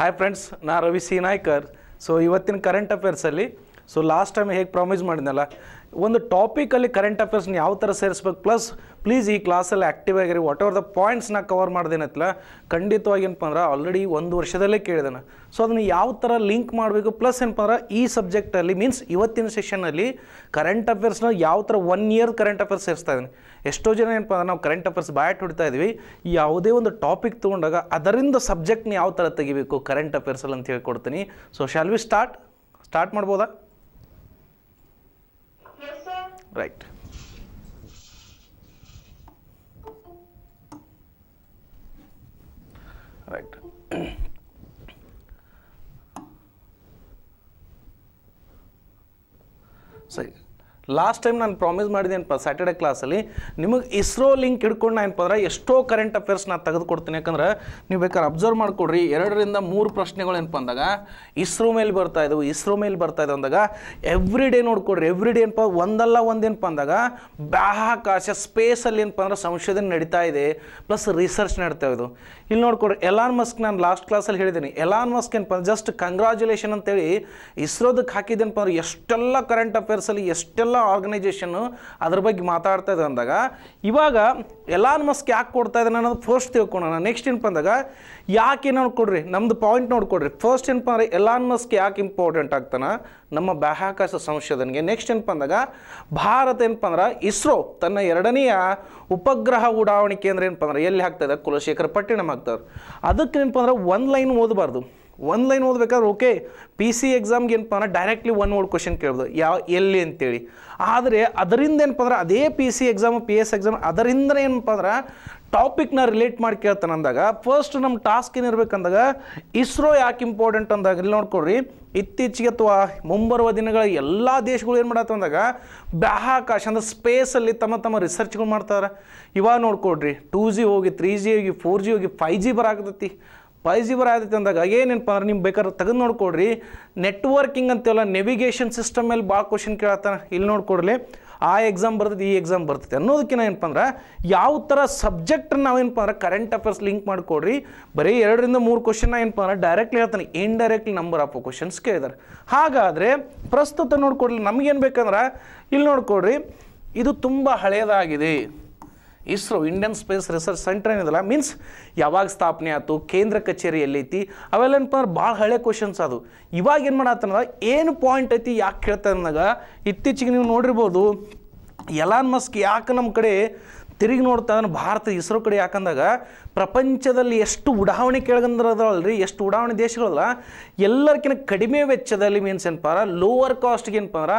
hi friends ನಾ Ravi C Naikar so ಇವತ್ತಿನ current ಅಫೇರ್ಸಲ್ಲಿ ಸೊ ಲಾಸ್ಟ್ ಟೈಮ್ ಹೇಗೆ ಪ್ರಾಮಿಸ್ ಮಾಡಿದ್ನಲ್ಲ ಒಂದು ಟಾಪಿಕಲ್ಲಿ ಕರೆಂಟ್ ಅಫೇರ್ಸ್ನ ಯಾವ ಥರ ಸೇರಿಸ್ಬೇಕು ಪ್ಲಸ್ ಪ್ಲೀಸ್ ಈ ಕ್ಲಾಸಲ್ಲಿ ಆ್ಯಕ್ಟಿವ್ ಆಗಿರಿ ವಾಟ್ ಆರ್ ದ ಪಾಯಿಂಟ್ಸ್ನ ಕವರ್ ಮಾಡ್ದೇನತ್ತಲ್ಲ ಖಂಡಿತವಾಗಿ ಏನಪ್ಪ ಅಂದ್ರೆ ಆಲ್ರೆಡಿ ಒಂದು ವರ್ಷದಲ್ಲೇ ಕೇಳಿದಾನೆ ಸೊ ಅದನ್ನು ಯಾವ ಥರ ಲಿಂಕ್ ಮಾಡಬೇಕು ಪ್ಲಸ್ ಏನಪ್ಪ ಅಂದ್ರೆ ಈ ಸಬ್ಜೆಕ್ಟಲ್ಲಿ ಮೀನ್ಸ್ ಇವತ್ತಿನ ಸೆಷನಲ್ಲಿ ಕರೆಂಟ್ ಅಫೇರ್ಸ್ನ ಯಾವ ಥರ ಒನ್ ಇಯರ್ ಕರೆಂಟ್ ಅಫೇರ್ಸ್ ಸೇರಿಸ್ತಾ ಇದ್ದೀನಿ ಎಷ್ಟೋ ಜನ ಏನಪ್ಪ ನಾವು ಕರೆಂಟ್ ಅಫೇರ್ಸ್ ಬಾಯಟ್ ಹೊಡಿತಾ ಇದ್ದೀವಿ ಯಾವುದೇ ಒಂದು ಟಾಪಿಕ್ ತೊಗೊಂಡಾಗ ಅದರಿಂದ ಸಬ್ಜೆಕ್ಟ್ನ ಯಾವ ಥರ ತೆಗಿಬೇಕು ಕರೆಂಟ್ ಅಫೇರ್ಸ್ ಅಲ್ಲಿ ಅಂತ ಹೇಳ್ಕೊಡ್ತೀನಿ so shall we start start ಮಾಡ್ಬೋದಾ ರೈಟ್ ರೈಟ್ ಸರಿ ಲಾಸ್ಟ್ ಟೈಮ್ ನಾನು ಪ್ರಾಮಿಸ್ ಮಾಡಿದೆ ಏನಪ್ಪ ಸ್ಯಾಟರ್ಡೆ ಕ್ಲಾಸಲ್ಲಿ ನಿಮಗೆ ಇಸ್ರೋ ಲಿಂಕ್ ಹಿಡ್ಕೊಂಡು ನಾನು ಏನಪ್ಪ ಅಂದ್ರೆ ಎಷ್ಟೋ ಕರೆಂಟ್ ಅಫೇರ್ಸ್ ನಾನು ತೆಗೆದುಕೊಡ್ತೀನಿ ಯಾಕಂದ್ರೆ ನೀವು ಬೇಕಾದ್ರೆ ಅಬ್ಸರ್ವ್ ಮಾಡ್ಕೊಡ್ರಿ ಎರಡರಿಂದ ಮೂರು ಪ್ರಶ್ನೆಗಳು ಏನಪ್ಪ ಅಂದಾಗ ಇಸ್ರೋ ಮೇಲೆ ಬರ್ತಾ ಇದ್ದವು ಇಸ್ರೋ ಮೇಲೆ ಬರ್ತಾ ಇದ್ದವು ಅಂದಾಗ ಎವ್ರಿ ಡೇ ನೋಡ್ಕೊಡ್ರಿ ಎವ್ರಿ ಡೇ ಏನಪ್ಪ ಒಂದಲ್ಲ ಒಂದೇನಪ್ಪ ಅಂದಾಗ ಬಾಹ್ಯಾಕಾಶ ಸ್ಪೇಸಲ್ಲಿ ಏನಪ್ಪ ಅಂದ್ರೆ ಸಂಶೋಧನೆ ನಡೀತಾ ಇದೆ ಪ್ಲಸ್ ರಿಸರ್ಚ್ ನಡೀತಾ ಇದು ಇಲ್ಲಿ ನೋಡ್ಕೊಡ್ರಿ ಎಲಾನ್ ಮಸ್ಕ್ ನಾನು ಲಾಸ್ಟ್ ಕ್ಲಾಸಲ್ಲಿ ಹೇಳಿದ್ದೀನಿ ಎಲಾನ್ ಮಸ್ಕ್ ಏನಪ್ಪ ಜಸ್ಟ್ ಕಂಗ್ರಾಚುಲೇಷನ್ ಅಂತೇಳಿ ಇಸ್ರೋದಕ್ಕೆ ಹಾಕಿದ್ದೇನಪ್ಪ ಅಂದ್ರೆ ಎಷ್ಟೆಲ್ಲ ಕರೆಂಟ್ ಅಫೇರ್ಸಲ್ಲಿ ಎಷ್ಟೆಲ್ಲ ಆರ್ಗನೈಜೇಷನ್ನು ಅದ್ರ ಬಗ್ಗೆ ಮಾತಾಡ್ತಾ ಇದೆ ಅಂದಾಗ ಇವಾಗ ಎಲಾನ್ ಮಸ್ಕ್ ಯಾಕೆ ಕೊಡ್ತಾ ಇದ್ದಾನೆ ಅನ್ನೋದು ಫಸ್ಟ್ ತಿಳ್ಕೊಳೋಣ ನೆಕ್ಸ್ಟ್ ಏನಪ್ಪ ಅಂದಾಗ ಯಾಕೆ ನೋಡ್ಕೊಡ್ರಿ ನಮ್ದು ಪಾಯಿಂಟ್ ನೋಡ್ಕೊಡ್ರಿ ಫಸ್ಟ್ ಏನಪ್ಪ ಅಂದರೆ ಎಲಾನ್ ಮಸ್ಕ್ ಯಾಕೆ ಇಂಪಾರ್ಟೆಂಟ್ ಆಗ್ತಾನೆ ನಮ್ಮ ಬಾಹ್ಯಾಕಾಶ ಸಂಶೋಧನೆಗೆ ನೆಕ್ಸ್ಟ್ ಏನಪ್ಪ ಅಂದಾಗ ಭಾರತ ಏನಪ್ಪ ಅಂದ್ರೆ ಇಸ್ರೋ ತನ್ನ ಎರಡನೆಯ ಉಪಗ್ರಹ ಉಡಾವಣೆ ಕೇಂದ್ರ ಏನಪ್ಪ ಅಂದ್ರೆ ಎಲ್ಲಿ ಹಾಕ್ತಾ ಕುಲಶೇಖರ ಪಟ್ಟಿಣಂ ಹಾಕ್ತಾರೆ ಅದಕ್ಕೆ ಏನಪ್ಪ ಅಂದ್ರೆ ಒಂದು ಲೈನ್ ಓದಬಾರ್ದು ಒಂದು ಲೈನ್ ಓದಬೇಕಾದ್ರೆ ಓಕೆ ಪಿ ಸಿ ಎಕ್ಸಾಮ್ಗೆ ಏನಪ್ಪ ಅಂದ್ರೆ ಡೈರೆಕ್ಟ್ಲಿ ಒನ್ ವರ್ಡ್ ಕ್ವಶನ್ ಕೇಳ್ಬೋದು ಯಾವ ಎಲ್ಲಿ ಅಂತೇಳಿ ಆದರೆ ಅದರಿಂದ ಏನಪ್ಪ ಅಂದ್ರೆ ಅದೇ P C exam P S exam ಅದರಿಂದ ಏನಪ್ಪ ಅಂದ್ರೆ ಟಾಪಿಕ್ನ ರಿಲೇಟ್ ಮಾಡಿ ಕೇಳ್ತಾನೆ ಅಂದಾಗ ಫಸ್ಟ್ ನಮ್ಮ ಟಾಸ್ಕ್ ಏನಿರಬೇಕಂದಾಗ ಇಸ್ರೋ ಯಾಕೆ ಇಂಪಾರ್ಟೆಂಟ್ ಅಂದಾಗ ಇಲ್ಲಿ ನೋಡ್ಕೊಡ್ರಿ ಇತ್ತೀಚೆಗೆ ಅಥವಾ ಮುಂಬರುವ ದಿನಗಳ ಎಲ್ಲ ದೇಶಗಳು ಏನು ಮಾಡತ್ತೆ ಅಂದಾಗ ಬಾಹ್ಯಾಕಾಶ ಅಂದರೆ ಸ್ಪೇಸಲ್ಲಿ ತಮ್ಮ ತಮ್ಮ ರಿಸರ್ಚ್ಗಳು ಮಾಡ್ತಾರೆ ಇವಾಗ ನೋಡ್ಕೊಡ್ರಿ ಟೂ ಜಿ ಹೋಗಿ ತ್ರೀ ಜಿ ಹೋಗಿ ಫೋರ್ ಜಿ ಹೋಗಿ ಫೈ ಜಿ ಬರಾಕತೈತಿ ಫೈವ್ ಜಿ ಬರ ಅಂದಾಗ ಏನೇನಪ್ಪ ಅಂದ್ರೆ ನಿಮ್ಮ ಬೇಕಾದ್ರೆ ತೆಗೆದು ನೋಡ್ಕೊಡ್ರಿ ನೆಟ್ವರ್ಕಿಂಗ್ ಅಂತೆಲ್ಲ ನೆವಿಗೇಷನ್ ಸಿಸ್ಟಮ್ ಮೇಲೆ ಭಾಳ ಕ್ವಶನ್ ಕೇಳತ್ತಾನೆ ಇಲ್ಲಿ ನೋಡ್ಕೊಡ್ಲಿ ಆ ಎಕ್ಸಾಮ್ ಬರ್ತದೆ ಈ ಎಕ್ಸಾಮ್ ಬರ್ತದೆ ಅನ್ನೋದಕ್ಕಿಂತ ಏನಪ್ಪ ಅಂದ್ರೆ ಯಾವ ಥರ ಸಬ್ಜೆಕ್ಟ್ ನಾವೇನಪ್ಪ ಅಂದ್ರೆ ಕರೆಂಟ್ ಅಫೇರ್ಸ್ ಲಿಂಕ್ ಮಾಡಿಕೊಡ್ರಿ ಬರೀ ಎರಡರಿಂದ ಮೂರು ಕ್ವಶನ್ನ ಏನಪ್ಪ ಅಂದ್ರೆ ಡೈರೆಕ್ಟ್ಲಿ ಹೇಳ್ತಾನೆ ಇಂಡೈರೆಕ್ಟ್ಲಿ ನಂಬರ್ ಆಫ್ ಕ್ವಶನ್ಸ್ ಕೇಳಿದಾರೆ ಹಾಗಾದರೆ ಪ್ರಸ್ತುತ ನೋಡ್ಕೊಡ್ಲಿ ನಮಗೇನು ಬೇಕಂದ್ರೆ ಇಲ್ಲಿ ನೋಡ್ಕೊಡ್ರಿ ಇದು ತುಂಬ ಹಳೆಯದಾಗಿದೆ ISRO Indian space research center ಏನಿದೆಲ್ಲ ಮೀನ್ಸ್ ಯಾವಾಗ ಸ್ಥಾಪನೆ ಆಯಿತು ಕೇಂದ್ರ ಕಚೇರಿ ಎಲ್ಲೈತಿ ಅವೆಲ್ಲ ಏನಪ್ಪ ಅಂದ್ರೆ ಭಾಳ ಹಳೆ ಕ್ವಶನ್ಸ್ ಅದು ಇವಾಗ ಏನು ಮಾಡತ್ತಂದ್ರೆ ಏನು ಪಾಯಿಂಟ್ ಐತಿ ಯಾಕೆ ಕೇಳ್ತಾ ಅಂದಾಗ ನೀವು ನೋಡಿರ್ಬೋದು ಎಲಾನ್ ಮಸ್ಕ್ ಯಾಕೆ ನಮ್ಮ ಕಡೆ ತಿರುಗಿ ನೋಡ್ತಾ ಅಂದ್ರೆ ಭಾರತ ಇಸ್ರೋ ಕಡೆ ಯಾಕಂದಾಗ ಪ್ರಪಂಚದಲ್ಲಿ ಎಷ್ಟು ಉಡಾವಣೆ ಕೆಳಗಂದ್ರದಲ್ರಿ ಎಷ್ಟು ಉಡಾವಣೆ ದೇಶಗಳಲ್ಲ ಎಲ್ಲರಿಗಿಂತ ಕಡಿಮೆ ವೆಚ್ಚದಲ್ಲಿ ಮೀನ್ಸ್ ಏನಪ್ಪಾರ ಲೋವರ್ ಕಾಸ್ಟ್ಗೆ ಏನಪ್ಪ ಅಂದ್ರೆ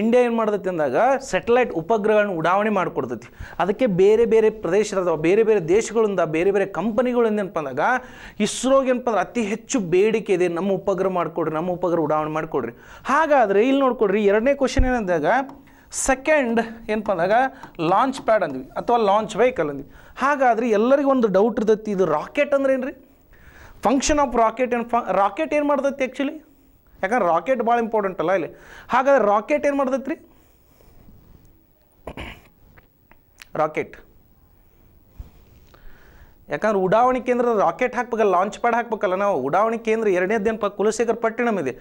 ಇಂಡಿಯಾ ಏನು ಮಾಡ್ತೈತಿ ಅಂದಾಗ ಸ್ಯಾಟಲೈಟ್ ಉಪಗ್ರಹಗಳನ್ನು ಉಡಾವಣೆ ಮಾಡಿಕೊಡ್ತೈತಿ ಅದಕ್ಕೆ ಬೇರೆ ಬೇರೆ ಪ್ರದೇಶದ ಬೇರೆ ಬೇರೆ ದೇಶಗಳಿಂದ ಬೇರೆ ಬೇರೆ ಕಂಪನಿಗಳಿಂದ ಏನಪ್ಪ ಅಂದಾಗ ಇಸ್ರೋಗೆ ಏನಪ್ಪ ಅಂದ್ರೆ ಅತಿ ಹೆಚ್ಚು ಬೇಡಿಕೆ ಇದೆ ನಮ್ಮ ಉಪಗ್ರಹ ಮಾಡಿಕೊಡ್ರಿ ನಮ್ಮ ಉಪಗ್ರಹ ಉಡಾವಣೆ ಮಾಡಿಕೊಡ್ರಿ ಹಾಗಾದರೆ ಇಲ್ಲಿ ನೋಡ್ಕೊಡ್ರಿ ಎರಡನೇ ಕ್ವಶನ್ ಏನಂದಾಗ ಸೆಕೆಂಡ್ ಏನಪ್ಪ ಅಂದಾಗ ಲಾಂಚ್ ಪ್ಯಾಡ್ ಅಂದ್ವಿ ಅಥವಾ ಲಾಂಚ್ ವೆಹಿಕಲ್ ಅಂದ್ವಿ ಹಾಗಾದರೆ ಎಲ್ಲರಿಗೂ ಒಂದು ಡೌಟ್ ಇರ್ತೈತಿ ಇದು ರಾಕೆಟ್ ಅಂದ್ರೆ ಏನು ರೀ ಫಂಕ್ಷನ್ ಆಫ್ ರಾಕೆಟ್ ಏನು ರಾಕೆಟ್ ಏನು ಮಾಡ್ತೈತಿ ಆ್ಯಕ್ಚುಲಿ ಯಾಕಂದ್ರೆ ರಾಕೆಟ್ ಭಾಳ ಇಂಪಾರ್ಟೆಂಟ್ ಅಲ್ಲ ಇಲ್ಲಿ ಹಾಗಾದ್ರೆ ರಾಕೆಟ್ ಏನು ಮಾಡ್ತೈತಿ ರೀ ರಾಕೆಟ್ ಯಾಕಂದ್ರೆ ಉಡಾವಣೆ ಕೇಂದ್ರದ ರಾಕೆಟ್ ಹಾಕ್ಬೇಕಲ್ಲ ಲಾಂಚ್ ಪ್ಯಾಡ್ ಹಾಕ್ಬೇಕಲ್ಲ ನಾವು ಉಡಾವಣೆ ಕೇಂದ್ರ ಎರಡನೇದೇನಪ್ಪ ಕುಲಶೇಖರ್ ಪಟ್ಟಣಮ್ ಇದೆ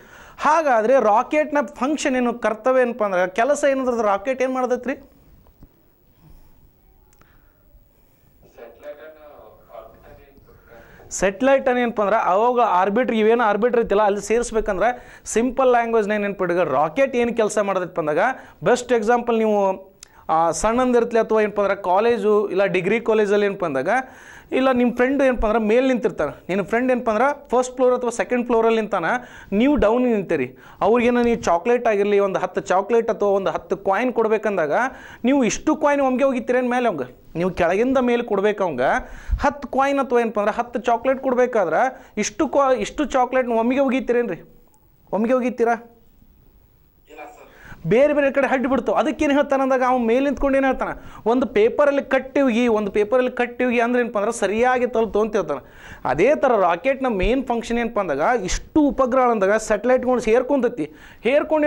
ಹಾಗಾದರೆ ರಾಕೆಟ್ನ ಫಂಕ್ಷನ್ ಏನು ಕರ್ತವ್ಯ ಏನಪ್ಪ ಅಂದ್ರೆ ಕೆಲಸ ಏನಂದ್ರೆ ರಾಕೆಟ್ ಏನು ರೀ ಸೆಟ್ಲೈಟ್ ಏನಪ್ಪ ಅಂದ್ರೆ ಅವಾಗ ಆರ್ಬಿಟ್ರ್ ಇವೇನು ಆರ್ಬಿಟ್ರ್ ಇತ್ತಿಲ್ಲ ಅಲ್ಲಿ ಸೇರಿಸ್ಬೇಕಂದ್ರೆ ಸಿಂಪಲ್ ಲ್ಯಾಂಗ್ವೇಜ್ನ ಏನೇನು ರಾಕೆಟ್ ಏನು ಕೆಲಸ ಮಾಡೋದಪ್ಪ ಅಂದಾಗ ಬೆಸ್ಟ್ ಎಕ್ಸಾಂಪಲ್ ನೀವು ಇರ್ತಲಿ ಅಥವಾ ಏನಪ್ಪ ಅಂದ್ರೆ ಕಾಲೇಜು ಇಲ್ಲ ಡಿಗ್ರಿ ಕಾಲೇಜಲ್ಲಿ ಏನಪ್ಪ ಅಂದಾಗ ಇಲ್ಲ ನಿಮ್ಮ ಫ್ರೆಂಡ್ ಏನಪ್ಪ ಅಂದ್ರೆ ಮೇಲೆ ನಿಂತಿರ್ತಾರೆ ನಿನ್ನ ಫ್ರೆಂಡ್ ಏನಪ್ಪ ಅಂದ್ರೆ ಫಸ್ಟ್ ಫ್ಲೋರ್ ಅಥವಾ ಸೆಕೆಂಡ್ ಫ್ಲೋರಲ್ಲಿ ನಿಂತಾನ ನೀವು ಡೌನ್ ನಿಂತೀರಿ ಅವ್ರಿಗೇನೋ ನೀವು ಚಾಕ್ಲೇಟ್ ಆಗಿರಲಿ ಒಂದು ಹತ್ತು ಚಾಕ್ಲೇಟ್ ಅಥವಾ ಒಂದು ಹತ್ತು ಕಾಯಿನ್ ಕೊಡ್ಬೇಕಂದಾಗ ನೀವು ಇಷ್ಟು ಕಾಯಿನ್ ಒಮ್ಗೆ ಹೋಗಿತ್ತೀರೇನು ಮೇಲೆ ಅವಂಗೆ ನೀವು ಕೆಳಗಿಂದ ಮೇಲೆ ಕೊಡ್ಬೇಕು ಅವಂಗೆ ಹತ್ತು ಕಾಯಿನ್ ಅಥವಾ ಏನಪ್ಪ ಅಂದ್ರೆ ಹತ್ತು ಚಾಕ್ಲೇಟ್ ಕೊಡಬೇಕಾದ್ರೆ ಇಷ್ಟು ಕ್ವಾ ಇಷ್ಟು ಚಾಕ್ಲೇಟ್ ಒಮ್ಮಿಗೆ ಒಗಿತೀರೇನು ರೀ ಒಮ್ಮೆಗೆ ಒಗಿತೀರಾ ಬೇರೆ ಬೇರೆ ಕಡೆ ಹಡ್ಡಿಬಿಡ್ತು ಅದಕ್ಕೇನು ಹೇಳ್ತಾನೆ ಅಂದಾಗ ಅವ್ನು ಮೇಲೆ ನಿಂತ್ಕೊಂಡು ಏನು ಹೇಳ್ತಾನೆ ಒಂದು ಪೇಪರಲ್ಲಿ ಕಟ್ಟಿವಿ ಒಂದು ಪೇಪರಲ್ಲಿ ಕಟ್ಟಿವಿ ಅಂದ್ರೆ ಏನಪ್ಪ ಅಂದ್ರೆ ಸರಿಯಾಗಿ ತಲುಪು ಅಂತ ಹೇಳ್ತಾನೆ ಅದೇ ಥರ ರಾಕೆಟ್ನ ಮೇನ್ ಫಂಕ್ಷನ್ ಏನಪ್ಪ ಅಂದಾಗ ಇಷ್ಟು ಉಪಗ್ರಹ ಅಂದಾಗ ಸ್ಯಾಟಲೈಟ್ಗಳು ಹೇರ್ಕೊಂಡು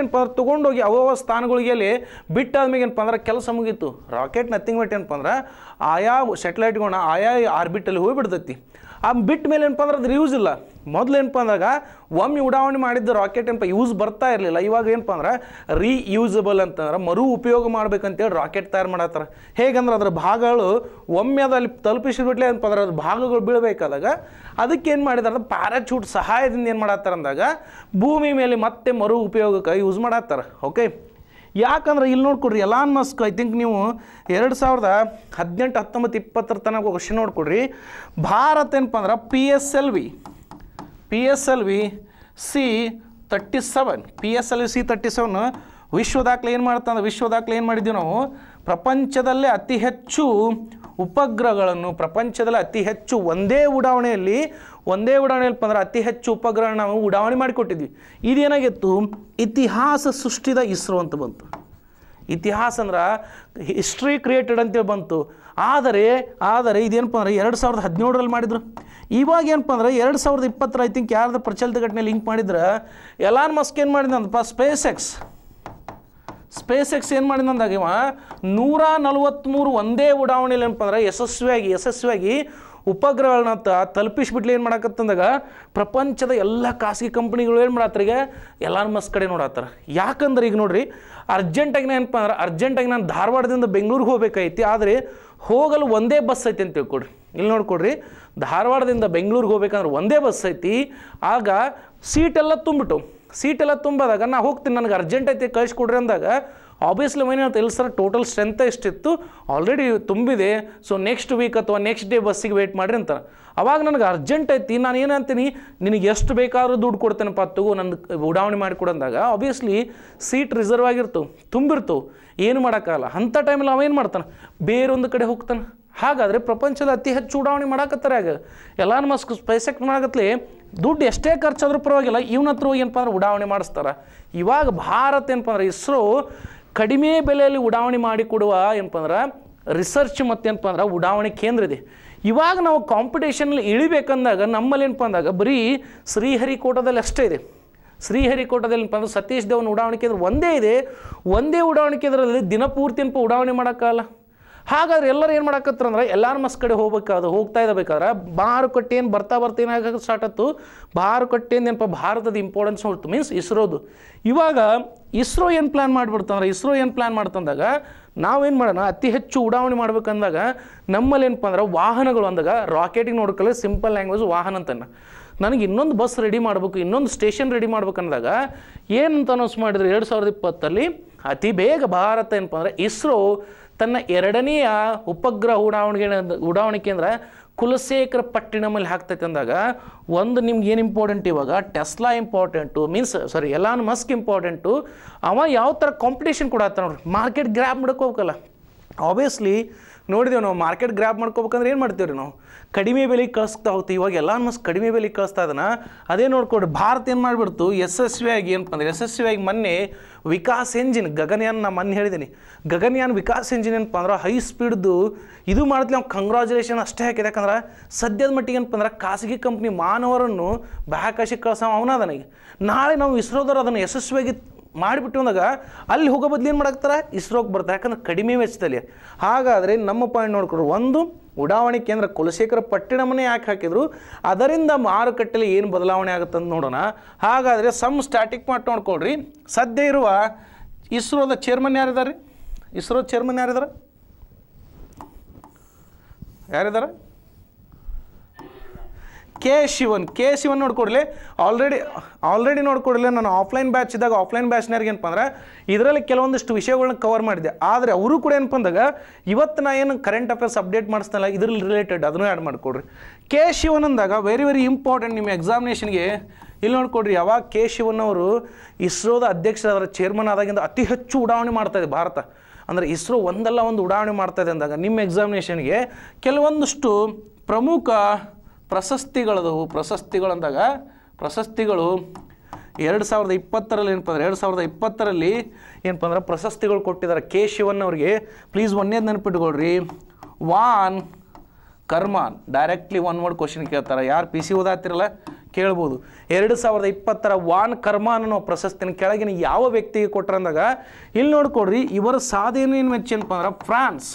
ಏನಪ್ಪ ಅಂದ್ರೆ ತೊಗೊಂಡೋಗಿ ಅವವ ಸ್ಥಾನಗಳಿಗೆ ಅಲ್ಲಿ ಬಿಟ್ಟಾದ್ಮೇಲೆ ಏನಪ್ಪ ಅಂದ್ರೆ ಕೆಲಸ ಮುಗೀತು ರಾಕೆಟ್ನ ನಥಿಂಗ್ ಏನಪ್ಪ ಅಂದ್ರೆ ಆಯಾ ಸ್ಯಾಟಲೈಟ್ಗಳನ್ನ ಆಯಾ ಆರ್ಬಿಟಲ್ಲಿ ಹೋಗಿಬಿಡ್ತೈತಿ ಆ ಬಿಟ್ಟ ಮೇಲೆ ಏನಪ್ಪ ಅಂದ್ರೆ ಅದ್ರ ಯೂಸ್ ಇಲ್ಲ ಮೊದಲು ಏನಪ್ಪ ಅಂದಾಗ ಒಮ್ಮೆ ಉಡಾವಣೆ ಮಾಡಿದ್ದ ರಾಕೆಟ್ ಏನಪ್ಪ ಯೂಸ್ ಬರ್ತಾ ಇರಲಿಲ್ಲ ಇವಾಗ ಏನಪ್ಪ ಅಂದ್ರೆ ರೀಯೂಸಬಲ್ ಅಂತಂದ್ರೆ ಮರು ಉಪಯೋಗ ಮಾಡ್ಬೇಕಂತೇಳಿ ರಾಕೆಟ್ ತಯಾರು ಮಾಡತ್ತಾರ ಹೇಗಂದ್ರೆ ಅದ್ರ ಭಾಗಗಳು ಒಮ್ಮೆ ಅದು ಅಲ್ಲಿ ತಲುಪಿಸಿಬಿಟ್ಲೆ ಏನಪ್ಪ ಅಂದ್ರೆ ಅದ್ರ ಭಾಗಗಳು ಬೀಳಬೇಕಾದಾಗ ಅದಕ್ಕೆ ಏನು ಮಾಡಿದಾರೆ ಪ್ಯಾರಾಚೂಟ್ ಸಹಾಯದಿಂದ ಏನು ಮಾಡತ್ತಾರ ಅಂದಾಗ ಭೂಮಿ ಮೇಲೆ ಮತ್ತೆ ಮರು ಉಪಯೋಗಕ್ಕೆ ಯೂಸ್ ಮಾಡತ್ತಾರ ಓಕೆ ಯಾಕಂದ್ರೆ ಇಲ್ಲಿ ನೋಡ್ಕೊಡ್ರಿ ಎಲಾನ್ ಮಸ್ಕ್ ಐ ಥಿಂಕ್ ನೀವು ಎರಡು ಸಾವಿರದ ಹದಿನೆಂಟು ಹತ್ತೊಂಬತ್ತು ಇಪ್ಪತ್ತರ ತನಕ ಕ್ವಶನ್ ನೋಡ್ಕೊಡ್ರಿ ಭಾರತ ಏನಪ್ಪ ಅಂದ್ರೆ P S L V P S L V C thirty seven P S L V C thirty seven ವಿಶ್ವ ದಾಖಲೆ ಏನು ಮಾಡ್ತಂದ್ರೆ ವಿಶ್ವ ದಾಖಲೆ ಏನು ಮಾಡಿದ್ದೀವಿ ನಾವು ಪ್ರಪಂಚದಲ್ಲೇ ಅತಿ ಹೆಚ್ಚು ಉಪಗ್ರಹಗಳನ್ನು ಪ್ರಪಂಚದಲ್ಲಿ ಅತಿ ಹೆಚ್ಚು ಒಂದೇ ಉಡಾವಣೆಯಲ್ಲಿ ಒಂದೇ ಉಡಾವಣೆಯಲ್ಲಿ ಅಂದ್ರೆ ಅತಿ ಹೆಚ್ಚು ಉಪಗ್ರಹ ನಾವು ಉಡಾವಣೆ ಮಾಡಿಕೊಟ್ಟಿದ್ವಿ ಇದೇನಾಗಿತ್ತು ಇತಿಹಾಸ ಸೃಷ್ಟಿದ ಇಸ್ರೋ ಅಂತ ಬಂತು ಇತಿಹಾಸ ಅಂದ್ರೆ ಹಿಸ್ಟ್ರಿ ಕ್ರಿಯೇಟೆಡ್ ಅಂತೇಳಿ ಬಂತು ಆದರೆ ಆದರೆ ಇದೇನಪ್ಪ ಅಂದರೆ ಎರಡು ಸಾವಿರದ ಹದಿನೇಳರಲ್ಲಿ ಮಾಡಿದರು ಇವಾಗ ಏನಪ್ಪ ಅಂದ್ರೆ ಎರಡು ಸಾವಿರದ ಇಪ್ಪತ್ತರ ಐ ಥಿಂಕ್ ಯಾರ್ದು ಪ್ರಚಲಿತ ಘಟನೆ ಲಿಂಕ್ ಮಾಡಿದ್ರೆ ಎಲಾನ್ ಮಸ್ಕ್ ಏನು ಮಾಡಿದಂತಪ್ಪ ಸ್ಪೇಸ್ ಎಕ್ಸ್ ಸ್ಪೇಸ್ ಎಕ್ಸ್ ಏನು ಇವ ನೂರ ನಲವತ್ತ್ಮೂರು ಒಂದೇ ಉಡಾವಣೆಯಲ್ಲಿ ಏನಪ್ಪ ಅಂದ್ರೆ ಯಶಸ್ವಿಯಾಗಿ ಯಶಸ್ವಿಯಾಗಿ ಉಪಗ್ರಹಗಳನ್ನ ತಲುಪಿಸ್ಬಿಟ್ಲಿ ಏನು ಮಾಡಾಕತ್ತಂದಾಗ ಪ್ರಪಂಚದ ಎಲ್ಲ ಖಾಸಗಿ ಕಂಪ್ನಿಗಳು ಏನು ಈಗ ಎಲ್ಲ ಮಸ್ ಕಡೆ ನೋಡತ್ತಾರ ಯಾಕಂದ್ರೆ ಈಗ ನೋಡ್ರಿ ಅರ್ಜೆಂಟಾಗಿ ಏನಪ್ಪ ಅಂದ್ರೆ ಅರ್ಜೆಂಟಾಗಿ ನಾನು ಧಾರವಾಡದಿಂದ ಬೆಂಗಳೂರಿಗೆ ಹೋಗ್ಬೇಕಾಯ್ತಿ ಆದರೆ ಹೋಗಲು ಒಂದೇ ಬಸ್ ಐತಿ ಅಂತ ತಿಳ್ಕೊಡ್ರಿ ಇಲ್ಲಿ ನೋಡ್ಕೊಡ್ರಿ ಧಾರವಾಡದಿಂದ ಬೆಂಗಳೂರಿಗೆ ಹೋಗ್ಬೇಕಂದ್ರೆ ಒಂದೇ ಬಸ್ ಐತಿ ಆಗ ಸೀಟೆಲ್ಲ ತುಂಬಿಟ್ಟು ಸೀಟೆಲ್ಲ ತುಂಬಿದಾಗ ನಾ ಹೋಗ್ತೀನಿ ನನಗೆ ಅರ್ಜೆಂಟ್ ಐತಿ ಕಳಿಸ್ಕೊಡ್ರಿ ಅಂದಾಗ ಆಬ್ವಿಯಸ್ಲಿ ಮೈನೇನು ಅಂತ ಸರ್ ಟೋಟಲ್ ಸ್ಟ್ರೆಂತ್ ಎಷ್ಟಿತ್ತು ಆಲ್ರೆಡಿ ತುಂಬಿದೆ ಸೊ ನೆಕ್ಸ್ಟ್ ವೀಕ್ ಅಥವಾ ನೆಕ್ಸ್ಟ್ ಡೇ ಬಸ್ಸಿಗೆ ವೆಯ್ಟ್ ಮಾಡಿರಿ ಅಂತ ಅವಾಗ ನನಗೆ ಅರ್ಜೆಂಟ್ ಐತಿ ನಾನು ಏನಂತೀನಿ ನಿನಗೆ ಎಷ್ಟು ಬೇಕಾದ್ರೂ ದುಡ್ಡು ಕೊಡ್ತೇನೆ ತಗೋ ನನ್ನ ಉಡಾವಣೆ ಮಾಡಿ ಮಾಡಿಕೊಡಂದಾಗ ಆಬ್ವಿಯಸ್ಲಿ ಸೀಟ್ ರಿಸರ್ವ್ ಆಗಿರ್ತು ತುಂಬಿರ್ತು ಏನು ಮಾಡೋಕ್ಕಾಗಲ್ಲ ಅಂಥ ಟೈಮಲ್ಲಿ ಏನು ಮಾಡ್ತಾನೆ ಬೇರೊಂದು ಕಡೆ ಹೋಗ್ತಾನೆ ಹಾಗಾದರೆ ಪ್ರಪಂಚದ ಅತಿ ಹೆಚ್ಚು ಉಡಾವಣೆ ಮಾಡಾಕತ್ತಾರೆ ಆಗ ಎಲ್ಲಾನು ಮಸ್ಕ್ ಸ್ಪೇಸ್ ಎಕ್ಟ್ ದುಡ್ಡು ಎಷ್ಟೇ ಖರ್ಚಾದ್ರೂ ಪರವಾಗಿಲ್ಲ ಇವನ ಹತ್ರ ಹೋಗಿ ಏನಪ್ಪ ಅಂದ್ರೆ ಉಡಾವಣೆ ಮಾಡಿಸ್ತಾರೆ ಇವಾಗ ಭಾರತ ಏನಪ್ಪ ಅಂದ್ರೆ ಇಸ್ರೋ ಕಡಿಮೆ ಬೆಲೆಯಲ್ಲಿ ಉಡಾವಣೆ ಮಾಡಿಕೊಡುವ ಏನಪ್ಪ ಅಂದ್ರೆ ರಿಸರ್ಚ್ ಮತ್ತು ಏನಪ್ಪ ಅಂದ್ರೆ ಉಡಾವಣೆ ಕೇಂದ್ರ ಇದೆ ಇವಾಗ ನಾವು ಕಾಂಪಿಟೇಷನಲ್ಲಿ ಇಳಿಬೇಕಂದಾಗ ನಮ್ಮಲ್ಲಿ ಏನಪ್ಪ ಅಂದಾಗ ಬರೀ ಶ್ರೀಹರಿಕೋಟದಲ್ಲಿ ಅಷ್ಟೇ ಇದೆ ಶ್ರೀಹರಿಕೋಟದಲ್ಲಿ ಏನಪ್ಪ ಅಂದ್ರೆ ಸತೀಶ್ ಧವನ್ ಉಡಾವಣೆ ಕೇಂದ್ರ ಒಂದೇ ಇದೆ ಒಂದೇ ಉಡಾವಣೆ ಕೇಂದ್ರದಲ್ಲಿ ದಿನಪೂರ್ತಿ ಏನಪ್ಪ ಉಡಾವಣೆ ಮಾಡೋಕ್ಕಾಗಲ್ಲ ಹಾಗಾದ್ರೆ ಎಲ್ಲರೂ ಏನು ಮಾಡಾಕತ್ರ ಅಂದ್ರೆ ಎಲ್ಲಾರ ಮಸ್ ಕಡೆ ಹೋಗ್ಬೇಕಾದ್ರೆ ಹೋಗ್ತಾ ಇದ್ದಬೇಕಾದ್ರೆ ಮಾರುಕಟ್ಟೆ ಏನು ಬರ್ತಾ ಬರ್ತಾ ಏನಾಗ ಸ್ಟಾರ್ಟ್ ಆಯ್ತು ಮಾರುಕಟ್ಟೆಯಿಂದ ಏನಪ್ಪ ಭಾರತದ ಇಂಪಾರ್ಟೆನ್ಸ್ ನೋಡ್ತು ಮೀನ್ಸ್ ಇಸ್ರೋದು ಇವಾಗ ಇಸ್ರೋ ಏನು ಪ್ಲ್ಯಾನ್ ಮಾಡಿಬಿಡ್ತಂದ್ರೆ ಇಸ್ರೋ ಏನು ಪ್ಲ್ಯಾನ್ ಮಾಡ್ತಂದಾಗ ನಾವೇನು ಮಾಡೋಣ ಅತಿ ಹೆಚ್ಚು ಉಡಾವಣೆ ಮಾಡ್ಬೇಕಂದಾಗ ನಮ್ಮಲ್ಲಿ ಏನಪ್ಪ ಅಂದ್ರೆ ವಾಹನಗಳು ಅಂದಾಗ ರಾಕೆಟಿಗೆ ನೋಡ್ಕೊಳ್ಳಿ ಸಿಂಪಲ್ ಲ್ಯಾಂಗ್ವೇಜ್ ವಾಹನ ಅಂತನ ನನಗೆ ಇನ್ನೊಂದು ಬಸ್ ರೆಡಿ ಮಾಡಬೇಕು ಇನ್ನೊಂದು ಸ್ಟೇಷನ್ ರೆಡಿ ಮಾಡ್ಬೇಕಂದಾಗ ಏನಂತ ಅನೌನ್ಸ್ ಮಾಡಿದ್ರು ಎರಡು ಸಾವಿರದ ಇಪ್ಪತ್ತಲ್ಲಿ ಅತಿ ಬೇಗ ಭಾರತ ಏನಪ್ಪ ಅಂದರೆ ಇಸ್ರೋ ತನ್ನ ಎರಡನೆಯ ಉಪಗ್ರಹ ಉಡಾವಣೆಗೆ ಉಡಾವಣೆ ಕೇಂದ್ರ ಕುಲಶೇಖರ ಪಟ್ಟಿಣಮಲ್ಲಿ ಹಾಕ್ತೈತೆ ಅಂದಾಗ ಒಂದು ನಿಮ್ಗೆ ಏನು ಇಂಪಾರ್ಟೆಂಟ್ ಇವಾಗ ಟೆಸ್ಲಾ ಇಂಪಾರ್ಟೆಂಟು ಮೀನ್ಸ್ ಸಾರಿ ಎಲ್ಲಾನು ಮಸ್ಕ್ ಇಂಪಾರ್ಟೆಂಟು ಅವ ಯಾವ ಥರ ಕಾಂಪಿಟೇಷನ್ ಕೊಡತ್ತ ನೋಡ್ರಿ ಮಾರ್ಕೆಟ್ ಗ್ರ್ಯಾಬ್ ಮಾಡ್ಕೋಬೇಕಲ್ಲ ಆಬ್ವಿಯಸ್ಲಿ ನೋಡಿದೆವು ನಾವು ಮಾರ್ಕೆಟ್ ಗ್ರ್ಯಾಬ್ ಮಾಡ್ಕೋಬೇಕಂದ್ರೆ ಏನು ಮಾಡ್ತೀವಿ ರೀ ನಾವು ಕಡಿಮೆ ಬೆಲೆಗೆ ಕಳಿಸ್ತಾ ಹೋಗ್ತೀವಿ ಇವಾಗ ಎಲ್ಲ ಮಸ್ ಕಡಿಮೆ ಬೆಲೆಗೆ ಕಳಿಸ್ತಾ ಅದನ್ನು ಅದೇ ನೋಡ್ಕೊಡ್ರಿ ಭಾರತ ಏನು ಮಾಡಿಬಿಡ್ತು ಯಶಸ್ವಿಯಾಗಿ ಏನಪ್ಪ ಅಂದ್ರೆ ಯಶಸ್ವಿಯಾಗಿ ಮೊನ್ನೆ ವಿಕಾಸ್ ಎಂಜಿನ್ ಗಗನಯಾನ್ ನಾನು ಮೊನ್ನೆ ಹೇಳಿದ್ದೀನಿ ಗಗನಯಾನ್ ವಿಕಾಸ್ ಎಂಜಿನ್ ಏನಪ್ಪ ಅಂದ್ರೆ ಹೈ ಸ್ಪೀಡ್ದು ಇದು ಮಾಡ್ತೀವಿ ನಾವು ಕಂಗ್ರಾಚುಲೇಷನ್ ಅಷ್ಟೇ ಹಾಕಿದೆ ಯಾಕಂದ್ರೆ ಸದ್ಯದ ಮಟ್ಟಿಗೆ ಏನಪ್ಪ ಅಂದ್ರೆ ಖಾಸಗಿ ಕಂಪ್ನಿ ಮಾನವರನ್ನು ಬಾಹ್ಯಾಕಾಶಕ್ಕೆ ಕಳಿಸೋ ಅವನ ಅದನಿಗೆ ನಾಳೆ ನಾವು ಇಸ್ರೋದವ್ರು ಅದನ್ನು ಯಶಸ್ವಿಯಾಗಿ ಮಾಡಿಬಿಟ್ಟು ಅಂದಾಗ ಅಲ್ಲಿ ಹೋಗೋ ಬದಲು ಏನು ಮಾಡಾಕ್ತಾರೆ ಇಸ್ರೋಗೆ ಬರ್ತಾರೆ ಯಾಕಂದ್ರೆ ಕಡಿಮೆ ವೆಚ್ಚದಲ್ಲಿ ಹಾಗಾದರೆ ನಮ್ಮ ಪಾಯಿಂಟ್ ನೋಡ್ಕೊಡ್ರು ಒಂದು ಉಡಾವಣೆ ಕೇಂದ್ರ ಕುಲಶೇಖರ ಪಟ್ಟಣಮನೇ ಯಾಕೆ ಹಾಕಿದ್ರು ಅದರಿಂದ ಮಾರುಕಟ್ಟೆಯಲ್ಲಿ ಏನು ಬದಲಾವಣೆ ಆಗುತ್ತೆ ಅಂತ ನೋಡೋಣ ಹಾಗಾದರೆ ಸಮ್ ಸ್ಟ್ಯಾಟಿಕ್ ಪಾಯಿಂಟ್ ನೋಡ್ಕೊಳ್ರಿ ಸದ್ಯ ಇರುವ ಇಸ್ರೋದ ಚೇರ್ಮನ್ ಯಾರಿದ್ದಾರೆ ಇಸ್ರೋ ಚೇರ್ಮನ್ ಯಾರಿದ್ದಾರೆ ಯಾರಿದ್ದಾರೆ ಕೆ ಶಿವನ್ ಕೆ ಶಿವನ್ ನೋಡ್ಕೊಡ್ಲಿ ಆಲ್ರೆಡಿ ಆಲ್ರೆಡಿ ನೋಡ್ಕೊಡ್ಲಿ ನಾನು ಆಫ್ಲೈನ್ ಬ್ಯಾಚ್ ಇದ್ದಾಗ ಆಫ್ಲೈನ್ ಬ್ಯಾಚ್ ಏನಪ್ಪ ಅಂದ್ರೆ ಇದರಲ್ಲಿ ಕೆಲವೊಂದಿಷ್ಟು ವಿಷಯಗಳನ್ನ ಕವರ್ ಮಾಡಿದೆ ಆದರೆ ಅವರು ಕೂಡ ಏನಪ್ಪ ಅಂದಾಗ ಇವತ್ತು ನಾ ಏನು ಕರೆಂಟ್ ಅಫೇರ್ಸ್ ಅಪ್ಡೇಟ್ ಮಾಡಿಸ್ನಲ್ಲ ಇದ್ರಲ್ಲಿ ರಿಲೇಟೆಡ್ ಅದನ್ನು ಆ್ಯಡ್ ಮಾಡಿಕೊಡ್ರಿ ಕೆ ಶಿವನ್ ಅಂದಾಗ ವೆರಿ ವೆರಿ ಇಂಪಾರ್ಟೆಂಟ್ ನಿಮ್ಮ ಎಕ್ಸಾಮಿನೇಷನ್ಗೆ ಇಲ್ಲಿ ನೋಡ್ಕೊಡ್ರಿ ಯಾವಾಗ ಕೆ ಶಿವನ್ ಅವರು ಇಸ್ರೋದ ಅಧ್ಯಕ್ಷರಾದ ಚೇರ್ಮನ್ ಆದಾಗಿಂದ ಅತಿ ಹೆಚ್ಚು ಉಡಾವಣೆ ಮಾಡ್ತಾಯಿದೆ ಭಾರತ ಅಂದರೆ ಇಸ್ರೋ ಒಂದಲ್ಲ ಒಂದು ಉಡಾವಣೆ ಇದೆ ಅಂದಾಗ ನಿಮ್ಮ ಎಕ್ಸಾಮಿನೇಷನ್ಗೆ ಕೆಲವೊಂದಷ್ಟು ಪ್ರಮುಖ ಪ್ರಶಸ್ತಿಗಳದವು ಪ್ರಶಸ್ತಿಗಳಂದಾಗ ಪ್ರಶಸ್ತಿಗಳು ಎರಡು ಸಾವಿರದ ಇಪ್ಪತ್ತರಲ್ಲಿ ಏನಪ್ಪ ಅಂದ್ರೆ ಎರಡು ಸಾವಿರದ ಇಪ್ಪತ್ತರಲ್ಲಿ ಏನಪ್ಪ ಅಂದ್ರೆ ಪ್ರಶಸ್ತಿಗಳು ಕೊಟ್ಟಿದ್ದಾರೆ ಕೆ ಶಿವನ್ ಅವರಿಗೆ ಪ್ಲೀಸ್ ಒಂದೇದು ನೆನಪಿಟ್ಕೊಳ್ರಿ von Karman directly one word question ಕೇಳ್ತಾರೆ ಯಾರು ಪಿ ಸಿ ಓದಾತಿರಲ್ಲ ಕೇಳ್ಬೋದು ಎರಡು ಸಾವಿರದ ಇಪ್ಪತ್ತರ ವಾನ್ ಕರ್ಮಾನ್ ಅನ್ನೋ ಪ್ರಶಸ್ತಿನ ಕೆಳಗಿನ ಯಾವ ವ್ಯಕ್ತಿಗೆ ಕೊಟ್ರಂದಾಗ ಅಂದಾಗ ಇಲ್ಲಿ ನೋಡ್ಕೊಡ್ರಿ ಇವರ ಸಾಧನೆ ಏನು ಮೆಚ್ಚೇನಪ್ಪ ಅಂದ್ರೆ ಫ್ರಾನ್ಸ್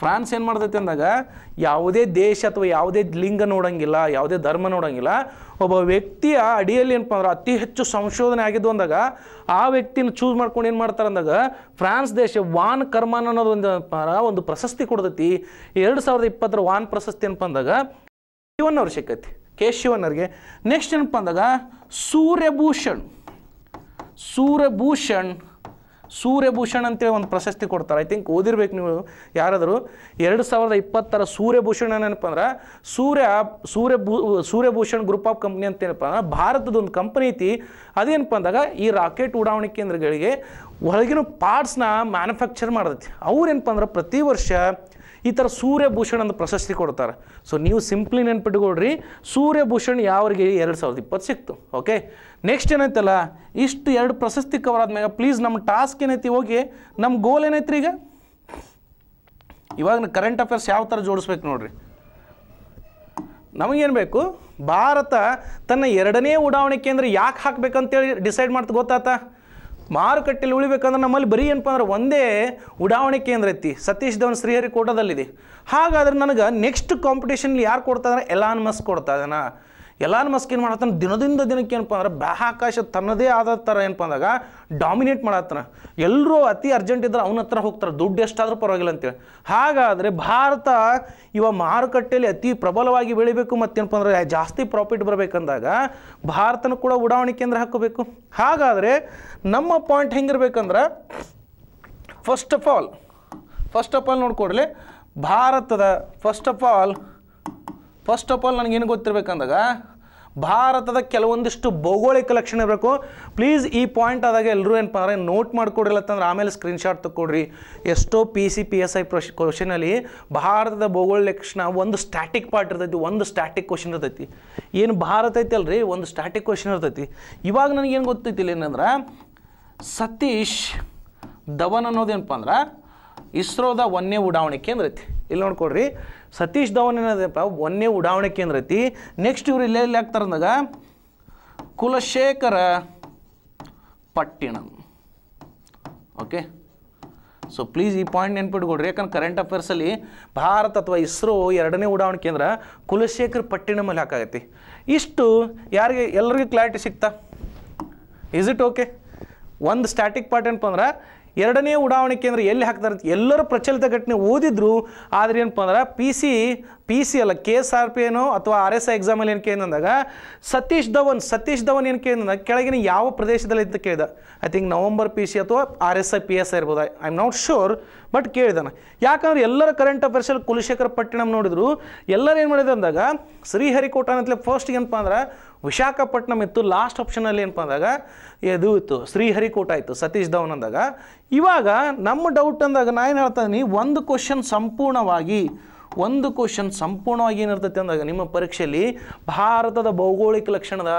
ಫ್ರಾನ್ಸ್ ಏನು ಮಾಡ್ತೈತೆ ಅಂದಾಗ ಯಾವುದೇ ದೇಶ ಅಥವಾ ಯಾವುದೇ ಲಿಂಗ ನೋಡೋಂಗಿಲ್ಲ ಯಾವುದೇ ಧರ್ಮ ನೋಡೋಂಗಿಲ್ಲ ಒಬ್ಬ ವ್ಯಕ್ತಿಯ ಅಡಿಯಲ್ಲಿ ಏನಪ್ಪ ಅಂದ್ರೆ ಅತಿ ಹೆಚ್ಚು ಸಂಶೋಧನೆ ಆಗಿದ್ದು ಅಂದಾಗ ಆ ವ್ಯಕ್ತಿನ ಚೂಸ್ ಮಾಡ್ಕೊಂಡು ಏನು ಮಾಡ್ತಾರೆ ಅಂದಾಗ ಫ್ರಾನ್ಸ್ ದೇಶ ವಾನ್ ಕರ್ಮನ್ ಅನ್ನೋದು ಒಂದು ಒಂದು ಪ್ರಶಸ್ತಿ ಕೊಡ್ತೈತಿ ಎರಡು ಸಾವಿರದ ಇಪ್ಪತ್ತರ ವಾನ್ ಪ್ರಶಸ್ತಿ ಏನಪ್ಪ ಅಂದಾಗ ಶಿವನ್ ಅವ್ರಿಗೆ ಸಿಕ್ಕೈತಿ ಕೆ ಅವ್ರಿಗೆ ನೆಕ್ಸ್ಟ್ ಏನಪ್ಪ ಅಂದಾಗ ಸೂರ್ಯಭೂಷಣ್ ಸೂರ್ಯಭೂಷಣ್ ಸೂರ್ಯಭೂಷಣ್ ಅಂತೇಳಿ ಒಂದು ಪ್ರಶಸ್ತಿ ಕೊಡ್ತಾರೆ ಐ ಥಿಂಕ್ ಓದಿರ್ಬೇಕು ನೀವು ಯಾರಾದರೂ ಎರಡು ಸಾವಿರದ ಇಪ್ಪತ್ತರ ಸೂರ್ಯಭೂಷಣ ಏನಪ್ಪ ಅಂದ್ರೆ ಸೂರ್ಯ ಸೂರ್ಯ ಭೂ ಸೂರ್ಯಭೂಷಣ್ ಗ್ರೂಪ್ ಆಫ್ ಕಂಪ್ನಿ ಅಂತ ಏನಪ್ಪ ಅಂದ್ರೆ ಭಾರತದ ಒಂದು ಕಂಪ್ನಿ ಐತಿ ಅದೇನಪ್ಪ ಅಂದಾಗ ಈ ರಾಕೆಟ್ ಉಡಾವಣೆ ಕೇಂದ್ರಗಳಿಗೆ ಹೊರಗಿನ ಪಾರ್ಟ್ಸ್ನ ಮ್ಯಾನುಫ್ಯಾಕ್ಚರ್ ಮಾಡ್ದೈತಿ ಅವ್ರೇನಪ್ಪ ಅಂದ್ರೆ ಪ್ರತಿ ವರ್ಷ ಈ ಥರ ಸೂರ್ಯಭೂಷಣ್ ಅಂತ ಪ್ರಶಸ್ತಿ ಕೊಡ್ತಾರೆ ಸೊ ನೀವು ಸಿಂಪ್ಲಿ ನೆನ್ಪಿಟ್ಕೊಳ್ರಿ ಸೂರ್ಯಭೂಷಣ್ ಯಾವ್ರಿಗೆ ಎರಡು ಸಾವಿರದ ಇಪ್ಪತ್ತು ಸಿಕ್ತು ಓಕೆ ನೆಕ್ಸ್ಟ್ ಏನೈತಲ್ಲ ಇಷ್ಟು ಎರಡು ಪ್ರಶಸ್ತಿ ಕವರ್ ಆದ್ಮ್ಯಾಗ ಪ್ಲೀಸ್ ನಮ್ಮ ಟಾಸ್ಕ್ ಏನೈತಿ ಹೋಗಿ ನಮ್ಮ ಗೋಲ್ ಏನೈತ್ರಿ ಈಗ ಇವಾಗ ಕರೆಂಟ್ ಅಫೇರ್ಸ್ ಯಾವ ಥರ ಜೋಡಿಸ್ಬೇಕು ನೋಡ್ರಿ ನಮಗೇನು ಬೇಕು ಭಾರತ ತನ್ನ ಎರಡನೇ ಉಡಾವಣೆ ಕೇಂದ್ರ ಯಾಕೆ ಹಾಕ್ಬೇಕಂತೇಳಿ ಡಿಸೈಡ್ ಮಾಡ್ತ ಗೊತ್ತಾತ ಮಾರುಕಟ್ಟೆಯಲ್ಲಿ ಉಳಿಬೇಕಂದ್ರೆ ನಮ್ಮಲ್ಲಿ ಬರೀ ಏನಪ್ಪ ಅಂದ್ರೆ ಒಂದೇ ಉಡಾವಣೆ ಕೇಂದ್ರ ಐತಿ ಸತೀಶ್ ಧವನ್ ಶ್ರೀಹರಿಕೋಟದಲ್ಲಿದೆ ಹಾಗಾದ್ರೆ ನನಗೆ ನೆಕ್ಸ್ಟ್ ಕಾಂಪಿಟೇಷನ್ಲಿ ಯಾರು ಕೊಡ್ತಾ ಅಂದ್ರೆ ಎಲಾನ್ ಮಸ್ ಕೊಡ್ತಾ ಎಲ್ಲಾನು ಮಸ್ಕ್ ಏನು ದಿನದಿಂದ ದಿನಕ್ಕೆ ಏನಪ್ಪ ಅಂದ್ರೆ ಬಾಹಾಕಾಶ ತನ್ನದೇ ಆದ ಥರ ಏನಪ್ಪ ಅಂದಾಗ ಡಾಮಿನೇಟ್ ಮಾಡತ್ತಾನೆ ಎಲ್ಲರೂ ಅತಿ ಅರ್ಜೆಂಟ್ ಇದ್ರೆ ಅವನ ಹತ್ರ ಹೋಗ್ತಾರೆ ದುಡ್ಡು ಎಷ್ಟಾದರೂ ಪರವಾಗಿಲ್ಲ ಅಂತೇಳಿ ಹಾಗಾದರೆ ಭಾರತ ಇವ ಮಾರುಕಟ್ಟೆಯಲ್ಲಿ ಅತಿ ಪ್ರಬಲವಾಗಿ ಬೆಳಿಬೇಕು ಮತ್ತೇನಪ್ಪ ಅಂದ್ರೆ ಜಾಸ್ತಿ ಪ್ರಾಫಿಟ್ ಬರಬೇಕಂದಾಗ ಭಾರತನ ಕೂಡ ಉಡಾವಣೆ ಕೇಂದ್ರ ಹಾಕೋಬೇಕು ಹಾಗಾದರೆ ನಮ್ಮ ಪಾಯಿಂಟ್ ಹೆಂಗಿರ್ಬೇಕಂದ್ರೆ first of all first of all ನೋಡ್ಕೊಡ್ಲಿ ಭಾರತದ first of all first of all ನನಗೇನು ಗೊತ್ತಿರಬೇಕಂದಾಗ ಭಾರತದ ಕೆಲವೊಂದಿಷ್ಟು ಭೌಗೋಳಿಕ ಲಕ್ಷಣ ಇರಬೇಕು ಪ್ಲೀಸ್ ಈ ಪಾಯಿಂಟ್ ಆದಾಗ ಎಲ್ಲರೂ ಏನಪ್ಪ ಅಂದರೆ ನೋಟ್ ಮಾಡಿಕೊಡ್ರಿಲ್ಲ ಅಂತಂದ್ರೆ ಆಮೇಲೆ ಸ್ಕ್ರೀನ್ಶಾಟ್ ತಕ್ಕೊಡ್ರಿ ಎಷ್ಟೋ P C P S I ಪ್ರಶ್ ಕ್ವಶನಲ್ಲಿ ಭಾರತದ ಭೌಗೋಳಿಕ ಲಕ್ಷಣ ಒಂದು ಸ್ಟ್ಯಾಟಿಕ್ ಪಾರ್ಟ್ ಇರ್ತೈತಿ ಒಂದು ಸ್ಟ್ಯಾಟಿಕ್ ಕ್ವಶನ್ ಇರ್ತೈತಿ ಏನು ಭಾರತ ಐತಿ ಅಲ್ರಿ ಒಂದು ಸ್ಟ್ಯಾಟಿಕ್ ಕ್ವಶನ್ ಇರ್ತೈತಿ ಇವಾಗ ನನಗೇನು ಗೊತ್ತೈತಿಲ್ಲ ಏನಂದ್ರೆ ಸತೀಶ್ ಧವನ್ ಅನ್ನೋದೇನಪ್ಪ ಅಂದ್ರೆ ಇಸ್ರೋದ ಒಂದೇ ಉಡಾವಣೆ ಕೇಂದ್ರ ಐತಿ ಇಲ್ಲಿ ನೋಡ್ಕೊಡ್ರಿ ಸತೀಶ್ ಧವನ್ ಏನದಪ್ಪ ಒಂದೇ ಉಡಾವಣೆ ಕೇಂದ್ರ ಐತಿ ನೆಕ್ಸ್ಟ್ ಇವ್ರು ಇಲ್ಲೇ ಇಲ್ಲಿ ಹಾಕ್ತಾರೆ ಅಂದಾಗ Kulasekarapattinam okay so please ಈ ಪಾಯಿಂಟ್ ನೆನ್ಪಿಟ್ಕೊಡ್ರಿ ಯಾಕಂದ್ರೆ ಕರೆಂಟ್ ಅಫೇರ್ಸಲ್ಲಿ ಭಾರತ ಅಥವಾ ಇಸ್ರೋ ಎರಡನೇ ಉಡಾವಣೆ ಕೇಂದ್ರ ಕುಲಶೇಖರ್ ಮೇಲೆ ಹಾಕಾಗೈತಿ ಇಷ್ಟು ಯಾರಿಗೆ ಎಲ್ರಿಗೂ ಕ್ಲಾರಿಟಿ ಸಿಗ್ತಾ ಇಸ್ ಇಟ್ ಓಕೆ ಒಂದು ಸ್ಟ್ಯಾಟಿಕ್ ಪಾರ್ಟ್ ಏನಪ್ಪ ಅಂದ್ರೆ ಎರಡನೇ ಉಡಾವಣೆ ಕೇಂದ್ರ ಎಲ್ಲಿ ಹಾಕ್ತಾರೆ ಎಲ್ಲರೂ ಪ್ರಚಲಿತ ಘಟನೆ ಓದಿದ್ರು ಆದರೆ ಏನಪ್ಪ ಅಂದ್ರೆ ಪಿ ಸಿ ಪಿ ಸಿ ಅಲ್ಲ ಕೆ ಎಸ್ ಆರ್ ಪಿ ಏನೋ ಅಥವಾ ಆರ್ ಎಸ್ ಐ ಎಕ್ಸಾಮಲ್ಲಿ ಏನಕ್ಕೆ ಅಂದಾಗ ಸತೀಶ್ ಧವನ್ ಸತೀಶ್ ಧವನ್ ಏನಕ್ಕೆ ಏನಂದಾಗ ಕೆಳಗಿನ ಯಾವ ಪ್ರದೇಶದಲ್ಲಿ ಅಂತ ಕೇಳಿದ I think November P C ಅಥವಾ R S I P S I ಇರ್ಬೋದು I am not sure but ಕೇಳಿದಾನೆ ಯಾಕಂದ್ರೆ ಎಲ್ಲರ ಕರೆಂಟ್ ಅಲ್ಲಿ ಕುಲಶೇಖರ್ ಪಟ್ಟಣಂ ನೋಡಿದ್ರು ಎಲ್ಲರೂ ಏನು ಮಾಡಿದ್ರು ಅಂದಾಗ ಶ್ರೀಹರಿಕೋಟ ಅಂತಲೇ ಫಸ್ಟ್ ಏನಪ್ಪ ಅಂದ್ರೆ ವಿಶಾಖಪಟ್ಟಣಂ ಇತ್ತು ಲಾಸ್ಟ್ ಆಪ್ಷನಲ್ಲಿ ಏನಪ್ಪ ಅಂದಾಗ ಇದು ಇತ್ತು ಶ್ರೀಹರಿಕೋಟ ಇತ್ತು ಸತೀಶ್ ಧವನ್ ಅಂದಾಗ ಇವಾಗ ನಮ್ಮ ಡೌಟ್ ಅಂದಾಗ ನಾನು ಏನು ಹೇಳ್ತಾ ಒಂದು ಕ್ವಶನ್ ಸಂಪೂರ್ಣವಾಗಿ ಒಂದು ಕ್ವಶನ್ ಸಂಪೂರ್ಣವಾಗಿ ಏನಿರ್ತೈತೆ ಅಂದಾಗ ನಿಮ್ಮ ಪರೀಕ್ಷೆಯಲ್ಲಿ ಭಾರತದ ಭೌಗೋಳಿಕ ಲಕ್ಷಣದ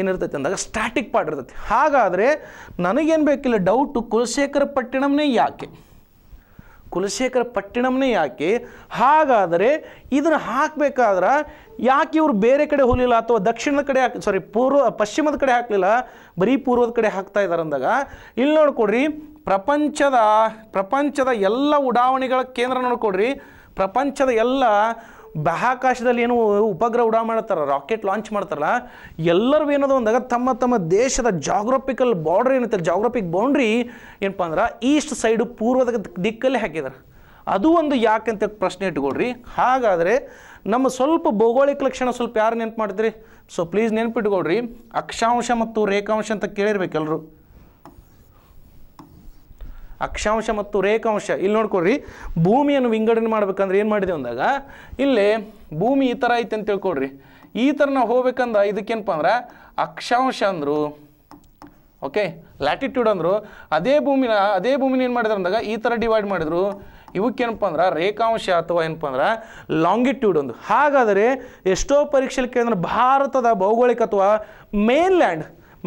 ಏನಿರ್ತೈತೆ ಅಂದಾಗ ಸ್ಟ್ಯಾಟಿಕ್ ಪಾರ್ಟ್ ಇರ್ತೈತಿ ಹಾಗಾದರೆ ನನಗೇನು ಬೇಕಿಲ್ಲ ಡೌಟು ಕುಲಶೇಖರ ಪಟ್ಟಣಂನೇ ಯಾಕೆ ಕುಲಶೇಖರ ಪಟ್ಟಿಣಂನೇ ಯಾಕೆ ಹಾಗಾದರೆ ಇದನ್ನು ಹಾಕಬೇಕಾದ್ರೆ ಯಾಕೆ ಇವರು ಬೇರೆ ಕಡೆ ಹೋಗಲಿಲ್ಲ ಅಥವಾ ದಕ್ಷಿಣದ ಕಡೆ ಹಾಕಿ ಸಾರಿ ಪೂರ್ವ ಪಶ್ಚಿಮದ ಕಡೆ ಹಾಕಲಿಲ್ಲ ಬರೀ ಪೂರ್ವದ ಕಡೆ ಹಾಕ್ತಾ ಇದ್ದಾರಂದಾಗ ಅಂದಾಗ ಇಲ್ಲಿ ನೋಡ್ಕೊಡ್ರಿ ಪ್ರಪಂಚದ ಪ್ರಪಂಚದ ಎಲ್ಲ ಉಡಾವಣೆಗಳ ಕೇಂದ್ರ ನೋಡ್ಕೊಡ್ರಿ ಪ್ರಪಂಚದ ಎಲ್ಲ ಬಾಹ್ಯಾಕಾಶದಲ್ಲಿ ಏನು ಉಪಗ್ರಹ ಉಡಾ ಮಾಡ್ತಾರ ರಾಕೆಟ್ ಲಾಂಚ್ ಮಾಡ್ತಾರಲ್ಲ ಎಲ್ಲರೂ ಏನದು ಒಂದಾಗ ತಮ್ಮ ತಮ್ಮ ದೇಶದ ಜಾಗ್ರಫಿಕಲ್ ಬಾರ್ಡ್ರ್ ಏನಂತ ಜಾಗ್ರಫಿಕ್ ಬೌಂಡ್ರಿ ಏನಪ್ಪ ಅಂದ್ರೆ ಈಸ್ಟ್ ಸೈಡು ಪೂರ್ವದ ದಿಕ್ಕಲ್ಲಿ ಹಾಕಿದ್ದಾರೆ ಅದು ಒಂದು ಅಂತ ಪ್ರಶ್ನೆ ಇಟ್ಕೊಳ್ರಿ ಹಾಗಾದರೆ ನಮ್ಮ ಸ್ವಲ್ಪ ಭೌಗೋಳಿಕ ಲಕ್ಷಣ ಸ್ವಲ್ಪ ಯಾರು ನೆನ್ಪು ಮಾಡಿದ್ರಿ ಸೊ ಪ್ಲೀಸ್ ನೆನಪಿಟ್ಕೊಳ್ರಿ ಅಕ್ಷಾಂಶ ಮತ್ತು ರೇಖಾಂಶ ಅಂತ ಎಲ್ಲರೂ ಅಕ್ಷಾಂಶ ಮತ್ತು ರೇಖಾಂಶ ಇಲ್ಲಿ ನೋಡ್ಕೊಳ್ರಿ ಭೂಮಿಯನ್ನು ವಿಂಗಡಣೆ ಮಾಡ್ಬೇಕಂದ್ರೆ ಏನು ಮಾಡಿದೆ ಅಂದಾಗ ಇಲ್ಲಿ ಭೂಮಿ ಈ ಥರ ಐತೆ ಅಂತ ತಿಳ್ಕೊಳ್ರಿ ಈ ಥರ ನಾವು ಹೋಗ್ಬೇಕಂದ ಇದಕ್ಕೇನಪ್ಪ ಅಂದ್ರೆ ಅಕ್ಷಾಂಶ ಅಂದರು ಓಕೆ ಲ್ಯಾಟಿಟ್ಯೂಡ್ ಅಂದರು ಅದೇ ಭೂಮಿನ ಅದೇ ಭೂಮಿನ ಏನು ಮಾಡಿದ್ರು ಅಂದಾಗ ಈ ಥರ ಡಿವೈಡ್ ಮಾಡಿದರು ಇವಕ್ಕೇನಪ್ಪ ಅಂದ್ರೆ ರೇಖಾಂಶ ಅಥವಾ ಏನಪ್ಪ ಅಂದ್ರೆ ಲಾಂಗಿಟ್ಯೂಡ್ ಒಂದು ಹಾಗಾದರೆ ಎಷ್ಟೋ ಪರೀಕ್ಷೆಲಿ ಕೇಳಿದ್ರೆ ಭಾರತದ ಭೌಗೋಳಿಕ ಅಥವಾ ಮೇನ್ಲ್ಯಾಂಡ್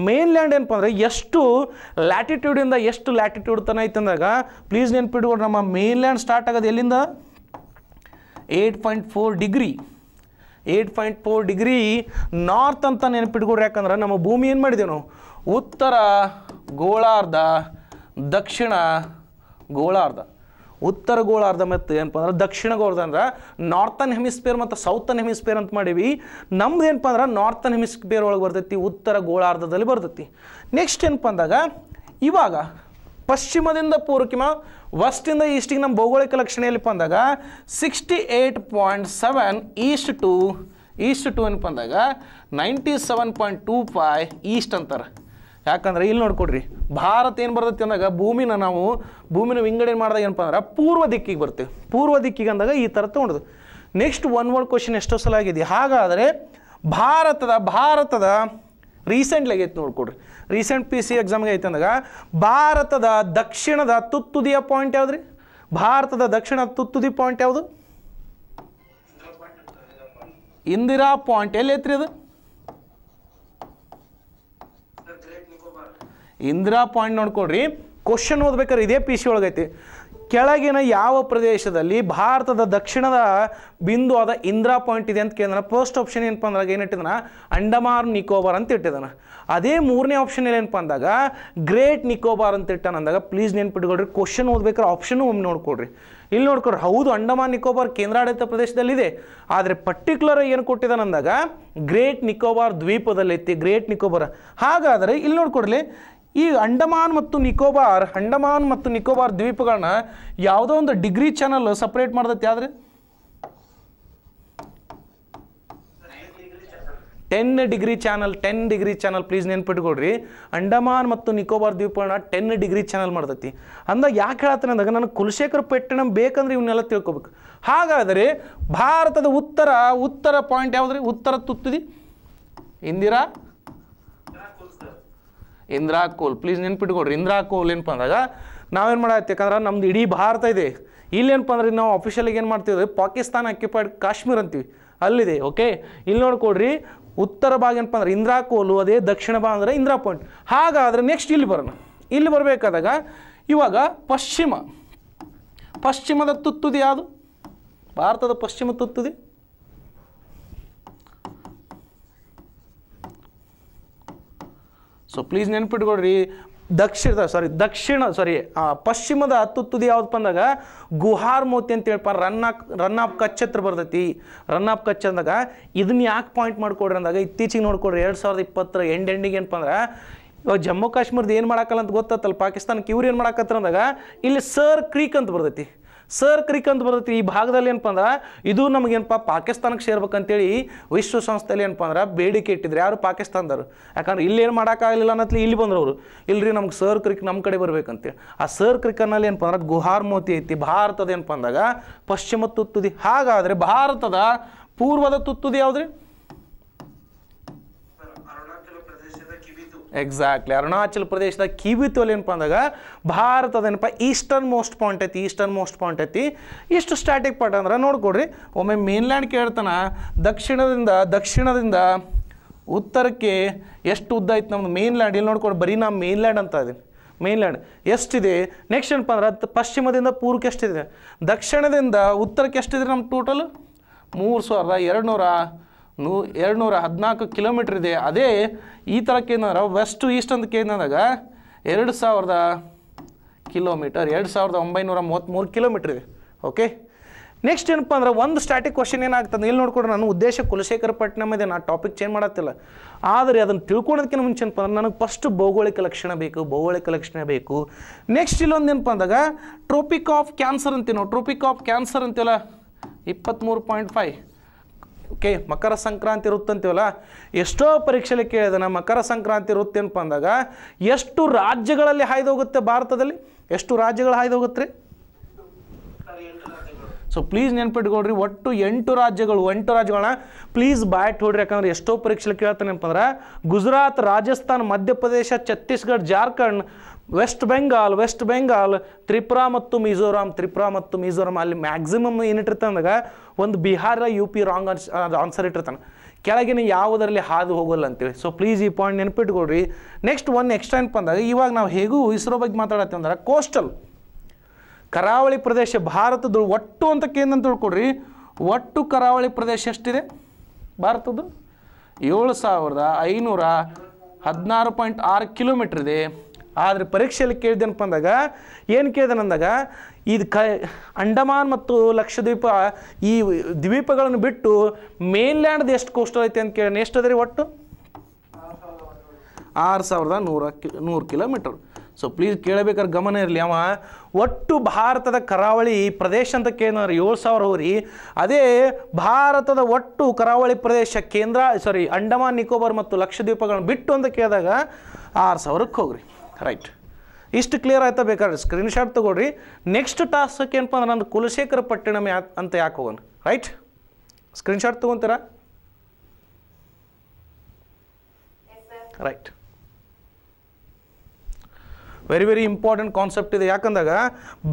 ಮೇನ್ ಲ್ಯಾಂಡ್ ಏನಪ್ಪ ಅಂದರೆ ಎಷ್ಟು ಲ್ಯಾಟಿಟ್ಯೂಡಿಂದ ಎಷ್ಟು ಲ್ಯಾಟಿಟ್ಯೂಡ್ ತನ ಅಂದಾಗ ಪ್ಲೀಸ್ ನೆನ್ಪಿಟ್ಕೊಂಡು ನಮ್ಮ ಮೇನ್ ಲ್ಯಾಂಡ್ ಸ್ಟಾರ್ಟ್ ಆಗೋದು ಎಲ್ಲಿಂದ eight point four degree eight point four degree north ಅಂತ ನೆನಪಿಟ್ಕೊಡ್ರಿ ಯಾಕಂದ್ರೆ ನಮ್ಮ ಭೂಮಿ ಏನು ಮಾಡಿದೆವು ನಾವು ಉತ್ತರ ಗೋಳಾರ್ಧ ದಕ್ಷಿಣ ಗೋಳಾರ್ಧ ಉತ್ತರ ಗೋಳಾರ್ಧ ಮತ್ತು ಏನಪ್ಪ ಅಂದ್ರೆ ದಕ್ಷಿಣ ಗೋಳಾರ್ಧ ಅಂದ್ರೆ ನಾರ್ತನ್ ಹೆಮಿಸ್ಪಿಯರ್ ಮತ್ತು ಸೌತನ್ ಹೆಮಿಸ್ಪಿಯರ್ ಅಂತ ಮಾಡೀವಿ ನಮ್ದು ಏನಪ್ಪ ಅಂದ್ರೆ ನಾರ್ತನ್ ಹೆಮಿಸ್ಪಿಯರ್ ಒಳಗೆ ಬರ್ತೈತಿ ಉತ್ತರ ಗೋಳಾರ್ಧದಲ್ಲಿ ಬರ್ತೈತಿ ನೆಕ್ಸ್ಟ್ ಏನಪ್ಪ ಅಂದಾಗ ಇವಾಗ ಪಶ್ಚಿಮದಿಂದ ಪೂರ್ವಕ್ಕೆ ವೆಸ್ಟಿಂದ ಈಸ್ಟಿಗೆ ನಮ್ಮ ಭೌಗೋಳಿಕ ಲಕ್ಷಣ ಎಲ್ಲಿ ಅಂದಾಗ sixty eight point seven east to east to ಏನಪ್ಪ ಅಂದಾಗ ninety seven point two five east ಅಂತಾರೆ ಯಾಕಂದ್ರೆ ಇಲ್ಲಿ ನೋಡ್ಕೊಡ್ರಿ ಭಾರತ ಏನು ಬರ್ತೈತಿ ಅಂದಾಗ ಭೂಮಿನ ನಾವು ಭೂಮಿನ ವಿಂಗಡಣೆ ಮಾಡಿದಾಗ ಏನಪ್ಪ ಅಂದ್ರೆ ಪೂರ್ವ ದಿಕ್ಕಿಗೆ ಬರ್ತೀವಿ ಪೂರ್ವ ದಿಕ್ಕಿಗೆ ಅಂದಾಗ ಈ ಥರ ತೊಗೊಂಡು ನೆಕ್ಸ್ಟ್ ಒನ್ ವರ್ಡ್ ಕ್ವಶನ್ ಎಷ್ಟೋ ಸಲ ಆಗಿದೆ ಹಾಗಾದರೆ ಭಾರತದ ಭಾರತದ ರೀಸೆಂಟ್ಲಾಗಿ ಐತೆ ನೋಡ್ಕೊಡ್ರಿ ರೀಸೆಂಟ್ ಪಿ ಸಿ ಎಕ್ಸಾಮ್ಗೆ ಐತೆ ಅಂದಾಗ ಭಾರತದ ದಕ್ಷಿಣದ ತುತ್ತುದಿಯ ಪಾಯಿಂಟ್ ಯಾವ್ದು ರೀ ಭಾರತದ ದಕ್ಷಿಣ ತುತ್ತುದಿ ಪಾಯಿಂಟ್ ಯಾವುದು ಇಂದಿರಾ ಪಾಯಿಂಟ್ ಎಲ್ಲಿ ಐತ್ರಿ ಅದು ಇಂದಿರಾ ಪಾಯಿಂಟ್ ನೋಡ್ಕೊಳ್ರಿ ಕ್ವಶನ್ ಓದ್ಬೇಕಾದ್ರೆ ಇದೇ ಪಿ ಸಿ ಒಳಗೈತಿ ಕೆಳಗಿನ ಯಾವ ಪ್ರದೇಶದಲ್ಲಿ ಭಾರತದ ದಕ್ಷಿಣದ ಬಿಂದು ಆದ ಇಂದಿರಾ ಪಾಯಿಂಟ್ ಇದೆ ಅಂತ ಕೇಳಿದಾನ ಫಸ್ಟ್ ಆಪ್ಷನ್ ಏನಪ್ಪ ಅಂದಾಗ ಇಟ್ಟಿದಾನ ಅಂಡಮಾನ್ ನಿಕೋಬಾರ್ ಅಂತ ಇಟ್ಟಿದ್ದಾನೆ ಅದೇ ಮೂರನೇ ಆಪ್ಷನ್ ಏನಪ್ಪ ಅಂದಾಗ ಗ್ರೇಟ್ ನಿಕೋಬಾರ್ ಅಂತ ಇಟ್ಟಾನ ಅಂದಾಗ ಪ್ಲೀಸ್ ನೆನ್ಪಿಟ್ಕೊಳ್ರಿ ಕ್ವಶನ್ ಓದ್ಬೇಕಾದ್ರೆ ಆಪ್ಷನ್ ಒಮ್ಮೆ ನೋಡ್ಕೊಳ್ರಿ ಇಲ್ಲಿ ನೋಡ್ಕೊಡ್ರಿ ಹೌದು ಅಂಡಮಾನ್ ನಿಕೋಬಾರ್ ಕೇಂದ್ರಾಡಳಿತ ಪ್ರದೇಶದಲ್ಲಿದೆ ಆದರೆ ಪರ್ಟಿಕ್ಯುಲರ್ ಏನು ಕೊಟ್ಟಿದ್ದಾನೆ ಅಂದಾಗ ಗ್ರೇಟ್ ನಿಕೋಬಾರ್ ದ್ವೀಪದಲ್ಲಿ ಐತಿ ಗ್ರೇಟ್ ನಿಕೋಬಾರ್ ಹಾಗಾದರೆ ಇಲ್ಲಿ ನೋಡ್ಕೊಡ್ಲಿ ಈ ಅಂಡಮಾನ್ ಮತ್ತು ನಿಕೋಬಾರ್ ಅಂಡಮಾನ್ ಮತ್ತು ನಿಕೋಬಾರ್ ದ್ವೀಪಗಳನ್ನ ಯಾವುದೋ ಒಂದು ಡಿಗ್ರಿ ಚಾನಲ್ ಸಪ್ರೇಟ್ ಮಾಡ್ದತ್ತೆ ಆದ್ರೆ ten degree channel ten degree channel please ನೆನ್ಪಿಟ್ಕೊಡ್ರಿ ಅಂಡಮಾನ್ ಮತ್ತು ನಿಕೋಬಾರ್ ದ್ವೀಪಗಳನ್ನ ಟೆನ್ ಡಿಗ್ರಿ ಚಾನಲ್ ಮಾಡ್ತೈತಿ ಅಂದಾಗ ಯಾಕೆ ಹೇಳ್ತಾನೆ ಅಂದಾಗ ನಾನು ಕುಲಶೇಖರ್ ಪೆಟ್ಟಣಂ ಬೇಕಂದ್ರೆ ಇವನ್ನೆಲ್ಲ ತಿಳ್ಕೊಬೇಕು ಹಾಗಾದರೆ ಭಾರತದ ಉತ್ತರ ಉತ್ತರ ಪಾಯಿಂಟ್ ಯಾವುದ್ರಿ ಉತ್ತರ ತುತ್ತಿದೆ ಇಂದಿರಾ ಇಂದಿರಾ ಕೋಲ್ ಪ್ಲೀಸ್ ನೆನ್ಪಿಟ್ಕೊಡ್ರಿ ಇಂದ್ರಾ ಕೋಲ್ ಏನಪ್ಪ ಅಂದಾಗ ನಾವೇನು ಮಾಡತ್ತೆ ಯಾಕಂದ್ರೆ ನಮ್ದು ಇಡೀ ಭಾರತ ಇದೆ ಇಲ್ಲೇನಪ್ಪ ಅಂದ್ರೆ ನಾವು ಅಫಿಷಿಯಲಿಗೆ ಏನು ಮಾಡ್ತೀವಿ ಪಾಕಿಸ್ತಾನ ಆಕ್ಯುಪೈಡ್ ಕಾಶ್ಮೀರ್ ಅಂತೀವಿ ಅಲ್ಲಿದೆ ಓಕೆ ಇಲ್ಲಿ ನೋಡ್ಕೊಡ್ರಿ ಉತ್ತರ ಭಾಗ ಏನಪ್ಪ ಅಂದ್ರೆ ಇಂದ್ರಾ ಕೋಲು ಅದೇ ದಕ್ಷಿಣ ಭಾಗ ಅಂದರೆ ಇಂದ್ರಾ ಪಾಯಿಂಟ್ ಹಾಗಾದರೆ ನೆಕ್ಸ್ಟ್ ಇಲ್ಲಿ ಬರೋಣ ಇಲ್ಲಿ ಬರಬೇಕಾದಾಗ ಇವಾಗ ಪಶ್ಚಿಮ ಪಶ್ಚಿಮದ ತುತ್ತುದಿ ಯಾವುದು ಭಾರತದ ಪಶ್ಚಿಮ ತುತ್ತುದಿ ಸೊ ಪ್ಲೀಸ್ ನೆನ್ಪಿಟ್ಕೊಡ್ರಿ ದಕ್ಷಿಣದ ಸಾರಿ ದಕ್ಷಿಣ ಸಾರಿ ಪಶ್ಚಿಮದ ಹತ್ತು ಯಾವ್ದು ಬಂದಾಗ ಗುಹಾರ್ ಮೋತಿ ಅಂತ ಹೇಳ್ಪ ರನ್ನಾಕ್ ರನ್ ಆಫ್ ಕಚ್ ಹತ್ರ ಬರ್ತೈತಿ ರನ್ ಆಫ್ ಕಚ್ ಅಂದಾಗ ಇದನ್ನ ಯಾಕೆ ಪಾಯಿಂಟ್ ಮಾಡ್ಕೊಡ್ರಿ ಅಂದಾಗ ಇತ್ತೀಚಿಗೆ ನೋಡ್ಕೊಡ್ರಿ ಎರಡು ಸಾವಿರದ ಇಪ್ಪತ್ತರ ಎಂಡ್ ಎಂಡಿಂಗ್ ಏನಪ್ಪ ಅಂದ್ರೆ ಇವಾಗ ಜಮ್ಮು ಕಾಶ್ಮೀರದ ಏನು ಮಾಡೋಕ್ಕಲ್ಲ ಅಂತ ಗೊತ್ತಲ್ಲ ಪಾಕಿಸ್ತಾನಕ್ಕೆ ಇವ್ರು ಏನು ಮಾಡಾಕತ್ರ ಅಂದಾಗ ಇಲ್ಲಿ ಸರ್ ಕ್ರೀಕ್ ಅಂತ ಬರ್ತೈತಿ ಸರ್ ಕ್ರಿಕ್ ಅಂತ ಬರ್ತೈತಿ ಈ ಭಾಗದಲ್ಲಿ ಏನಪ್ಪ ಅಂದ್ರೆ ಇದು ನಮಗೇನಪ್ಪ ಪಾಕಿಸ್ತಾನಕ್ಕೆ ಸೇರ್ಬೇಕಂತೇಳಿ ವಿಶ್ವಸಂಸ್ಥೆಯಲ್ಲಿ ಏನಪ್ಪ ಅಂದ್ರೆ ಬೇಡಿಕೆ ಇಟ್ಟಿದ್ರು ಯಾರು ಪಾಕಿಸ್ತಾನದವರು ಯಾಕಂದ್ರೆ ಇಲ್ಲೇನು ಮಾಡೋಕ್ಕಾಗಲಿಲ್ಲ ಅನ್ನತ್ಲಿ ಇಲ್ಲಿ ಬಂದ್ರು ಅವರು ಇಲ್ಲರಿ ನಮ್ಗೆ ಸರ್ ಕ್ರಿಕ್ ನಮ್ಮ ಕಡೆ ಬರ್ಬೇಕಂತೇಳಿ ಆ ಸರ್ ಕ್ರಿಕನಲ್ಲಿ ಏನಪ್ಪ ಅಂದ್ರೆ ಗುಹಾರ್ ಮೋತಿ ಐತಿ ಭಾರತದ ಏನಪ್ಪ ಅಂದಾಗ ಪಶ್ಚಿಮ ತುತ್ತುದಿ ಹಾಗಾದರೆ ಭಾರತದ ಪೂರ್ವದ ತುತ್ತುದಿ ಯಾವುದ್ರಿ ಎಕ್ಸಾಕ್ಟ್ಲಿ ಅರುಣಾಚಲ ಪ್ರದೇಶದ ಕಿವಿ ತೋಲೇನಪ್ಪ ಅಂದಾಗ ಭಾರತದ ಏನಪ್ಪ ಈಸ್ಟರ್ನ್ ಮೋಸ್ಟ್ ಪಾಯಿಂಟ್ ಐತಿ ಈಸ್ಟರ್ನ್ ಮೋಸ್ಟ್ ಪಾಯಿಂಟ್ ಐತಿ ಇಷ್ಟು ಸ್ಟ್ಯಾಟಿಕ್ ಪಾಯಿಂಟ್ ಅಂದ್ರೆ ನೋಡ್ಕೊಡ್ರಿ ಒಮ್ಮೆ ಮೇನ್ಲ್ಯಾಂಡ್ ಕೇಳ್ತಾನೆ ದಕ್ಷಿಣದಿಂದ ದಕ್ಷಿಣದಿಂದ ಉತ್ತರಕ್ಕೆ ಎಷ್ಟು ಉದ್ದ ಐತಿ ನಮ್ಮದು ಮೇನ್ಲ್ಯಾಂಡ್ ಇಲ್ಲಿ ನೋಡ್ಕೊಂಡು ಬರೀ ನಾವು ಮೇನ್ಲ್ಯಾಂಡ್ ಅಂತ ಇದೀನಿ ಮೇನ್ಲ್ಯಾಂಡ್ ಎಷ್ಟಿದೆ ನೆಕ್ಸ್ಟ್ ಏನಪ್ಪ ಅಂದ್ರೆ ಪಶ್ಚಿಮದಿಂದ ಪೂರ್ವಕ್ಕೆ ಎಷ್ಟಿದೆ ದಕ್ಷಿಣದಿಂದ ಉತ್ತರಕ್ಕೆ ಎಷ್ಟಿದೆ ನಮ್ಮ ಟೋಟಲ್ ಮೂರು ಸಾವಿರದ ಎರಡು ನೂರ ನೂ ಎರಡು ನೂರ ಹದಿನಾಲ್ಕು ಕಿಲೋಮೀಟ್ರ್ ಇದೆ ಅದೇ ಈ ಏನಂದ್ರೆ ವೆಸ್ಟ್ ಈಸ್ಟ್ ಅಂತ ಕೇಂದಾಗ ಎರಡು ಸಾವಿರದ ಕಿಲೋಮೀಟರ್ ಎರಡು ಸಾವಿರದ ಒಂಬೈನೂರ ಮೂವತ್ತ್ಮೂರು ಕಿಲೋಮೀಟ್ರ್ ಇದೆ ಓಕೆ ನೆಕ್ಸ್ಟ್ ಏನಪ್ಪ ಅಂದ್ರೆ ಒಂದು ಸ್ಟ್ಯಾಟಿಕ್ ಕ್ವಶನ್ ಏನಾಗ್ತದೆ ಇಲ್ಲಿ ನೋಡ್ಕೊಂಡ್ರೆ ನನ್ನ ಉದ್ದೇಶ ಕುಲಶೇಖರ ಇದೆ ನಾನು ಟಾಪಿಕ್ ಚೇಂಜ್ ಮಾಡತ್ತಿಲ್ಲ ಆದರೆ ಅದನ್ನು ತಿಳ್ಕೊಳೋದಕ್ಕಿಂತ ಮುಂಚೆ ಏನಪ್ಪ ಅಂದ್ರೆ ನನಗೆ ಫಸ್ಟ್ ಭೌಗೋಳಿಕ ಲಕ್ಷಣ ಬೇಕು ಭೌಗೋಳಿಕ ಲಕ್ಷಣ ಬೇಕು ನೆಕ್ಸ್ಟ್ ಇಲ್ಲೊಂದು ಏನಪ್ಪ ಅಂದಾಗ ಟ್ರೋಪಿಕ್ ಆಫ್ ಕ್ಯಾನ್ಸರ್ ಅಂತೀವಿ ನಾವು ಟ್ರೋಪಿಕ್ ಆಫ್ ಕ್ಯಾನ್ಸರ್ ಅಂತೀವಲ್ಲ ಇಪ್ಪತ್ತ್ಮೂರು ಪಾಯಿಂಟ್ ಫೈವ್ ಓಕೆ ಮಕರ ಸಂಕ್ರಾಂತಿ ವೃತ್ತ ಅಂತೀವಲ್ಲ ಎಷ್ಟೋ ಪರೀಕ್ಷೆಯಲ್ಲಿ ಕೇಳಿದಾನೆ ಮಕರ ಸಂಕ್ರಾಂತಿ ವೃತ್ತಿ ಏನಪ್ಪ ಅಂದಾಗ ಎಷ್ಟು ರಾಜ್ಯಗಳಲ್ಲಿ ಹೋಗುತ್ತೆ ಭಾರತದಲ್ಲಿ ಎಷ್ಟು ರಾಜ್ಯಗಳು ಹಾಯ್ದೋಗುತ್ತೆ ಸೊ ಪ್ಲೀಸ್ ನೆನ್ಪಿಟ್ಕೊಳ್ರಿ ಒಟ್ಟು ಎಂಟು ರಾಜ್ಯಗಳು ಎಂಟು ರಾಜ್ಯಗಳನ್ನ ಪ್ಲೀಸ್ ಬಾಯ್ ಹೊಡ್ರಿ ಯಾಕಂದ್ರೆ ಎಷ್ಟೋ ಪರೀಕ್ಷೆಲಿ ಕೇಳ್ತಾನೆ ಅಂತಂದ್ರೆ ಗುಜರಾತ್ ರಾಜಸ್ಥಾನ್ ಮಧ್ಯಪ್ರದೇಶ ಛತ್ತೀಸ್ಗಢ ಜಾರ್ಖಂಡ್ ವೆಸ್ಟ್ ಬೆಂಗಾಲ್ ವೆಸ್ಟ್ ಬೆಂಗಾಲ್ ತ್ರಿಪುರಾ ಮತ್ತು ಮಿಜೋರಾಂ ತ್ರಿಪುರಾ ಮತ್ತು ಮಿಜೋರಾಂ ಅಲ್ಲಿ ಮ್ಯಾಕ್ಸಿಮಮ್ ಏನಿಟ್ಟಿರ್ತಂದಾಗ ಒಂದು Bihar U P wrong ans answer ಇಟ್ಟಿರ್ತಾನೆ ಕೆಳಗಿನ ಯಾವುದರಲ್ಲಿ ಹಾದು ಹೋಗೋಲ್ಲ ಅಂತೇಳಿ ಸೊ ಪ್ಲೀಸ್ ಈ ಪಾಯಿಂಟ್ ನೆನಪಿಟ್ಕೊಡ್ರಿ ನೆಕ್ಸ್ಟ್ ಒನ್ ಎಕ್ಸ್ಟ್ರಾ ಏನಪ್ಪ ಬಂದಾಗ ಇವಾಗ ನಾವು ಹೇಗೂ ಇಸ್ರೋ ಬಗ್ಗೆ ಮಾತಾಡತ್ತೆ ಅಂದ್ರೆ ಕೋಸ್ಟಲ್ ಕರಾವಳಿ ಪ್ರದೇಶ ಭಾರತದ ಒಟ್ಟು ಅಂತ ಅಂತ ತಿಳ್ಕೊಡ್ರಿ ಒಟ್ಟು ಕರಾವಳಿ ಪ್ರದೇಶ ಎಷ್ಟಿದೆ ಭಾರತದ್ದು ಏಳು ಸಾವಿರದ ಐನೂರ ಹದಿನಾರು ಪಾಯಿಂಟ್ ಆರು ಕಿಲೋಮೀಟ್ರ್ ಇದೆ ಆದರೆ ಪರೀಕ್ಷೆಯಲ್ಲಿ ಕೇಳಿದೆನಪ್ಪ ಅಂದಾಗ ಏನು ಕೇಳಿದೆನಂದಾಗ ಇದು ಕ ಅಂಡಮಾನ್ ಮತ್ತು ಲಕ್ಷದ್ವೀಪ ಈ ದ್ವೀಪಗಳನ್ನು ಬಿಟ್ಟು ಮೇನ್ಲ್ಯಾಂಡ್ ಎಷ್ಟು ಕೋಸ್ಟಲ್ ಐತೆ ಅಂತ ಎಷ್ಟು ರೀ ಒಟ್ಟು ಆರು ಸಾವಿರದ ನೂರ ಕಿ ನೂರು ಕಿಲೋಮೀಟರ್ ಸೊ ಪ್ಲೀಸ್ ಕೇಳಬೇಕಾದ್ರೆ ಗಮನ ಇರಲಿ ಅವ ಒಟ್ಟು ಭಾರತದ ಕರಾವಳಿ ಪ್ರದೇಶ ಅಂತ ಕೇಳಿದ್ರೆ ಏಳು ಸಾವಿರ ಹೋಗ್ರಿ ಅದೇ ಭಾರತದ ಒಟ್ಟು ಕರಾವಳಿ ಪ್ರದೇಶ ಕೇಂದ್ರ ಸಾರಿ ಅಂಡಮಾನ್ ನಿಕೋಬಾರ್ ಮತ್ತು ಲಕ್ಷದ್ವೀಪಗಳನ್ನು ಬಿಟ್ಟು ಅಂತ ಕೇಳಿದಾಗ ಆರು ಸಾವಿರಕ್ಕೆ ಹೋಗ್ರಿ ರೈಟ್ ಇಷ್ಟು ಕ್ಲಿಯರ್ ಆಯ್ತಾ ಬೇಕಾದ್ರೆ ಸ್ಕ್ರೀನ್ಶಾಟ್ ತೊಗೊಳ್ರಿ ನೆಕ್ಸ್ಟ್ ಟಾಸ್ಕ್ ಏನಪ್ಪ ಅಂದ್ರೆ ನಂದು ಕುಲಶೇಖರ ಪಟ್ಟಣಮ್ ಯಾ ಅಂತ ಯಾಕೆ ಹೋಗೋಣ ರೈಟ್ ಸ್ಕ್ರೀನ್ಶಾಟ್ ತೊಗೊತೀರಾ right very very important concept ಇದೆ ಯಾಕಂದಾಗ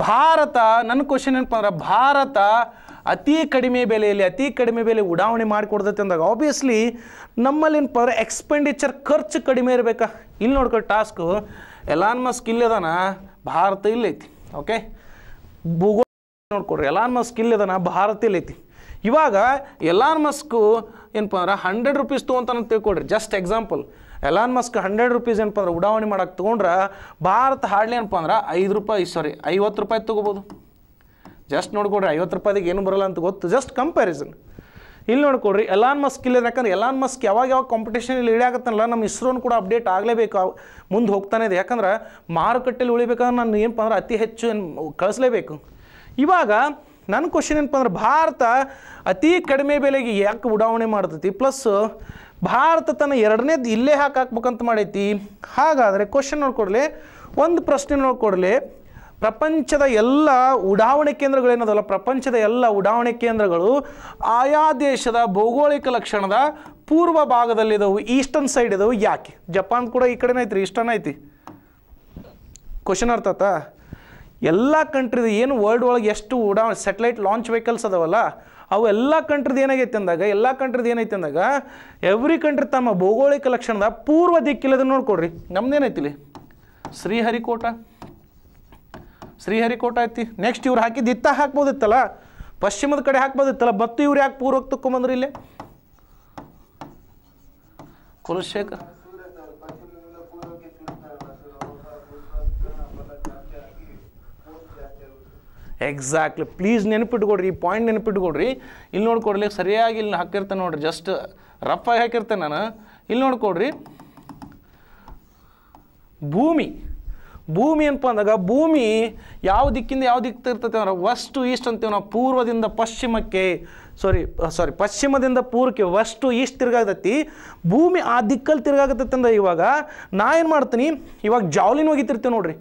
ಭಾರತ ನನ್ನ ಕ್ವಶನ್ ಏನಪ್ಪ ಅಂದ್ರೆ ಭಾರತ ಅತಿ ಕಡಿಮೆ ಬೆಲೆಯಲ್ಲಿ ಅತಿ ಕಡಿಮೆ ಬೆಲೆ ಉಡಾವಣೆ ಮಾಡಿಕೊಡ್ತೈತೆ ಅಂದಾಗ ಆಬ್ವಿಯಸ್ಲಿ ನಮ್ಮಲ್ಲಿ ಏನಪ್ಪ ಅಂದ್ರೆ ಎಕ್ಸ್ಪೆಂಡಿಚರ್ ಖರ್ಚು ಕಡಿಮೆ ಇರಬೇಕಾ ಇಲ್ಲಿ ನೋಡ್ಕೊಳ್ಳಿ ಟಾಸ್ಕ್ ಎಲಾನ್ ಮಸ್ಕ್ ಇಲ್ಲದಾನ ಭಾರತ ಇಲ್ಲೈತಿ ಓಕೆ ಭೂಗೋಳ ನೋಡ್ಕೊಡ್ರಿ ಎಲಾನ್ ಮಸ್ಕ್ ಇಲ್ಲದಾನ ಭಾರತ ಇಲ್ಲೈತಿ ಇವಾಗ ಎಲಾನ್ ಮಸ್ಕು ಏನಪ್ಪ ಅಂದ್ರೆ ಹಂಡ್ರೆಡ್ ರುಪೀಸ್ ತೊಗೊಂತಾನ ತಿಳ್ಕೊಡ್ರಿ just example Elon Musk hundred rupees ಏನಪ್ಪ ಅಂದ್ರೆ ಉಡಾವಣೆ ಮಾಡಕ್ಕೆ ತೊಗೊಂಡ್ರೆ ಭಾರತ ಹಾಡ್ಲಿ ಏನಪ್ಪ ಅಂದ್ರೆ ಐದು ರೂಪಾಯಿ ಸಾರಿ ಐವತ್ತು ರೂಪಾಯಿ ತೊಗೋಬೋದು ಜಸ್ಟ್ ನೋಡ್ಕೊಡ್ರಿ ಐವತ್ತು ರೂಪಾಯಿಗೆ ಏನು ಬರಲ್ಲ ಅಂತ ಗೊತ್ತು ಜಸ್ಟ್ ಕಂಪ್ಯಾರಿಸನ್ ಇಲ್ಲಿ ನೋಡ್ಕೊಡ್ರಿ ಎಲಾನ್ ಮಸ್ಕ್ ಇಲ್ಲ ಯಾಕಂದ್ರೆ ಎಲಾನ್ ಮಸ್ಕ್ ಯಾವಾಗ ಯಾವಾಗ ಕಾಂಪಿಟೇಷನ್ ಇಲ್ಲಿ ಇಳಿಯಾಗತ್ತಲ್ಲ ನಮ್ಮ ಇಸ್ರೋನು ಕೂಡ ಅಪ್ಡೇಟ್ ಆಗಲೇಬೇಕು ಮುಂದೆ ಹೋಗ್ತಾನೆ ಇದೆ ಯಾಕಂದ್ರೆ ಮಾರುಕಟ್ಟೆಲಿ ಉಳಿಬೇಕಂದ್ರೆ ನಾನು ಏನಪ್ಪ ಅಂದ್ರೆ ಅತಿ ಹೆಚ್ಚು ಏನು ಕಳಿಸ್ಲೇಬೇಕು ಇವಾಗ ನನ್ನ ಕ್ವಶನ್ ಏನಪ್ಪ ಅಂದ್ರೆ ಭಾರತ ಅತಿ ಕಡಿಮೆ ಬೆಲೆಗೆ ಯಾಕೆ ಉಡಾವಣೆ ಮಾಡ್ತೈತಿ ಪ್ಲಸ್ ಭಾರತ ತನ್ನ ಎರಡನೇದು ಇಲ್ಲೇ ಹಾಕಿ ಹಾಕ್ಬೇಕಂತ ಮಾಡೈತಿ ಹಾಗಾದರೆ ಕ್ವಶನ್ ನೋಡ್ಕೊಡ್ಲಿ ಒಂದು ಪ್ರಶ್ನೆ ನೋಡ್ಕೊಡ್ಲಿ ಪ್ರಪಂಚದ ಎಲ್ಲ ಉಡಾವಣೆ ಕೇಂದ್ರಗಳೇನದಲ್ಲ ಪ್ರಪಂಚದ ಎಲ್ಲ ಉಡಾವಣೆ ಕೇಂದ್ರಗಳು ಆಯಾ ದೇಶದ ಭೌಗೋಳಿಕ ಲಕ್ಷಣದ ಪೂರ್ವ ಭಾಗದಲ್ಲಿದ್ದವು ಈಸ್ಟರ್ನ್ ಸೈಡ್ ಇದಾವೆ ಯಾಕೆ ಜಪಾನ್ ಕೂಡ ಈ ಕಡೆನೇ ಐತ್ರಿ ಈಸ್ಟರ್ನ್ ಐತಿ ಕ್ವಶನ್ ಅರ್ಥ ಎಲ್ಲ ಕಂಟ್ರಿದು ಏನು ವರ್ಲ್ಡ್ ಒಳಗೆ ಎಷ್ಟು ಉಡಾವಣೆ ಸ್ಯಾಟಲೈಟ್ ಲಾಂಚ್ ವೆಹಿಕಲ್ಸ್ ಅದಾವಲ್ಲ ಅವು ಎಲ್ಲ ಕಂಟ್ರಿದು ಏನಾಗೈತೆ ಅಂದಾಗ ಎಲ್ಲ ಕಂಟ್ರಿದು ಏನೈತೆ ಅಂದಾಗ ಎವ್ರಿ ಕಂಟ್ರಿ ತಮ್ಮ ಭೌಗೋಳಿಕ ಲಕ್ಷಣದ ಪೂರ್ವ ದಿಕ್ಕಿಲ್ಲದನ್ನು ನೋಡ್ಕೊಡ್ರಿ ನಮ್ದೇನೈತಿಲಿ ಶ್ರೀಹರಿಕೋಟ ಶ್ರೀಹರಿಕೋಟ ಐತಿ ನೆಕ್ಸ್ಟ್ ಇವ್ರು ಹಾಕಿದ್ದು ಇತ್ತ ಹಾಕ್ಬೋದಿತ್ತಲ್ಲ ಪಶ್ಚಿಮದ ಕಡೆ ಹಾಕ್ಬೋದಿತ್ತಲ್ಲ ಬತ್ತು ಇವ್ರು ಯಾಕೆ ಪೂರ್ವಕ್ಕೆ ತಕ್ಕೊಂಬಂದ್ರಿ ಇಲ್ಲಿ ಕುಲಶೇಖರ್ ಎಕ್ಸಾಕ್ಟ್ಲಿ ಪ್ಲೀಸ್ ನೆನಪಿಟ್ಕೊಡ್ರಿ ಈ ಪಾಯಿಂಟ್ ನೆನಪಿಟ್ಕೊಡ್ರಿ ಇಲ್ಲಿ ನೋಡ್ಕೊಡ್ಲಿ ಸರಿಯಾಗಿ ಇಲ್ಲಿ ಹಾಕಿರ್ತೇನೆ ನೋಡ್ರಿ ಜಸ್ಟ್ ರಫ್ ಆಗಿ ಹಾಕಿರ್ತೇನೆ ನಾನು ಇಲ್ಲಿ ನೋಡ್ಕೊಡ್ರಿ ಭೂಮಿ ಭೂಮಿ ಅಂತ ಅಂದಾಗ ಭೂಮಿ ಯಾವ ದಿಕ್ಕಿಂದ ಯಾವ ದಿಕ್ಕು ಇರ್ತೈತೆ ಅಂದ್ರೆ ವಸ್ಟ್ ಟು ಈಸ್ಟ್ ಅಂತೀವಿ ನಾವು ಪೂರ್ವದಿಂದ ಪಶ್ಚಿಮಕ್ಕೆ ಸಾರಿ ಸಾರಿ ಪಶ್ಚಿಮದಿಂದ ಪೂರ್ವಕ್ಕೆ ವಸ್ಟ್ ಟು ಈಸ್ಟ್ ತಿರ್ಗಾತೈತಿ ಭೂಮಿ ಆ ದಿಕ್ಕಲ್ಲಿ ತಿರ್ಗಾಗತೈತೆ ಅಂದ್ರೆ ಇವಾಗ ನಾ ಏನು ಮಾಡ್ತೀನಿ ಇವಾಗ ಜಾವ್ಲಿನ್ ಹೋಗಿತಿರ್ತೀವಿ ನೋಡ್ರಿ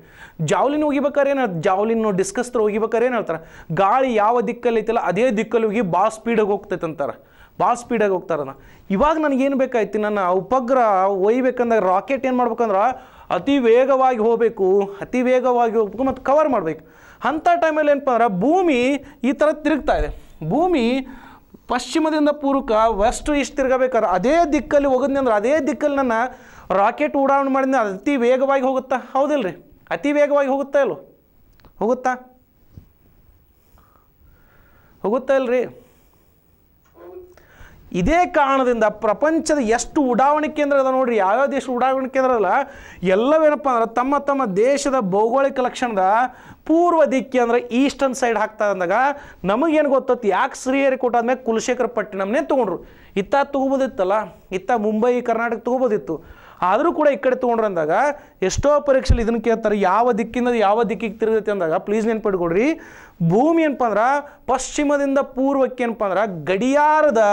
ಜಾವ್ಲಿನ್ ಒಗಿಬೇಕಾರೆ ಏನು ಜಾವ್ಲಿನ್ ಡಿಸ್ಕಸ್ ಥರ ಒಗಿಬೇಕಾರೆ ಏನು ಹೇಳ್ತಾರೆ ಗಾಳಿ ಯಾವ ದಿಕ್ಕಲ್ಲಿ ಐತಲ್ಲ ಅದೇ ದಿಕ್ಕಲ್ಲಿ ಹೋಗಿ ಭಾಳ ಸ್ಪೀಡಾಗಿ ಹೋಗ್ತೈತೆ ಅಂತಾರೆ ಭಾಳ ಸ್ಪೀಡಾಗಿ ಹೋಗ್ತಾರನ ಇವಾಗ ನನಗೇನು ಬೇಕಾಯ್ತು ನನ್ನ ಉಪಗ್ರಹ ಒಯ್ಬೇಕಂದಾಗ ರಾಕೆಟ್ ಏನು ಮಾಡ್ಬೇಕಂದ್ರೆ ಅತಿ ವೇಗವಾಗಿ ಹೋಗಬೇಕು ಅತಿ ವೇಗವಾಗಿ ಹೋಗ್ಬೇಕು ಮತ್ತು ಕವರ್ ಮಾಡಬೇಕು ಅಂಥ ಟೈಮಲ್ಲಿ ಏನಪ್ಪ ಅಂದ್ರೆ ಭೂಮಿ ಈ ಥರ ತಿರುಗ್ತಾ ಇದೆ ಭೂಮಿ ಪಶ್ಚಿಮದಿಂದ ಪೂರ್ವಕ ವೆಸ್ಟ್ ಈಸ್ಟ್ ತಿರ್ಗಬೇಕಾದ್ರೆ ಅದೇ ದಿಕ್ಕಲ್ಲಿ ಹೋಗೋದ್ನಿ ಅಂದ್ರೆ ಅದೇ ದಿಕ್ಕಲ್ಲಿ ನನ್ನ ರಾಕೆಟ್ ಉಡಾವಣೆ ಮಾಡಿದ್ನ ಅತಿ ವೇಗವಾಗಿ ಹೋಗುತ್ತಾ ಹೌದಿಲ್ರಿ ಅತಿ ವೇಗವಾಗಿ ಹೋಗುತ್ತಾ ಇಲ್ಲೋ ಹೋಗುತ್ತಾ ಹೋಗುತ್ತಾ ಇಲ್ರಿ ಇದೇ ಕಾರಣದಿಂದ ಪ್ರಪಂಚದ ಎಷ್ಟು ಉಡಾವಣೆ ಕೇಂದ್ರ ಅದ ನೋಡ್ರಿ ಯಾವ್ಯಾವ ದೇಶ ಉಡಾವಣೆ ಕೇಂದ್ರ ಅಲ್ಲ ಎಲ್ಲವೇನಪ್ಪ ಅಂದ್ರೆ ತಮ್ಮ ತಮ್ಮ ದೇಶದ ಭೌಗೋಳಿಕ ಲಕ್ಷಣದ ಪೂರ್ವ ದಿಕ್ಕಿ ಅಂದ್ರೆ ಈಸ್ಟರ್ನ್ ಸೈಡ್ ಹಾಕ್ತಾ ಅಂದಾಗ ನಮಗೇನು ಗೊತ್ತತ್ತು ಯಾಕೆ ಶ್ರೀಹರಿ ಕೊಟ್ಟಾದ್ಮೇಲೆ ಕುಲಶೇಖರ ಪಟ್ಟಣಮ್ನೇ ತಗೊಂಡ್ರು ಇತ್ತ ತಗೋಬೋದಿತ್ತಲ್ಲ ಇತ್ತ ಮುಂಬೈ ಕರ್ನಾಟಕ ತೊಗೋಬೋದಿತ್ತು ಆದರೂ ಕೂಡ ಈ ಕಡೆ ತಗೊಂಡ್ರೆ ಅಂದಾಗ ಎಷ್ಟೋ ಪರೀಕ್ಷೆಲಿ ಇದನ್ನು ಕೇಳ್ತಾರೆ ಯಾವ ದಿಕ್ಕಿಂದ ಯಾವ ದಿಕ್ಕಿಗೆ ತಿರುಗುತ್ತೆ ಅಂದಾಗ ಪ್ಲೀಸ್ ನೆನ್ಪಿಟ್ಕೊಡ್ರಿ ಭೂಮಿ ಏನಪ್ಪ ಅಂದ್ರೆ ಪಶ್ಚಿಮದಿಂದ ಪೂರ್ವಕ್ಕೆ ಏನಪ್ಪ ಅಂದ್ರೆ ಗಡಿಯಾರದ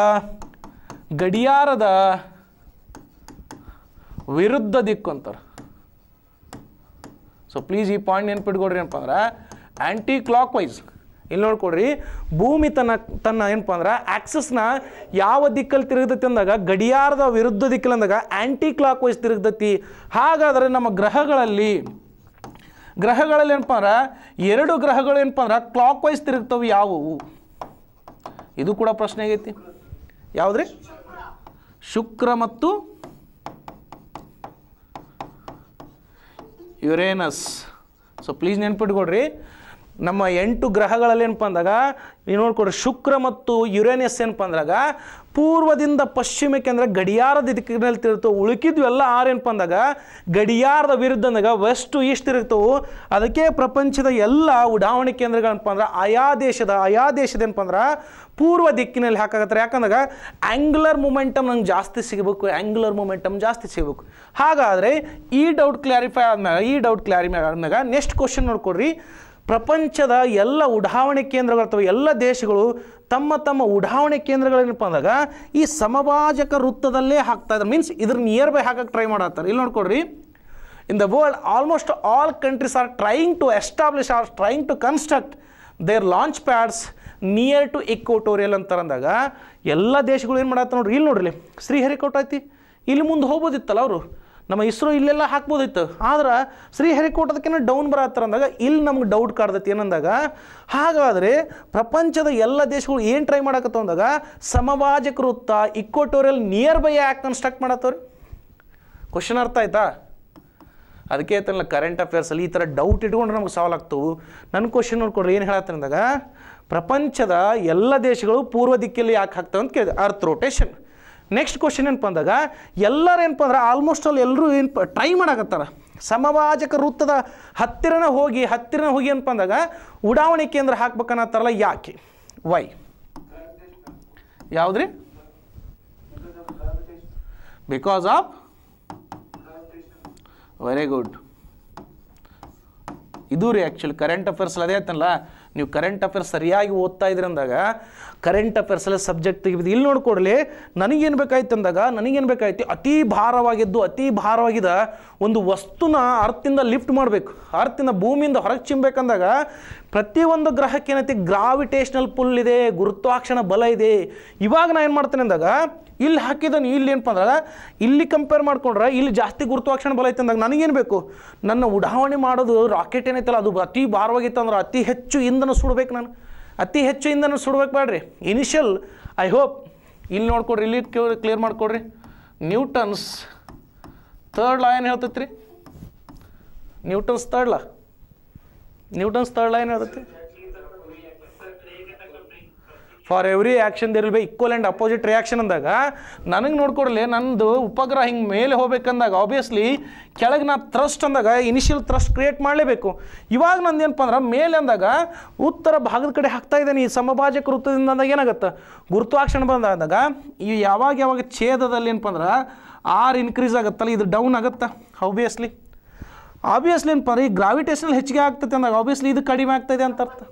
ಗಡಿಯಾರದ ವಿರುದ್ಧ ದಿಕ್ಕು ಅಂತಾರೆ ಸೊ ಪ್ಲೀಸ್ ಈ ಪಾಯಿಂಟ್ ನೆನ್ಪಿಟ್ಕೊಡ್ರಿ ಏನಪ್ಪ ಅಂದ್ರೆ ಆ್ಯಂಟಿ ಕ್ಲಾಕ್ ವೈಸ್ ಇಲ್ಲಿ ನೋಡ್ಕೊಡ್ರಿ ಭೂಮಿ ತನ್ನ ತನ್ನ ಏನಪ್ಪ ಅಂದ್ರೆ ಆಕ್ಸಸ್ನ ಯಾವ ದಿಕ್ಕಲ್ಲಿ ತಿರುಗದತಿ ಅಂದಾಗ ಗಡಿಯಾರದ ವಿರುದ್ಧ ದಿಕ್ಕಲ್ಲಿ ಅಂದಾಗ ಆ್ಯಂಟಿ ಕ್ಲಾಕ್ ವೈಸ್ ತಿರುಗದತಿ ಹಾಗಾದರೆ ನಮ್ಮ ಗ್ರಹಗಳಲ್ಲಿ ಗ್ರಹಗಳಲ್ಲಿ ಏನಪ್ಪ ಅಂದ್ರೆ ಎರಡು ಗ್ರಹಗಳು ಏನಪ್ಪ ಅಂದ್ರೆ ಕ್ಲಾಕ್ ವೈಸ್ ತಿರುಗ್ತವೆ ಯಾವುವು ಇದು ಕೂಡ ಪ್ರಶ್ನೆ ಆಗೈತಿ ಯಾವುದ್ರಿ ಶುಕ್ರ ಮತ್ತು ಯುರೇನಸ್ ಸೊ ಪ್ಲೀಸ್ ನೆನ್ಪಿಟ್ಕೊಡ್ರಿ ನಮ್ಮ ಎಂಟು ಗ್ರಹಗಳಲ್ಲಿ ಏನಪ್ಪ ಅಂದಾಗ ನೀವು ನೋಡ್ಕೊಡ್ರಿ ಶುಕ್ರ ಮತ್ತು ಯುರೇನಿಯಸ್ ಏನಪ್ಪ ಅಂದಾಗ ಪೂರ್ವದಿಂದ ಪಶ್ಚಿಮಕ್ಕೆ ಅಂದರೆ ಗಡಿಯಾರದ ದಿಕ್ಕಿನಲ್ಲಿ ತಿರುತ್ತವೆ ಉಳುಕಿದ್ವು ಎಲ್ಲ ಆರು ಅಂದಾಗ ಗಡಿಯಾರದ ವಿರುದ್ಧ ಅಂದಾಗ ವೆಸ್ಟ್ ಈಸ್ಟ್ ಇರ್ತವು ಅದಕ್ಕೆ ಪ್ರಪಂಚದ ಎಲ್ಲ ಉಡಾವಣೆ ಕೇಂದ್ರಗಳೇನಪ್ಪ ಅಂದ್ರೆ ಆಯಾ ದೇಶದ ಆಯಾ ದೇಶದ ಏನಪ್ಪ ಅಂದ್ರೆ ಪೂರ್ವ ದಿಕ್ಕಿನಲ್ಲಿ ಹಾಕಾಗತ್ತಾರೆ ಯಾಕಂದಾಗ ಆ್ಯಂಗ್ಯುಲರ್ ಮೂಮೆಂಟಮ್ ನಂಗೆ ಜಾಸ್ತಿ ಸಿಗಬೇಕು ಆ್ಯಂಗ್ಯುಲರ್ ಮೂಮೆಂಟಮ್ ಜಾಸ್ತಿ ಸಿಗಬೇಕು ಹಾಗಾದರೆ ಈ ಡೌಟ್ ಕ್ಲಾರಿಫೈ ಆದ್ಮ್ಯಾಗ ಈ ಡೌಟ್ ಕ್ಲಾರಿಫೈ ಆದ್ಮ್ಯಾಗ ನೆಕ್ಸ್ಟ್ ಕ್ವಶನ್ ನೋಡ್ಕೊಡ್ರಿ ಪ್ರಪಂಚದ ಎಲ್ಲ ಉಡಾವಣೆ ಕೇಂದ್ರಗಳು ಅಥವಾ ಎಲ್ಲ ದೇಶಗಳು ತಮ್ಮ ತಮ್ಮ ಉಡಾವಣೆ ಕೇಂದ್ರಗಳೇನಪ್ಪ ಅಂದಾಗ ಈ ಸಮಭಾಜಕ ವೃತ್ತದಲ್ಲೇ ಹಾಕ್ತಾ ಇದ್ದಾರೆ ಮೀನ್ಸ್ ಇದ್ರ ನಿಯರ್ ಬೈ ಹಾಕಕ್ಕೆ ಟ್ರೈ ಮಾಡತ್ತಾರೆ ಇಲ್ಲಿ ನೋಡ್ಕೊಡ್ರಿ in the world almost all countries are trying to establish are trying to construct their launch pads near to equatorial ಅಂತಾರಂದಾಗ ಎಲ್ಲ ದೇಶಗಳು ಏನು ಮಾಡತ್ತ ನೋಡ್ರಿ ಇಲ್ಲಿ ನೋಡ್ರಿ ಶ್ರೀಹರಿಕೋಟ ಐತಿ ಇಲ್ಲಿ ಮುಂದೆ ಹೋಗ್ಬೋದಿತ್ತಲ್ಲ ಅವರು ನಮ್ಮ ಇಸ್ರೋ ಇಲ್ಲೆಲ್ಲ ಹಾಕ್ಬೋದಿತ್ತು ಆದ್ರೆ ಶ್ರೀಹರಿಕೋಟದಕ್ಕಿಂತ ಡೌನ್ ಬರತ್ತಾರ ಅಂದಾಗ ಇಲ್ಲಿ ನಮ್ಗೆ ಡೌಟ್ ಕಾಡ್ದತಿ ಏನಂದಾಗ ಹಾಗಾದರೆ ಪ್ರಪಂಚದ ಎಲ್ಲ ದೇಶಗಳು ಏನು ಟ್ರೈ ಮಾಡಕತ್ತ ಅಂದಾಗ ವೃತ್ತ ಇಕ್ವಟೋರಿಯಲ್ ನಿಯರ್ ಬೈ ಯಾಕೆ ಕನ್ಸ್ಟ್ರಕ್ಟ್ ಮಾಡತ್ತವ್ರಿ ಕ್ವಶನ್ ಅರ್ಥ ಆಯ್ತಾ ಅದಕ್ಕೆ ಐತಲ್ಲ ಕರೆಂಟ್ ಅಫೇರ್ಸಲ್ಲಿ ಈ ಥರ ಡೌಟ್ ಇಟ್ಕೊಂಡ್ರೆ ನಮ್ಗೆ ಸಾಲ್ವ್ ಆಗ್ತವು ನನ್ನ ಕ್ವಶನ್ ನೋಡ್ಕೊಂಡ್ರೆ ಏನು ಹೇಳತ್ತಂದಾಗ ಪ್ರಪಂಚದ ಎಲ್ಲ ದೇಶಗಳು ಪೂರ್ವ ದಿಕ್ಕಲ್ಲಿ ಯಾಕೆ ಹಾಕ್ತವೆ ಅಂತ ಕೇಳಿದೆ ಅರ್ಥ ರೊಟೇಷನ್ ನೆಕ್ಸ್ಟ್ ಕ್ವಶನ್ ಏನಪ್ಪ ಅಂದಾಗ ಎಲ್ಲರೂ ಏನಪ್ಪ ಅಂದ್ರೆ ಆಲ್ಮೋಸ್ಟ್ ಅಲ್ಲಿ ಎಲ್ಲರೂ ಏನು ಟ್ರೈ ಮಾಡಕತ್ತಾರ ಸಮವಾಜಕ ವೃತ್ತದ ಹತ್ತಿರನ ಹೋಗಿ ಹತ್ತಿರನ ಹೋಗಿ ಏನಪ್ಪ ಅಂದಾಗ ಉಡಾವಣೆ ಕೇಂದ್ರ ಹಾಕ್ಬೇಕನ್ನತ್ತಾರಲ್ಲ ಯಾಕೆ ವೈ ಯಾವುದ್ರಿ ಬಿಕಾಸ್ ಆಫ್ ವೆರಿ ಗುಡ್ ಇದು ರೀ ಆ್ಯಕ್ಚುಲಿ ಕರೆಂಟ್ ಅಫೇರ್ಸ್ ಅದೇ ಆಯ್ತಲ್ಲ ನೀವು ಕರೆಂಟ್ ಅಫೇರ್ಸ್ ಸರಿಯಾಗಿ ಓದ್ತಾ ಇದ್ರಿ ಅಂದಾಗ ಕರೆಂಟ್ ಅಫೇರ್ಸಲ್ಲಿ ಸಬ್ಜೆಕ್ಟ್ ತೆಗಿಬಿದ್ದು ಇಲ್ಲಿ ನೋಡ್ಕೊಡ್ಲಿ ನನಗೇನು ಬೇಕಾಯ್ತು ಅಂದಾಗ ನನಗೇನು ಬೇಕಾಯ್ತು ಅತಿ ಭಾರವಾಗಿದ್ದು ಅತಿ ಭಾರವಾಗಿದ್ದ ಒಂದು ವಸ್ತುನ ಅರ್ಥಿಂದ ಲಿಫ್ಟ್ ಮಾಡಬೇಕು ಅರ್ಥಿಂದ ಭೂಮಿಯಿಂದ ಹೊರಗೆ ಚಿಂಬೇಕಂದಾಗ ಪ್ರತಿಯೊಂದು ಗ್ರಹಕ್ಕೆ ಏನೈತಿ ಗ್ರಾವಿಟೇಷನಲ್ ಪುಲ್ ಇದೆ ಗುರುತ್ವಾಕ್ಷಣ ಬಲ ಇದೆ ಇವಾಗ ನಾನು ಏನು ಮಾಡ್ತೇನೆ ಅಂದಾಗ ಇಲ್ಲಿ ಹಾಕಿದ್ದಾನೆ ಇಲ್ಲಿ ಏನಪ್ಪ ಅಂದ್ರೆ ಇಲ್ಲಿ ಕಂಪೇರ್ ಮಾಡ್ಕೊಂಡ್ರೆ ಇಲ್ಲಿ ಜಾಸ್ತಿ ಗುರುತ್ವಾಕ್ಷಣ ಬಲ ಐತೆ ನನಗೇನು ಬೇಕು ನನ್ನ ಉಡಾವಣೆ ಮಾಡೋದು ರಾಕೆಟ್ ಏನೈತಲ್ಲ ಅದು ಅತಿ ಭಾರವಾಗಿತ್ತು ಅಂದ್ರೆ ಅತಿ ಹೆಚ್ಚು ಇಂಧನ ಸುಡ್ಬೇಕು ನಾನು ಅತಿ ಹೆಚ್ಚು ಇಂಧನ ಸುಡ್ಬೇಕು ಬೇಡ್ರಿ ಇನಿಷಿಯಲ್ ಐ ಹೋಪ್ ಇಲ್ಲಿ ನೋಡ್ಕೊಡ್ರಿ ಇಲ್ಲಿ ಕ್ಲಿಯರ್ ಮಾಡ್ಕೊಡ್ರಿ ನ್ಯೂಟನ್ಸ್ ತರ್ಡ್ ಲಾ ಏನು ಹೇಳ್ತೈತ್ರಿ Newton's third law Newton's third law ಏನು ಹೇಳ್ತೈತಿ for every action there will be equal and opposite reaction ಅಂದಾಗ ನನಗೆ ನೋಡ್ಕೊಡಲಿ ನಂದು ಉಪಗ್ರಹ ಹಿಂಗೆ ಮೇಲೆ ಹೋಗ್ಬೇಕಂದಾಗ ಆಬ್ವಿಯಸ್ಲಿ ಕೆಳಗೆ ನಾ ಥ್ರಸ್ಟ್ ಅಂದಾಗ ಇನಿಷಿಯಲ್ ಥ್ರಸ್ಟ್ ಕ್ರಿಯೇಟ್ ಮಾಡಲೇಬೇಕು ಇವಾಗ ನಂದು ಏನಪ್ಪ ಅಂದ್ರೆ ಮೇಲೆ ಅಂದಾಗ ಉತ್ತರ ಭಾಗದ ಕಡೆ ಹಾಕ್ತಾ ಇದ್ದೇನೆ ಈ ಸಮಭಾಜಕ ವೃತ್ತದಿಂದ ಅಂದಾಗ ಏನಾಗುತ್ತೆ ಗುರುತ್ವಾಕ್ಷಣ ಬಂದಾಗ ಈ ಯಾವಾಗ ಯಾವಾಗ ಛೇದದಲ್ಲಿ ಏನಪ್ಪ ಅಂದ್ರೆ ಆರ್ ಇನ್ಕ್ರೀಸ್ ಆಗುತ್ತಲ್ಲ ಇದು ಡೌನ್ ಆಗುತ್ತಾ ಆಬ್ವಿಯಸ್ಲಿ ಆಬ್ವಿಯಸ್ಲಿ ಏನಪ್ಪ ಅಂದ್ರೆ ಈ ಗ್ರಾವಿಟೇಷನಲ್ಲಿ ಹೆಚ್ಚಿಗೆ ಆಗ್ತೈತೆ ಅಂದಾಗ ಆಬ್ವಿಯಸ್ಲಿ ಇದು ಕಡಿಮೆ ಆಗ್ತಾಯಿದೆ ಅಂತ ಅರ್ಥ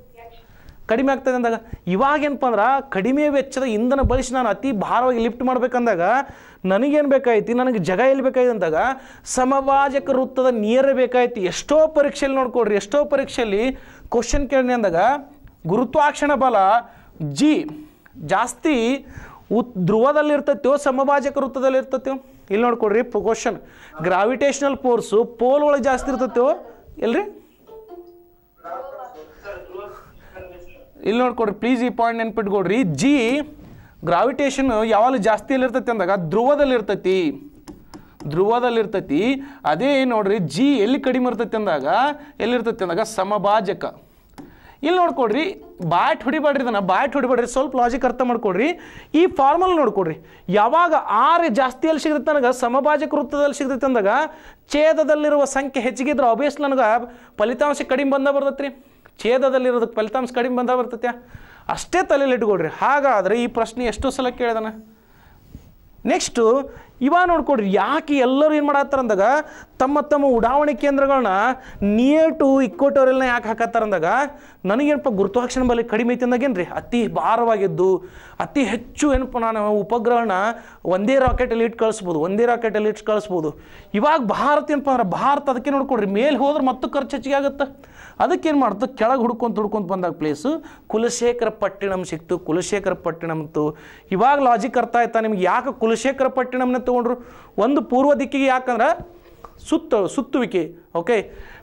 ಕಡಿಮೆ ಆಗ್ತದೆ ಅಂದಾಗ ಇವಾಗೇನಪ್ಪ ಅಂದ್ರೆ ಕಡಿಮೆ ವೆಚ್ಚದ ಇಂಧನ ಬಳಸಿ ನಾನು ಅತಿ ಭಾರವಾಗಿ ಲಿಫ್ಟ್ ಮಾಡಬೇಕಂದಾಗ ನನಗೇನು ಬೇಕಾಯ್ತು ನನಗೆ ಜಗ ಎಲ್ಲಿ ಬೇಕಾಯ್ತು ಅಂದಾಗ ಸಮಭಾಜಕ ವೃತ್ತದ ನಿಯರ ಬೇಕಾಯ್ತು ಎಷ್ಟೋ ಪರೀಕ್ಷೆಯಲ್ಲಿ ನೋಡ್ಕೊಡ್ರಿ ಎಷ್ಟೋ ಪರೀಕ್ಷೆಯಲ್ಲಿ ಕ್ವಶನ್ ಕೇಳಿ ಅಂದಾಗ ಗುರುತ್ವಾಕ್ಷಣ ಬಲ ಜಿ ಜಾಸ್ತಿ ಉತ್ ಧ್ರುವದಲ್ಲಿರ್ತತ್ಯೋ ಸಮಭಾಜಕ ವೃತ್ತದಲ್ಲಿ ಇರ್ತತೆ ಇಲ್ಲಿ ನೋಡ್ಕೊಡ್ರಿ ಕ್ವಶನ್ ಗ್ರಾವಿಟೇಷನಲ್ ಫೋರ್ಸು ಪೋಲ್ ಒಳಗೆ ಜಾಸ್ತಿ ಇಲ್ಲ ಎಲ್ರಿ ಇಲ್ಲಿ ನೋಡ್ಕೊಡ್ರಿ ಪ್ಲೀಸ್ ಈ ಪಾಯಿಂಟ್ ನೆನ್ಪಿಟ್ಕೊಡ್ರಿ ಜಿ ಗ್ರಾವಿಟೇಷನ್ ಯಾವಾಗಲೂ ಜಾಸ್ತಿ ಇರ್ತತಿ ಅಂದಾಗ ಧ್ರುವದಲ್ಲಿ ಧ್ರುವದಲ್ಲಿರ್ತೈತಿ ಅದೇ ನೋಡ್ರಿ ಜಿ ಎಲ್ಲಿ ಕಡಿಮೆ ಇರ್ತೈತಿ ಅಂದಾಗ ಎಲ್ಲಿರ್ತೈತಿ ಅಂದಾಗ ಸಮಭಾಜಕ ಇಲ್ಲಿ ನೋಡ್ಕೊಡ್ರಿ ಬ್ಯಾಟ್ ಹೊಡಿಬೇಡ್ರಿ ಇದನ್ನು ಬ್ಯಾಟ್ ಹೊಡಿಬೇಡ್ರಿ ಸ್ವಲ್ಪ ಲಾಜಿಕ್ ಅರ್ಥ ಮಾಡ್ಕೊಡ್ರಿ ಈ ಫಾರ್ಮಲ್ ನೋಡ್ಕೊಡ್ರಿ ಯಾವಾಗ ಆರ್ ಜಾಸ್ತಿಯಲ್ಲಿ ಸಿಗುತ್ತೆ ನನಗೆ ಸಮಭಾಜಕ ವೃತ್ತದಲ್ಲಿ ಸಿಗುತ್ತೆ ಅಂದಾಗ ಛೇದದಲ್ಲಿರುವ ಸಂಖ್ಯೆ ಹೆಚ್ಚಿಗೆ ಇದ್ರೆ ಅಬ್ವಿಯಸ್ ನನಗೆ ಫಲಿತಾಂಶ ಕಡಿಮೆ ಬಂದ ಬರ್ತೈತ್ರಿ ಛೇದದಲ್ಲಿರೋದಕ್ಕೆ ಫಲಿತಾಂಶ ಕಡಿಮೆ ಬಂದ ಬರ್ತೈತೆ ಅಷ್ಟೇ ತಲೆಯಲ್ಲಿಟ್ಕೊಡ್ರಿ ಹಾಗಾದರೆ ಈ ಪ್ರಶ್ನೆ ಎಷ್ಟೋ ಸಲ ಕೇಳಿದಾನೆ ನೆಕ್ಸ್ಟು ಇವ ನೋಡ್ಕೊಡ್ರಿ ಯಾಕೆ ಎಲ್ಲರೂ ಏನು ಮಾಡತ್ತಾರಂದಾಗ ತಮ್ಮ ತಮ್ಮ ಉಡಾವಣೆ ಕೇಂದ್ರಗಳನ್ನ ನಿಯರ್ ಟು ಇಕ್ವಟೋರಿಯಲ್ನ ಯಾಕೆ ಹಾಕತ್ತಾರಂದಾಗ ನನಗೇನಪ್ಪ ಗುರುತ್ವಾಕ್ಷಣ ಬಲ ಕಡಿಮೆ ಐತಿ ಅಂದಾಗೇನ್ರಿ ಅತಿ ಭಾರವಾಗಿದ್ದು ಅತಿ ಹೆಚ್ಚು ಏನಪ್ಪ ನಾನು ಉಪಗ್ರಹನ ಒಂದೇ ರಾಕೆಟಲ್ಲಿ ಇಟ್ಟು ಕಳಿಸ್ಬೋದು ಒಂದೇ ರಾಕೆಟಲ್ಲಿ ಇಟ್ಟು ಕಳಿಸ್ಬೋದು ಇವಾಗ ಭಾರತ ಏನಪ್ಪ ಅಂದ್ರೆ ಭಾರತ ಅದಕ್ಕೆ ನೋಡ್ಕೊಡ್ರಿ ಮೇಲೆ ಹೋದ್ರೆ ಮತ್ತೆ ಖರ್ಚು ಹೆಚ್ಚಿಗೆ ಆಗುತ್ತೆ ಅದಕ್ಕೇನು ಮಾಡ್ತು ಕೆಳಗೆ ಹುಡ್ಕೊಂತ ಹುಡ್ಕೊಂತ ಬಂದಾಗ ಪ್ಲೇಸು ಕುಲಶೇಖರ ಪಟ್ಟಣಂ ಸಿಕ್ತು ಕುಲಶೇಖರ ಪಟ್ಟಿಣಂ ಇವಾಗ ಲಾಜಿಕ್ ಅರ್ಥ ಆಯ್ತಾ ನಿಮ್ಗೆ ಯಾಕೆ ಕುಲಶೇಖರ ಪಟ್ಟಿಣಮ್ನ ತೊಗೊಂಡ್ರು ಒಂದು ಪೂರ್ವ ದಿಕ್ಕಿಗೆ ಯಾಕಂದ್ರೆ ಸುತ್ತ ಸುತ್ತುವಿಕೆ ಓಕೆ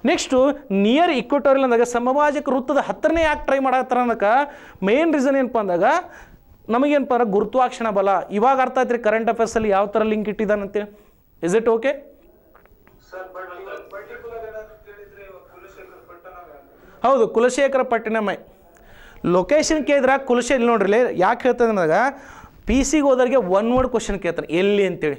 ನೆಕ್ಸ್ಟು ನಿಯರ್ ಇಕ್ವಟೋರಿಯಲ್ ಅಂದಾಗ ಸಮಭಾಜಕ ವೃತ್ತದ ಹತ್ತಿರನೇ ಯಾಕೆ ಟ್ರೈ ಮಾಡತ್ತಾರ ಅನ್ನಕ ಮೇನ್ ರೀಸನ್ ಏನಪ್ಪ ಅಂದಾಗ ನಮಗೇನಪ್ಪ ಅಂದ್ರೆ ಗುರುತ್ವಾಕ್ಷಣ ಬಲ ಇವಾಗ ಅರ್ಥ ಆಯ್ತು ಕರೆಂಟ್ ಅಫೇರ್ಸಲ್ಲಿ ಯಾವ ಥರ ಲಿಂಕ್ ಇಟ್ಟಿದ್ದಾನಂತೆ ಇಸ್ ಇಟ್ ಓಕೆ ಹೌದು ಕುಲಶೇಖರ ಮೈ ಲೊಕೇಶನ್ ಕೇಳಿದ್ರೆ ಕುಲಶೇ ಇಲ್ಲಿ ನೋಡ್ರಿ ಯಾಕೆ ಹೇಳ್ತದೆ ಅಂದಾಗ ಪಿ ಸಿಗೆ ಹೋದವ್ರಿಗೆ ಒನ್ ವರ್ಡ್ ಕ್ವಶನ್ ಕೇಳ್ತಾನೆ ಎಲ್ಲಿ ಅಂತೇಳಿ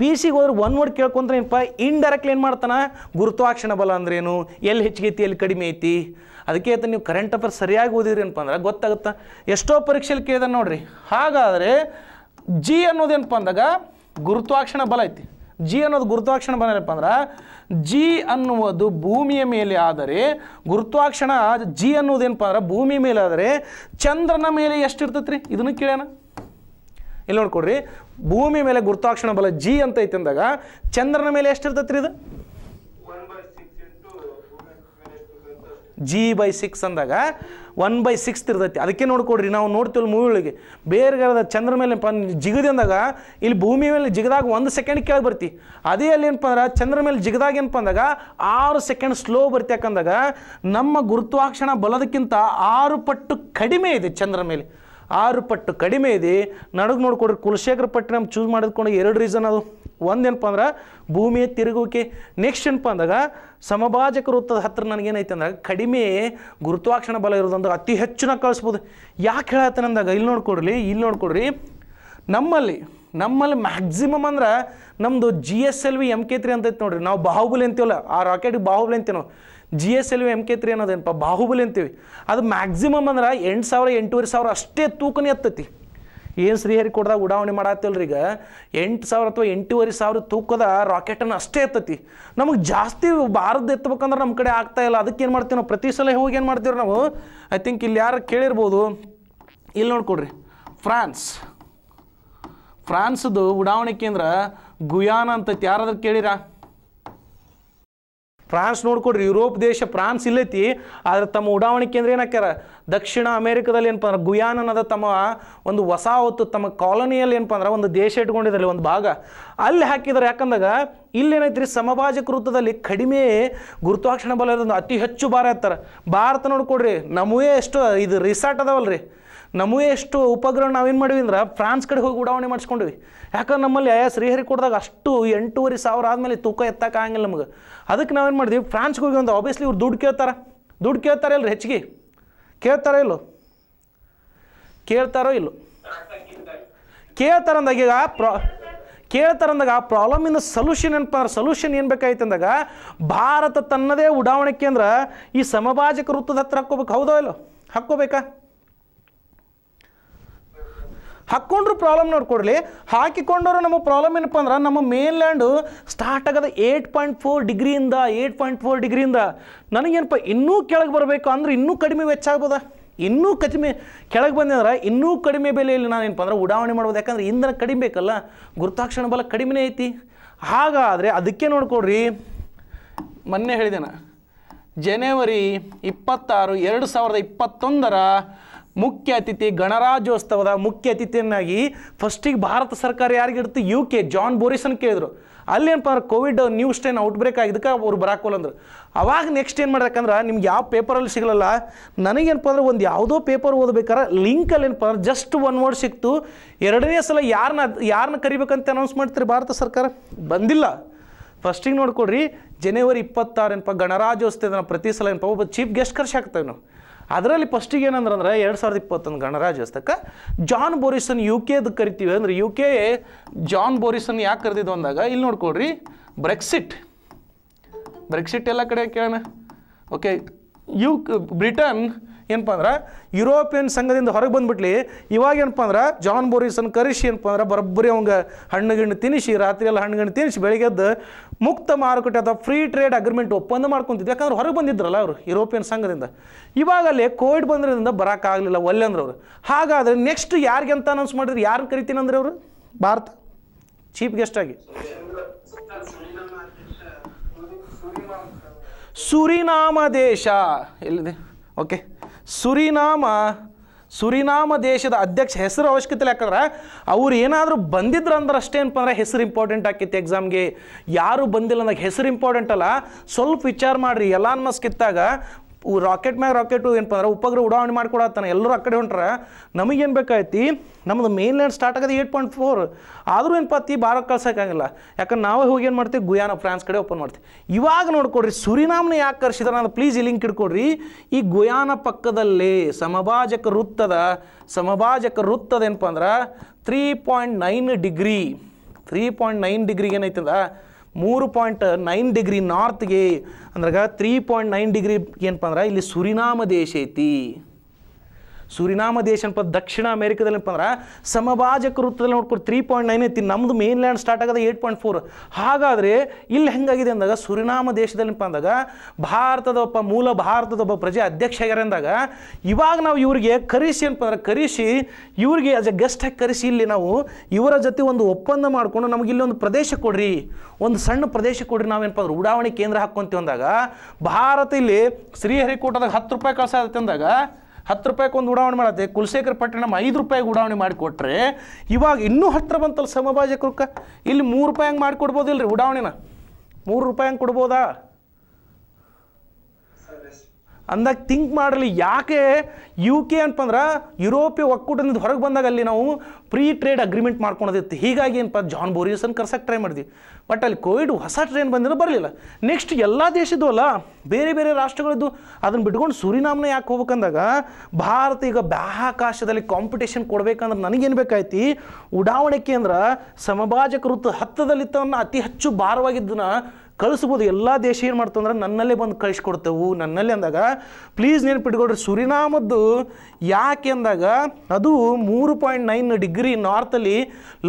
ಪಿ ಸಿಗೆ ಹೋದ್ರೆ ಒನ್ ವರ್ಡ್ ಕೇಳ್ಕೊಂಡ್ರೆ ಏನಪ್ಪ ಇಂಡೈರೆಕ್ಟ್ಲಿ ಏನು ಮಾಡ್ತಾನೆ ಗುರುತ್ವಾಕ್ಷಣ ಬಲ ಅಂದ್ರೇನು ಎಲ್ಲಿ ಹೆಚ್ಚಿಗೆ ಐತಿ ಎಲ್ಲಿ ಕಡಿಮೆ ಐತಿ ಅದಕ್ಕೆ ಹೇಳ್ತಾನೆ ನೀವು ಕರೆಂಟ್ ಅಫೇರ್ ಸರಿಯಾಗಿ ಓದಿದ್ರಿ ಏನಪ್ಪ ಅಂದ್ರೆ ಗೊತ್ತಾಗುತ್ತೆ ಎಷ್ಟೋ ಪರೀಕ್ಷೆಯಲ್ಲಿ ಕೇಳಿದ ನೋಡ್ರಿ ಹಾಗಾದರೆ ಜಿ ಅನ್ನೋದೇನಪ್ಪ ಅಂದಾಗ ಗುರುತ್ವಾಕ್ಷಣ ಬಲ ಐತಿ ಜಿ ಅನ್ನೋದು ಗುರುತ್ವಾಕ್ಷಣ ಬಂದಪ್ಪ ಅಂದ್ರೆ ಜಿ ಅನ್ನುವುದು ಭೂಮಿಯ ಮೇಲೆ ಆದರೆ ಗುರುತ್ವಾಕ್ಷಣ ಜಿ ಅನ್ನೋದೇನಪ್ಪ ಅಂದ್ರೆ ಭೂಮಿ ಮೇಲೆ ಆದರೆ ಚಂದ್ರನ ಮೇಲೆ ಎಷ್ಟು ಇರ್ತೈತ್ರಿ ಇದನ್ನು ಕೇಳೋಣ ಇಲ್ಲಿ ನೋಡ್ಕೊಡ್ರಿ ಭೂಮಿ ಮೇಲೆ ಗುರುತ್ವಾಕ್ಷಣ ಬಲ ಜಿ ಅಂತ ಐತೆ ಅಂದಾಗ ಚಂದ್ರನ ಮೇಲೆ ಎಷ್ಟು ಇರ್ತೈತ್ರಿ ಇದು ಜಿ ಬೈ ಸಿಕ್ಸ್ ಅಂದಾಗ ಒನ್ ಬೈ ಸಿಕ್ಸ್ ಇರ್ತೈತಿ ಅದಕ್ಕೆ ನೋಡ್ಕೊಡ್ರಿ ನಾವು ನೋಡ್ತೀವಿ ಮೂವಿಗಳಿಗೆ ಬೇರೆಗರದ ಚಂದ್ರ ಮೇಲೆ ಜಿಗದಿ ಅಂದಾಗ ಇಲ್ಲಿ ಭೂಮಿ ಮೇಲೆ ಜಿಗದಾಗ ಒಂದು ಸೆಕೆಂಡ್ ಕೇಳಿ ಬರ್ತಿ ಅದೇ ಅಲ್ಲಿ ಏನಪ್ಪ ಅಂದ್ರೆ ಚಂದ್ರ ಮೇಲೆ ಜಿಗದಾಗ ಏನಪ್ಪ ಅಂದಾಗ ಆರು ಸೆಕೆಂಡ್ ಸ್ಲೋ ಬರ್ತಿ ಯಾಕಂದಾಗ ನಮ್ಮ ಗುರುತ್ವಾಕ್ಷಣ ಬಲದಕ್ಕಿಂತ ಆರು ಪಟ್ಟು ಕಡಿಮೆ ಇದೆ ಚಂದ್ರ ಮೇಲೆ ಆರು ಪಟ್ಟು ಕಡಿಮೆ ಇದೆ ನಡುಗೆ ನೋಡ್ಕೊಡ್ರಿ ಕುಲಶೇಖರ ನಮ್ಮ ಚೂಸ್ ಮಾಡಿದ್ಕೊಂಡು ಎರಡು ರೀಸನ್ ಅದು ಒಂದೇನಪ್ಪ ಅಂದ್ರೆ ಭೂಮಿಯ ತಿರುಗುವಿಕೆ ನೆಕ್ಸ್ಟ್ ಏನಪ್ಪ ಅಂದಾಗ ಸಮಭಾಜಕ ವೃತ್ತದ ಹತ್ರ ನನಗೇನೈತೆ ಅಂದಾಗ ಕಡಿಮೆ ಗುರುತ್ವಾಕ್ಷಣ ಬಲ ಇರೋದಂದ್ರೆ ಅತಿ ಹೆಚ್ಚಿನ ಕಳಿಸ್ಬೋದು ಯಾಕೆ ಹೇಳತ್ತೆ ಅಂದಾಗ ಇಲ್ಲಿ ನೋಡ್ಕೊಡ್ರಿ ಇಲ್ಲಿ ನೋಡ್ಕೊಡ್ರಿ ನಮ್ಮಲ್ಲಿ ನಮ್ಮಲ್ಲಿ ಮ್ಯಾಕ್ಸಿಮಮ್ ಅಂದ್ರೆ ನಮ್ಮದು G S L V M K three ಅಂತೈತೆ ನೋಡ್ರಿ ನಾವು ಬಾಹುಬಲಿ ಅಂತೀವಲ್ಲ ಆ ರಾಕೆಟ್ಗೆ ಬಾಹುಬಲಿ ಅಂತೀವಿ ನಾವು G S L V M K three ಅನ್ನೋದೇನಪ್ಪ ಬಾಹುಬಲಿ ಅಂತೀವಿ ಅದು ಮ್ಯಾಕ್ಸಿಮಮ್ ಅಂದ್ರೆ ಎಂಟು ಸಾವಿರ ಎಂಟೂವರೆ ಸಾವಿರ ಅಷ್ಟೇ ತೂಕನೇ ಎತ್ತೈತಿ ಏನು ಶ್ರೀಹರಿ ಕೊಡ್ದಾಗ ಉಡಾವಣೆ ರೀ ಈಗ ಎಂಟು ಸಾವಿರ ಅಥವಾ ಎಂಟೂವರೆ ಸಾವಿರ ತೂಕದ ರಾಕೆಟನ್ನು ಅಷ್ಟೇ ಎತ್ತತಿ ನಮಗೆ ಜಾಸ್ತಿ ಭಾರತ ಎತ್ತಬೇಕಂದ್ರೆ ನಮ್ಮ ಕಡೆ ಆಗ್ತಾ ಇಲ್ಲ ಅದಕ್ಕೆ ಏನು ಮಾಡ್ತೀವಿ ನಾವು ಪ್ರತಿ ಸಲ ಹೋಗಿ ಏನು ಮಾಡ್ತೀವಿ ನಾವು ಐ ಥಿಂಕ್ ಇಲ್ಲಿ ಯಾರು ಕೇಳಿರ್ಬೋದು ಇಲ್ಲಿ ನೋಡ್ಕೊಡ್ರಿ ಫ್ರಾನ್ಸ್ ಫ್ರಾನ್ಸ್ದು ಉಡಾವಣೆ ಕೇಂದ್ರ ಗುಯಾನ್ ಅಂತ ಯಾರಾದ್ರೂ ಕೇಳಿರಾ ಫ್ರಾನ್ಸ್ ನೋಡ್ಕೊಡ್ರಿ ಯುರೋಪ್ ದೇಶ ಫ್ರಾನ್ಸ್ ಇಲ್ಲೈತಿ ಆದ್ರೆ ತಮ್ಮ ಉಡಾವಣೆ ಕೇಂದ್ರ ಏನಾಕ್ಯಾರ ದಕ್ಷಿಣ ಅಮೇರಿಕಾದಲ್ಲಿ ಏನಪ್ಪ ಅಂದ್ರೆ ಗುಯಾನ್ ಅನ್ನೋದು ತಮ್ಮ ಒಂದು ಹೊಸ ತಮ್ಮ ಕಾಲೋನಿಯಲ್ಲಿ ಏನಪ್ಪ ಅಂದ್ರೆ ಒಂದು ದೇಶ ಇಟ್ಕೊಂಡಿದ್ರಲ್ಲಿ ಒಂದು ಭಾಗ ಅಲ್ಲಿ ಹಾಕಿದ್ರೆ ಯಾಕಂದಾಗ ಇಲ್ಲೇನೈತೆ ರೀ ಸಮಭಾಜಕ ವೃತ್ತದಲ್ಲಿ ಕಡಿಮೆ ಗುರುತ್ವಾಕ್ಷಣ ಬಲ ಅತಿ ಹೆಚ್ಚು ಭಾರ ಎತ್ತಾರೆ ಭಾರತ ನೋಡ್ಕೊಡ್ರಿ ನಮಗೆ ಎಷ್ಟು ಇದು ರಿಸಾರ್ಟ್ ಅದಾವಲ್ರಿ ನಮಗೆ ಎಷ್ಟು ಉಪಗ್ರಹ ನಾವೇನು ಮಾಡಿವಿ ಅಂದ್ರೆ ಫ್ರಾನ್ಸ್ ಕಡೆ ಹೋಗಿ ಉಡಾವಣೆ ಮಾಡಿಸ್ಕೊಂಡ್ವಿ ಯಾಕಂದ್ರೆ ನಮ್ಮಲ್ಲಿ ಶ್ರೀಹರಿ ಶ್ರೀಹರಿಕೋಟದಾಗ ಅಷ್ಟು ಎಂಟೂವರೆ ಸಾವಿರ ಆದಮೇಲೆ ತೂಕ ಎತ್ತಕ್ಕಾಗಂಗಿಲ್ಲ ನಮಗೆ ಅದಕ್ಕೆ ನಾವೇನು ಮಾಡಿದ್ವಿ ಫ್ರಾನ್ಸ್ಗೆ ಹೋಗಿ ಒಂದು ಆಬ್ವಿಯಸ್ಲಿ ಇವ್ರು ದುಡ್ಡು ಕೇಳ್ತಾರೆ ದುಡ್ಡು ಕೇಳ್ತಾರೆ ಅಲ್ರಿ ಹೆಚ್ಚಿಗೆ ಕೇಳ್ತಾರೋ ಇಲ್ಲೋ ಕೇಳ್ತಾರೋ ಇಲ್ಲೋ ಕೇಳ್ತಾರಂದಾಗ ಪ್ರಾ ಕೇಳ್ತಾರಂದಾಗ ಆ ಪ್ರಾಬ್ಲಮಿನ ಸೊಲ್ಯೂಷನ್ ಏನಪ್ಪ ಸೊಲ್ಯೂಷನ್ ಏನು ಬೇಕಾಯ್ತು ಅಂದಾಗ ಭಾರತ ತನ್ನದೇ ಉಡಾವಣೆ ಕೇಂದ್ರ ಈ ಸಮಭಾಜಕ ವೃತ್ತದ ಹತ್ರ ಹಾಕ್ಕೋಬೇಕು ಹೌದೋ ಇಲ್ಲೋ ಹಾಕ್ಕೋಬೇಕಾ ಹಾಕ್ಕೊಂಡ್ರು ಪ್ರಾಬ್ಲಮ್ ನೋಡ್ಕೊಡ್ಲಿ ಹಾಕಿಕೊಂಡ್ರೆ ನಮ್ಮ ಪ್ರಾಬ್ಲಮ್ ಏನಪ್ಪ ಅಂದ್ರೆ ನಮ್ಮ ಮೇನ್ ಲ್ಯಾಂಡು ಸ್ಟಾರ್ಟ್ ಆಗೋದು ಏಯ್ಟ್ ಪಾಯಿಂಟ್ ಫೋರ್ ಡಿಗ್ರಿಯಿಂದ ಏಟ್ ಪಾಯಿಂಟ್ ಫೋರ್ ಡಿಗ್ರಿಯಿಂದ ನನಗೇನಪ್ಪ ಇನ್ನೂ ಕೆಳಗೆ ಬರಬೇಕು ಅಂದ್ರೆ ಇನ್ನೂ ಕಡಿಮೆ ವೆಚ್ಚ ಆಗ್ಬೋದ ಇನ್ನೂ ಕಡಿಮೆ ಕೆಳಗೆ ಬಂದೆ ಅಂದ್ರೆ ಇನ್ನೂ ಕಡಿಮೆ ಬೆಲೆಯಲ್ಲಿ ನಾನೇನಪ್ಪ ಅಂದ್ರೆ ಉಡಾವಣೆ ಮಾಡ್ಬೋದು ಯಾಕಂದ್ರೆ ಇಂಧನ ಕಡಿಮೆ ಬೇಕಲ್ಲ ಗುರುತಾಕ್ಷಣ ಬಲ ಕಡಿಮೆ ಐತಿ ಹಾಗಾದರೆ ಅದಕ್ಕೆ ನೋಡ್ಕೊಡ್ರಿ ಮೊನ್ನೆ ಹೇಳಿದೆ ನಾ ಜನವರಿ ಇಪ್ಪತ್ತಾರು ಎರಡು ಸಾವಿರದ ಇಪ್ಪತ್ತೊಂದರ ಮುಖ್ಯ ಅತಿಥಿ ಗಣರಾಜ್ಯೋತ್ಸವದ ಮುಖ್ಯ ಅತಿಥಿಯನ್ನಾಗಿ ಫಸ್ಟಿಗೆ ಭಾರತ ಸರ್ಕಾರ ಯಾರಿಗಿಡ್ತು ಯು ಕೆ ಜಾನ್ ಬೋರಿಸನ್ ಕೇಳಿದ್ರು ಅಲ್ಲೇನಪ್ಪ ಅಂದ್ರೆ ಕೋವಿಡ್ ನ್ಯೂಸ್ ಔಟ್ ಔಟ್ಬ್ರೇಕ್ ಆಗಿದ್ದಕ್ಕೆ ಅವ್ರು ಬರಾಕೋಲ್ ಅಂದರು ಅವಾಗ ನೆಕ್ಸ್ಟ್ ಏನು ಮಾಡ್ಬೇಕಂದ್ರೆ ನಿಮ್ಗೆ ಯಾವ ಪೇಪರಲ್ಲಿ ಸಿಗಲಲ್ಲ ನನಗೇನಪ್ಪ ಅಂದ್ರೆ ಒಂದು ಯಾವುದೋ ಪೇಪರ್ ಓದ್ಬೇಕಾರೆ ಲಿಂಕಲ್ಲಿ ಏನಪ್ಪ ಅಂದ್ರೆ ಜಸ್ಟ್ ಒನ್ ವರ್ಡ್ ಸಿಕ್ತು ಎರಡನೇ ಸಲ ಯಾರನ್ನ ಯಾರನ್ನ ಕರಿಬೇಕಂತ ಅನೌನ್ಸ್ ಮಾಡ್ತೀರಿ ಭಾರತ ಸರ್ಕಾರ ಬಂದಿಲ್ಲ ಫಸ್ಟಿಗೆ ನೋಡ್ಕೊಡ್ರಿ ಜನವರಿ ಇಪ್ಪತ್ತಾರು ಏನಪ್ಪ ಗಣರಾಜ್ಯೋತ್ಸವ ಪ್ರತಿ ಸಲ ಏನಪ್ಪ ಒಬ್ಬ ಚೀಫ್ ಗೆಸ್ಟ್ ಖರ್ಚು ಹಾಕ್ತೇವೆ ನಾವು ಅದರಲ್ಲಿ ಫಸ್ಟಿಗೆ ಏನಂದ್ರೆ ಅಂದ್ರೆ ಎರಡು ಸಾವಿರದ ಇಪ್ಪತ್ತೊಂದು ಗಣರಾಜ್ಯೋತ್ಸವಕ್ಕ ಜಾನ್ ಬೋರಿಸನ್ ಯು ಕೆದು ಕರಿತೀವಿ ಅಂದ್ರೆ ಯು ಕೆ ಜಾನ್ ಬೋರಿಸನ್ ಯಾಕೆ ಕರೆದಿದ್ದು ಅಂದಾಗ ಇಲ್ಲಿ ನೋಡ್ಕೊಳ್ರಿ ಬ್ರೆಕ್ಸಿಟ್ ಬ್ರೆಕ್ಸಿಟ್ ಎಲ್ಲ ಕಡೆ ಕೇಳೋಣ ಓಕೆ ಯು ಬ್ರಿಟನ್ ಏನಪ್ಪ ಅಂದ್ರೆ ಯುರೋಪಿಯನ್ ಸಂಘದಿಂದ ಹೊರಗೆ ಬಂದ್ಬಿಟ್ಲಿ ಇವಾಗ ಏನಪ್ಪ ಅಂದ್ರೆ ಜಾನ್ ಬೋರಿಸನ್ ಕರೆಸಿ ಏನಪ್ಪ ಅಂದ್ರೆ ಬರೋಬ್ಬರಿ ಅವಂಗ ಹಣ್ಣು ಗಿಣ್ಣು ತಿನ್ನಿಸಿ ರಾತ್ರಿ ಎಲ್ಲ ಗಣ್ಣು ತಿನ್ನಿಸಿ ಬೆಳಗ್ಗೆದ್ದು ಮುಕ್ತ ಮಾರುಕಟ್ಟೆ ಅಥವಾ ಫ್ರೀ ಟ್ರೇಡ್ ಅಗ್ರಿಮೆಂಟ್ ಒಪ್ಪಂದ ಮಾಡ್ಕೊತಿದ್ವಿ ಯಾಕಂದ್ರೆ ಹೊರಗೆ ಬಂದಿದ್ರಲ್ಲ ಅವರು ಯುರೋಪಿಯನ್ ಸಂಘದಿಂದ ಇವಾಗ ಅಲ್ಲಿ ಕೋವಿಡ್ ಬಂದಿರೋದ್ರಿಂದ ಬರೋಕ್ಕಾಗಲಿಲ್ಲ ಒಲ್ಲೆ ಅಂದ್ರೆ ಅವರು ಹಾಗಾದರೆ ನೆಕ್ಸ್ಟ್ ಯಾರಿಗೆ ಅಂತ ಅನೌನ್ಸ್ ಮಾಡಿದ್ರು ಯಾರನ್ನ ಕರಿತೀನಿ ಅಂದ್ರೆ ಅವರು ಭಾರತ ಚೀಫ್ ಆಗಿ ಸುರಿನಾಮ ದೇಶ ಎಲ್ಲಿದೆ ಓಕೆ ಸುರಿನಾಮ ಸುರಿನಾಮ ದೇಶದ ಅಧ್ಯಕ್ಷ ಹೆಸರು ಅವಶ್ಯಕತೆ ಯಾಕಂದ್ರೆ ಅವ್ರು ಏನಾದರೂ ಬಂದಿದ್ರು ಅಂದ್ರೆ ಅಷ್ಟೇನಪ್ಪ ಅಂದರೆ ಹೆಸರು ಇಂಪಾರ್ಟೆಂಟ್ ಆಕಿತ್ತು ಎಕ್ಸಾಮ್ಗೆ ಯಾರು ಬಂದಿಲ್ಲ ಅಂದಾಗ ಹೆಸರು ಇಂಪಾರ್ಟೆಂಟ್ ಅಲ್ಲ ಸ್ವಲ್ಪ ವಿಚಾರ ಮಾಡಿರಿ ಎಲ್ಲಾನ್ಮಸ್ಕಿತ್ತಾಗ ರಾಕೆಟ್ ಮ್ಯಾಗ ರಾಕೆಟು ಏನಪ್ಪ ಅಂದ್ರೆ ಉಪಗ್ರಹ ಉಡಾವಣೆ ಮಾಡ್ಕೊಡತ್ತಾನೆ ಎಲ್ಲರೂ ಆ ಕಡೆ ಹೊಂಟ್ರೆ ನಮಗೇನು ಬೇಕಾಯ್ತಿ ನಮ್ಮದು ಮೇನ್ ಲ್ಯಾಂಡ್ ಸ್ಟಾರ್ಟ್ ಆಗೋದು ಏಟ್ ಪಾಯಿಂಟ್ ಫೋರ್ ಆದರೂ ಏನಪ್ಪ ಅತಿ ಭಾರತ ಕಳ್ಸೋಕ್ಕಾಗಿಲ್ಲ ಯಾಕಂದ್ರೆ ನಾವೇ ಹೋಗಿ ಏನು ಮಾಡ್ತೀವಿ ಗುಯಾನ ಫ್ರಾನ್ಸ್ ಕಡೆ ಓಪನ್ ಮಾಡ್ತೀವಿ ಇವಾಗ ನೋಡ್ಕೊಡ್ರಿ ಸುರಿನಾಮ್ನ ಯಾಕೆ ಕರ್ಸಿದ್ರೆ ನಾನು ಪ್ಲೀಸ್ ಈ ಲಿಂಕ್ ಇಟ್ಕೊಡ್ರಿ ಈ ಗುಯಾನ ಪಕ್ಕದಲ್ಲಿ ಸಮಭಾಜಕ ವೃತ್ತದ ಸಮಭಾಜಕ ವೃತ್ತದ ಏನಪ್ಪ ಅಂದ್ರೆ three point nine degree three point nine ಡಿಗ್ರಿಗೆ ಏನಾಯ್ತದ ಮೂರು ಪಾಯಿಂಟ್ ನೈನ್ ಡಿಗ್ರಿ ನಾರ್ತ್ಗೆ ಅಂದ್ರಾಗ ತ್ರೀ ಪಾಯಿಂಟ್ ನೈನ್ ಡಿಗ್ರಿ ಏನಪ್ಪ ಅಂದ್ರೆ ಇಲ್ಲಿ ಸುರಿನಾಮ ದೇಶ ಐತಿ ಸುರಿನಾಮ ದೇಶ ಅನ್ಪ ದಕ್ಷಿಣ ಅಮೆರಿಕದಲ್ಲಿ ಏನಪ್ಪ ಅಂದ್ರೆ ಸಮಭಾಜಕ ವೃತ್ತದಲ್ಲಿ ನೋಡ್ಕೊಂಡು ತ್ರೀ ಪಾಯಿಂಟ್ ನೈನ್ ಐತಿ ನಮ್ಮದು ಮೇನ್ ಲ್ಯಾಂಡ್ ಸ್ಟಾರ್ಟ್ ಆಗೋದು ಏಟ್ ಪಾಯಿಂಟ್ ಫೋರ್ ಹಾಗಾದರೆ ಇಲ್ಲಿ ಹೆಂಗಾಗಿದೆ ಅಂದಾಗ ಸುರಿನಾಮ ದೇಶದಲ್ಲಿ ಅಂದಾಗ ಭಾರತದ ಒಬ್ಬ ಮೂಲ ಭಾರತದ ಒಬ್ಬ ಪ್ರಜೆ ಅಧ್ಯಕ್ಷ ಆಗ್ಯಾರ ಅಂದಾಗ ಇವಾಗ ನಾವು ಇವರಿಗೆ ಕರೆಸಿ ಏನಪ್ಪ ಅಂದ್ರೆ ಕರೆಸಿ ಇವರಿಗೆ ಆಸ್ ಎ ಗೆಸ್ಟ್ ಆಗಿ ಕರೆಸಿ ಇಲ್ಲಿ ನಾವು ಇವರ ಜೊತೆ ಒಂದು ಒಪ್ಪಂದ ಮಾಡಿಕೊಂಡು ನಮಗೆ ಇಲ್ಲಿ ಒಂದು ಪ್ರದೇಶ ಕೊಡ್ರಿ ಒಂದು ಸಣ್ಣ ಪ್ರದೇಶ ಕೊಡ್ರಿ ನಾವೇನಪ್ಪ ಅಂದ್ರೆ ಉಡಾವಣೆ ಕೇಂದ್ರ ಹಾಕ್ಕೊಂತೀವಿ ಅಂದಾಗ ಭಾರತ ಇಲ್ಲಿ ಶ್ರೀಹರಿಕೋಟದಾಗ ಹತ್ತು ರೂಪಾಯಿ ಕಳ್ಸಾಗುತ್ತೆ ಅಂದಾಗ ಹತ್ತು ರೂಪಾಯಿಗೆ ಒಂದು ಉಡಾವಣೆ ಮಾಡತ್ತೆ ಕುಲಶೇಖರ್ ಪಟ್ಟಣಮ್ಮ ಐದು ರೂಪಾಯಿಗೆ ಉಡಾವಣೆ ಮಾಡಿಕೊಟ್ರೆ ಇವಾಗ ಇನ್ನೂ ಹತ್ತಿರ ಬಂತಲ್ಲ ಸಮಭಾಜಕಕ್ಕೆ ಇಲ್ಲಿ ಮೂರು ರೂಪಾಯಿ ಹಂಗೆ ಮಾಡಿಕೊಡ್ಬೋದಿಲ್ಲ ರೀ ಉಡಾವಣೆನ ಮೂರು ರೂಪಾಯಿ ಹಂಗೆ ಕೊಡ್ಬೋದಾ ಅಂದಾಗ ಥಿಂಕ್ ಮಾಡಲಿ ಯಾಕೆ ಯು ಕೆ ಅಂತಂದ್ರೆ ಯುರೋಪಿಯ ಒಕ್ಕೂಟದಿಂದ ಹೊರಗೆ ಬಂದಾಗ ಅಲ್ಲಿ ನಾವು ಪ್ರೀ ಟ್ರೇಡ್ ಅಗ್ರಿಮೆಂಟ್ ಮಾಡ್ಕೊಳೋದಿತ್ತು ಹೀಗಾಗಿ ಏನಪ್ಪ ಜಾನ್ ಬೋರಿಯಸನ್ ಕರ್ಸಕ್ಕೆ ಟ್ರೈ ಮಾಡಿದ್ವಿ ಬಟ್ ಅಲ್ಲಿ ಕೋವಿಡ್ ಹೊಸ ಟ್ರೈನ್ ಬಂದಿರೋ ಬರಲಿಲ್ಲ ನೆಕ್ಸ್ಟ್ ಎಲ್ಲ ದೇಶದ್ದು ಅಲ್ಲ ಬೇರೆ ಬೇರೆ ರಾಷ್ಟ್ರಗಳದ್ದು ಅದನ್ನು ಬಿಟ್ಕೊಂಡು ಸುರಿನಾಮ್ನ ಯಾಕೆ ಹೋಗ್ಬೇಕಂದಾಗ ಭಾರತ ಈಗ ಬಾಹ್ಯಾಕಾಶದಲ್ಲಿ ಕಾಂಪಿಟೇಷನ್ ಕೊಡಬೇಕಂದ್ರೆ ನನಗೇನು ಬೇಕಾಯ್ತಿ ಉಡಾವಣೆ ಕೇಂದ್ರ ಸಮಭಾಜಕ ಋತು ಹತ್ತದಲ್ಲಿತ್ತವನ್ನು ಅತಿ ಹೆಚ್ಚು ಭಾರವಾಗಿದ್ದನ್ನು ಕಲಿಸ್ಬೋದು ಎಲ್ಲ ದೇಶ ಏನು ಮಾಡ್ತಂದ್ರೆ ನನ್ನಲ್ಲೇ ಬಂದು ಕಳಿಸ್ಕೊಡ್ತೇವೆ ನನ್ನಲ್ಲೇ ಅಂದಾಗ ಪ್ಲೀಸ್ ನೆನ್ಪಿಟ್ಕೊಡ್ರಿ ಸುರಿನಾಮದ್ದು ಯಾಕೆ ಅಂದಾಗ ಅದು ಮೂರು ಪಾಯಿಂಟ್ ನೈನ್ ಡಿಗ್ರಿ ನಾರ್ತಲ್ಲಿ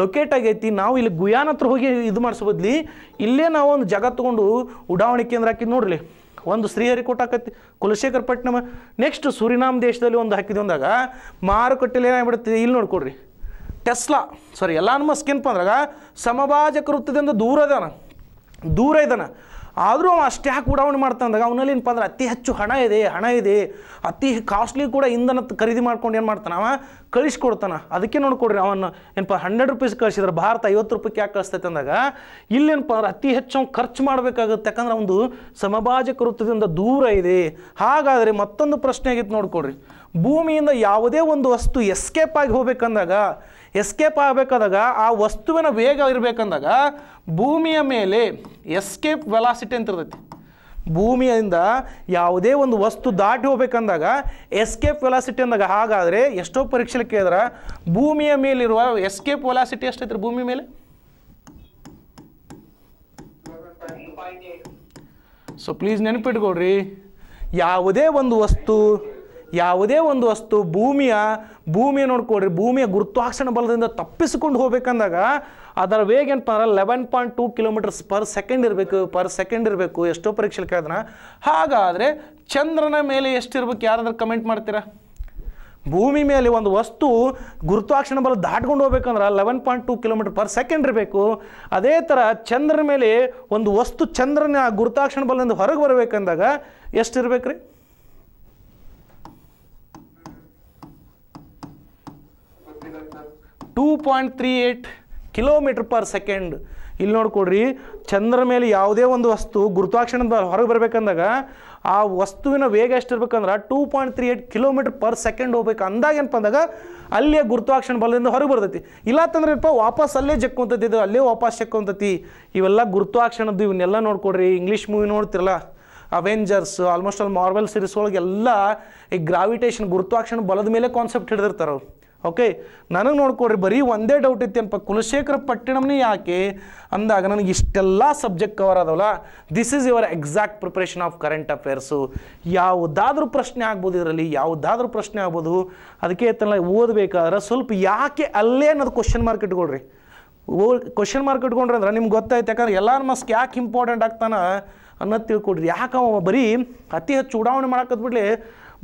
ಲೊಕೇಟ್ ಆಗೈತಿ ನಾವು ಇಲ್ಲಿ ಗುಯಾನ್ ಹತ್ರ ಹೋಗಿ ಇದು ಮಾಡಿಸ್ಬೋದ್ಲಿ ಇಲ್ಲೇ ನಾವು ಒಂದು ಜಾಗ ತೊಗೊಂಡು ಉಡಾವಣೆ ಕೇಂದ್ರ ಹಾಕಿದ್ದು ನೋಡ್ರಿ ಒಂದು ಶ್ರೀಹರಿಕೋಟ ಹಾಕತ್ತಿ ಕುಲಶೇಖರಪಟ್ಟಣಮ ನೆಕ್ಸ್ಟ್ ಸುರಿನಾಮ್ ದೇಶದಲ್ಲಿ ಒಂದು ಹಾಕಿದ್ವಿ ಅಂದಾಗ ಮಾರುಕಟ್ಟೆಲಿ ಏನಾಗ್ಬಿಡುತ್ತೆ ಇಲ್ಲಿ ನೋಡ್ಕೊಡ್ರಿ ಟೆಸ್ಲಾ ಸಾರಿ ಎಲ್ಲ ನಮ್ಮ ಸ್ಕಿನ್ಪ ಅಂದ್ರಾಗ ಸಮಭಾಜಕ ವೃತ್ತದಿಂದ ದೂರ ಅದಾನ ದೂರ ಇದ್ದಾನೆ ಆದರೂ ಅವ ಅಷ್ಟು ಯಾಕೆ ಉಡಾವಣೆ ಮಾಡ್ತಾನಂದಾಗ ಅವನಲ್ಲಿ ಏನಪ್ಪ ಅಂದ್ರೆ ಅತಿ ಹೆಚ್ಚು ಹಣ ಇದೆ ಹಣ ಇದೆ ಅತಿ ಕಾಸ್ಟ್ಲಿ ಕೂಡ ಇಂಧನ ಖರೀದಿ ಮಾಡ್ಕೊಂಡು ಏನು ಮಾಡ್ತಾನೆ ಅವ ಕಳಿಸ್ಕೊಡ್ತಾನೆ ಅದಕ್ಕೆ ನೋಡ್ಕೊಡ್ರಿ ಅವನು ಏನಪ್ಪ ಹಂಡ್ರೆಡ್ ರುಪೀಸ್ ಕಳಿಸಿದ್ರೆ ಭಾರತ ಐವತ್ತು ರೂಪಾಯಿಗೆ ಯಾಕೆ ಕಳಿಸ್ತೈತೆ ಅಂದಾಗ ಇಲ್ಲೇನಪ್ಪ ಅಂದ್ರೆ ಅತಿ ಹೆಚ್ಚು ಅವ್ನು ಖರ್ಚು ಮಾಡಬೇಕಾಗುತ್ತೆ ಯಾಕಂದ್ರೆ ಒಂದು ಸಮಭಾಜಕ ವೃತ್ತದಿಂದ ದೂರ ಇದೆ ಹಾಗಾದರೆ ಮತ್ತೊಂದು ಪ್ರಶ್ನೆ ಆಗಿತ್ತು ನೋಡ್ಕೊಡ್ರಿ ಭೂಮಿಯಿಂದ ಯಾವುದೇ ಒಂದು ವಸ್ತು ಎಸ್ಕೇಪ್ ಆಗಿ ಹೋಗ್ಬೇಕಂದಾಗ ಎಸ್ಕೇಪ್ ಆಗಬೇಕಾದಾಗ ಆ ವಸ್ತುವಿನ ವೇಗ ಇರಬೇಕಂದಾಗ ಭೂಮಿಯ ಮೇಲೆ ಎಸ್ಕೇಪ್ ವೆಲಾಸಿಟಿ ಅಂತ ಇರ್ತೈತಿ ಭೂಮಿಯಿಂದ ಯಾವುದೇ ಒಂದು ವಸ್ತು ದಾಟಿ ಹೋಗ್ಬೇಕಂದಾಗ ಎಸ್ಕೇಪ್ ವೆಲಾಸಿಟಿ ಅಂದಾಗ ಹಾಗಾದರೆ ಎಷ್ಟೋ ಪರೀಕ್ಷೆಲಿ ಕೇಳಿದ್ರೆ ಭೂಮಿಯ ಮೇಲಿರುವ ಎಸ್ಕೇಪ್ ವೆಲಾಸಿಟಿ ಎಷ್ಟೈತ್ರಿ ಭೂಮಿ ಮೇಲೆ ಸೊ ಪ್ಲೀಸ್ ನೆನಪಿಟ್ಕೊಡ್ರಿ ಯಾವುದೇ ಒಂದು ವಸ್ತು ಯಾವುದೇ ಒಂದು ವಸ್ತು ಭೂಮಿಯ ಭೂಮಿಯ ನೋಡ್ಕೊಡ್ರಿ ಭೂಮಿಯ ಗುರುತ್ವಾಕರ್ಷಣ ಬಲದಿಂದ ತಪ್ಪಿಸಿಕೊಂಡು ಹೋಗ್ಬೇಕಂದಾಗ ಅದರ ವೇಗ ಏನಪ್ಪ ಅಂದ್ರೆ eleven point two kilometres per second ಇರಬೇಕು ಪರ್ ಸೆಕೆಂಡ್ ಇರಬೇಕು ಎಷ್ಟೋ ಪರೀಕ್ಷೆ ಕೇಳಿದ್ರೆ ಹಾಗಾದರೆ ಚಂದ್ರನ ಮೇಲೆ ಎಷ್ಟಿರ್ಬೇಕು ಯಾರಾದರೂ ಕಮೆಂಟ್ ಮಾಡ್ತೀರಾ ಭೂಮಿ ಮೇಲೆ ಒಂದು ವಸ್ತು ಗುರುತ್ವಾಕರ್ಷಣ ಬಲ ದಾಟ್ಕೊಂಡು ಹೋಗ್ಬೇಕಂದ್ರೆ eleven point two kilometre per second ಇರಬೇಕು ಅದೇ ಥರ ಚಂದ್ರನ ಮೇಲೆ ಒಂದು ವಸ್ತು ಚಂದ್ರನ ಗುರುತ್ವಾಕರ್ಷಣ ಬಲದಿಂದ ಹೊರಗೆ ಬರಬೇಕಂದಾಗ ಎಷ್ಟಿರ್ಬೇಕು ರೀ two point three eight kilometre per second ಇಲ್ಲಿ ನೋಡ್ಕೊಡ್ರಿ ಚಂದ್ರ ಮೇಲೆ ಯಾವುದೇ ಒಂದು ವಸ್ತು ಗುರುತ್ವಾಕ್ಷಣದ ಹೊರಗೆ ಬರಬೇಕಂದಾಗ ಆ ವಸ್ತುವಿನ ವೇಗ ಎಷ್ಟಿರ್ಬೇಕಂದ್ರೆ two point three eight kilometre per second ಹೋಗ್ಬೇಕು ಅಂದಾಗ ಏನಪ್ಪ ಅಂದಾಗ ಅಲ್ಲಿಯ ಗುರುತ್ವಾಕ್ಷಣ ಬಲದಿಂದ ಹೊರಗೆ ಬರ್ತೈತಿ ಇಲ್ಲ ವಾಪಸ್ ಅಲ್ಲೇ ಜಕ್ಕುವಂಥದ್ದು ಇದು ಅಲ್ಲೇ ವಾಪಸ್ ಚೆಕ್ಕೊಂತೈತಿ ಇವೆಲ್ಲ ಗುರುತ್ವಾಕ್ಷಣದ್ದು ಇವನ್ನೆಲ್ಲ ನೋಡ್ಕೊಡ್ರಿ ಇಂಗ್ಲೀಷ್ ಮೂವಿ ನೋಡ್ತಿರಲ್ಲ Avengers almost all Marvel series ಒಳಗೆಲ್ಲ ಈ ಗ್ರಾವಿಟೇಷನ್ ಗುರುತ್ವಾಕ್ಷಣ ಬಲದ ಮೇಲೆ ಕಾನ್ಸೆಪ್ಟ್ ಹಿಡಿದಿರ್ತಾರೆ ಅವ್ರು ಓಕೆ ನನಗೆ ನೋಡ್ಕೊಡ್ರಿ ಬರೀ ಒಂದೇ ಡೌಟ್ ಇತ್ತು ಏನಪ್ಪ ಕುಲಶೇಖರ ಪಟ್ಟಣಮ್ನೇ ಯಾಕೆ ಅಂದಾಗ ನನಗೆ ಇಷ್ಟೆಲ್ಲ ಸಬ್ಜೆಕ್ಟ್ ಕವರ್ ಆದವಲ್ಲ this is your exact preparation of current affairs ಯಾವುದಾದ್ರೂ ಪ್ರಶ್ನೆ ಆಗ್ಬೋದು ಇದರಲ್ಲಿ ಯಾವುದಾದ್ರೂ ಪ್ರಶ್ನೆ ಆಗ್ಬೋದು ಅದಕ್ಕೆ ತನ್ನ ಓದಬೇಕಾದ್ರೆ ಸ್ವಲ್ಪ ಯಾಕೆ ಅಲ್ಲೇ ಅನ್ನೋದು ಕ್ವಶನ್ ಮಾರ್ಕ್ ಇಟ್ಕೊಳ್ರಿ ಓ ಕ್ವಶನ್ ಮಾರ್ಕ್ ಇಟ್ಕೊಂಡ್ರೆ ಅಂದ್ರೆ ನಿಮ್ಗೆ ಗೊತ್ತಾಯ್ತು ಯಾಕಂದ್ರೆ ಎಲ್ಲ ಮಸ್ಕ್ ಯಾಕೆ ಇಂಪಾರ್ಟೆಂಟ್ ಆಗ್ತಾನೆ ಅನ್ನೋದು ತಿಳ್ಕೊಡ್ರಿ ಯಾಕೆ ಬರೀ ಅತಿ ಹೆಚ್ಚು ಉಡಾವಣೆ ಬಿಡ್ಲಿ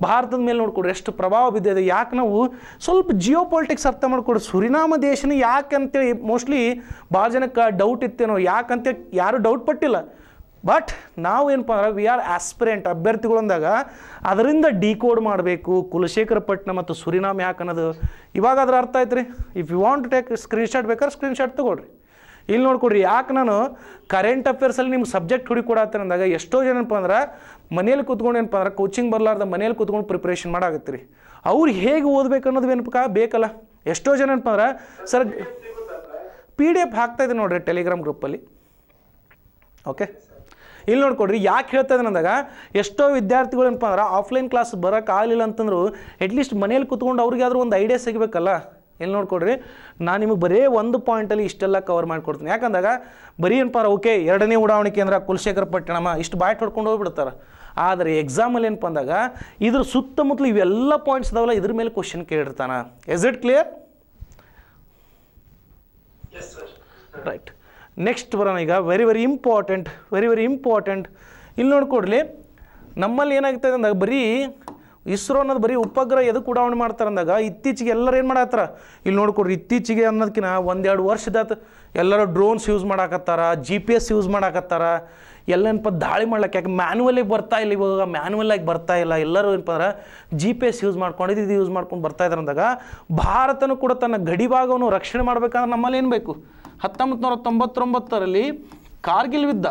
ಭಾರತದ ಮೇಲೆ ನೋಡ್ಕೊಡ್ರಿ ಎಷ್ಟು ಪ್ರಭಾವ ಬಿದ್ದಿದೆ ಯಾಕೆ ನಾವು ಸ್ವಲ್ಪ ಜಿಯೋ ಪೊಲಿಟಿಕ್ಸ್ ಅರ್ಥ ಮಾಡ್ಕೊಡ್ರಿ ಸುರಿನಾಮ ದೇಶನ ಯಾಕೆ ಅಂತೇಳಿ ಮೋಸ್ಟ್ಲಿ ಭಾಳ ಜನಕ್ಕೆ ಡೌಟ್ ಇತ್ತೇನೋ ಯಾಕಂತ ಯಾರೂ ಡೌಟ್ ಪಟ್ಟಿಲ್ಲ ಬಟ್ ನಾವು ಏನಪ್ಪ ಅಂದ್ರೆ ವಿ ಆರ್ ಆಸ್ಪಿರೆಂಟ್ ಅಭ್ಯರ್ಥಿಗಳಂದಾಗ ಅದರಿಂದ ಡಿಕೋಡ್ ಮಾಡಬೇಕು ಕುಲಶೇಖರ ಮತ್ತು ಸುರಿನಾಮ್ ಯಾಕೆ ಅನ್ನೋದು ಇವಾಗ ಅದ್ರ ಅರ್ಥ ಆಯ್ತು ರೀ if you want to take screenshot ಬೇಕಾದ್ರೆ ಸ್ಕ್ರೀನ್ಶಾಟ್ ತೊಗೊಳ್ರಿ ಇಲ್ಲಿ ನೋಡ್ಕೊಡ್ರಿ ಯಾಕೆ ನಾನು ಕರೆಂಟ್ ಅಫೇರ್ಸಲ್ಲಿ ನಿಮ್ಗೆ ಸಬ್ಜೆಕ್ಟ್ ಹುಡುಕೊಡತ್ತೆ ಅಂದಾಗ ಎಷ್ಟೋ ಜನ ಏನಪ್ಪ ಅಂದ್ರೆ ಮನೇಲಿ ಕೂತ್ಕೊಂಡು ಏನಪ್ಪ ಅಂದ್ರೆ ಕೋಚಿಂಗ್ ಬರಲಾರ್ದ ಮನೇಲಿ ಕೂತ್ಕೊಂಡು ಪ್ರಿಪ್ರೇಷನ್ ಮಾಡಾಗತ್ತೆ ರೀ ಅವ್ರು ಹೇಗೆ ಓದ್ಬೇಕು ಅನ್ನೋದು ಏನಪ್ಪ ಬೇಕಲ್ಲ ಎಷ್ಟೋ ಜನ ಏನಪ್ಪ ಅಂದ್ರೆ ಸರ್ ಪಿ ಡಿ ಎಫ್ ಹಾಕ್ತಾಯಿದೆ ನೋಡಿರಿ ಟೆಲಿಗ್ರಾಮ್ ಗ್ರೂಪಲ್ಲಿ ಓಕೆ ಇಲ್ಲಿ ನೋಡ್ಕೊಡ್ರಿ ಯಾಕೆ ಹೇಳ್ತಾ ಇದ್ದಾನೆ ಅಂದಾಗ ಎಷ್ಟೋ ವಿದ್ಯಾರ್ಥಿಗಳು ಏನಪ್ಪ ಅಂದ್ರೆ ಆಫ್ಲೈನ್ ಕ್ಲಾಸ್ ಬರೋಕ್ಕಾಗಲಿಲ್ಲ ಅಂತಂದ್ರು ಅಟ್ಲೀಸ್ಟ್ ಮನೇಲಿ ಕೂತ್ಕೊಂಡು ಆದ್ರೂ ಒಂದು ಐಡಿಯಾ ಸಿಗಬೇಕಲ್ಲ ಎಲ್ಲಿ ನೋಡ್ಕೊಡ್ರಿ ನಾನು ನಿಮಗೆ ಬರೀ ಒಂದು ಪಾಯಿಂಟಲ್ಲಿ ಇಷ್ಟೆಲ್ಲ ಕವರ್ ಮಾಡಿಕೊಡ್ತೀನಿ ಯಾಕಂದಾಗ ಬರೀ ಏನಪ್ಪ ಓಕೆ ಎರಡನೇ ಉಡಾವಣೆ ಕೇಂದ್ರ ಕುಲಶೇಖರ ಪಟ್ಟಣಮ್ಮ ಇಷ್ಟು ಬಾಯ್ ಹೊಡ್ಕೊಂಡು ಹೋಗ್ಬಿಡ್ತಾರೆ ಆದರೆ ಎಕ್ಸಾಮಲ್ಲಿ ಏನಪ್ಪ ಅಂದಾಗ ಇದ್ರ ಸುತ್ತಮುತ್ತಲು ಇವೆಲ್ಲ ಪಾಯಿಂಟ್ಸ್ ಇದಾವಲ್ಲ ಇದ್ರ ಮೇಲೆ ಕ್ವಶನ್ ಕೇಳಿರ್ತಾನೆ is it clear right next ಬರೋಣ ಈಗ very very important very very important ಇಲ್ಲಿ ನೋಡ್ಕೊಡ್ಲಿ ನಮ್ಮಲ್ಲಿ ಏನಾಗ್ತದೆ ಅಂದಾಗ ಬರೀ ಇಸ್ರೋ ಅನ್ನೋದು ಬರೀ ಉಪಗ್ರಹ ಎದಕ್ಕೆ ಉಡಾವಣೆ ಮಾಡ್ತಾರೆ ಅಂದಾಗ ಇತ್ತೀಚೆಗೆ ಎಲ್ಲರೂ ಏನು ಮಾಡತ್ತಾರ ಇಲ್ಲಿ ನೋಡ್ಕೊಡ್ರಿ ಇತ್ತೀಚೆಗೆ ಅನ್ನೋದಕ್ಕಿಂತ ಒಂದೆರಡು ವರ್ಷದ ಎಲ್ಲರೂ ಡ್ರೋನ್ಸ್ ಯೂಸ್ ಮಾಡಾಕತ್ತಾರ ಜಿ ಪಿ ಎಸ್ ಯೂಸ್ ಮಾಡಾಕತ್ತಾರ ಎಲ್ಲ ಏನಪ್ಪ ದಾಳಿ ಮಾಡ್ಲಕ್ಕೆ ಯಾಕೆ ಮ್ಯಾನ್ಯಲಿಗೆ ಬರ್ತಾ ಇಲ್ಲ ಇವಾಗ ಆಗಿ ಬರ್ತಾ ಇಲ್ಲ ಎಲ್ಲರೂ ಏನಪ್ಪ ಅಂದ್ರೆ ಜಿ ಪಿ ಎಸ್ ಯೂಸ್ ಮಾಡ್ಕೊಂಡು ಇದು ಯೂಸ್ ಮಾಡ್ಕೊಂಡು ಬರ್ತಾ ಇದ್ದಾರೆ ಅಂದಾಗ ಭಾರತನೂ ಕೂಡ ತನ್ನ ಗಡಿ ಭಾಗವನ್ನು ರಕ್ಷಣೆ ಮಾಡ್ಬೇಕಂದ್ರೆ ನಮ್ಮಲ್ಲಿ ಏನು ಬೇಕು ಹತ್ತೊಂಬತ್ತು ನೂರ ತೊಂಬತ್ತೊಂಬತ್ತರಲ್ಲಿ ಕಾರ್ಗಿಲ್ ಯುದ್ಧ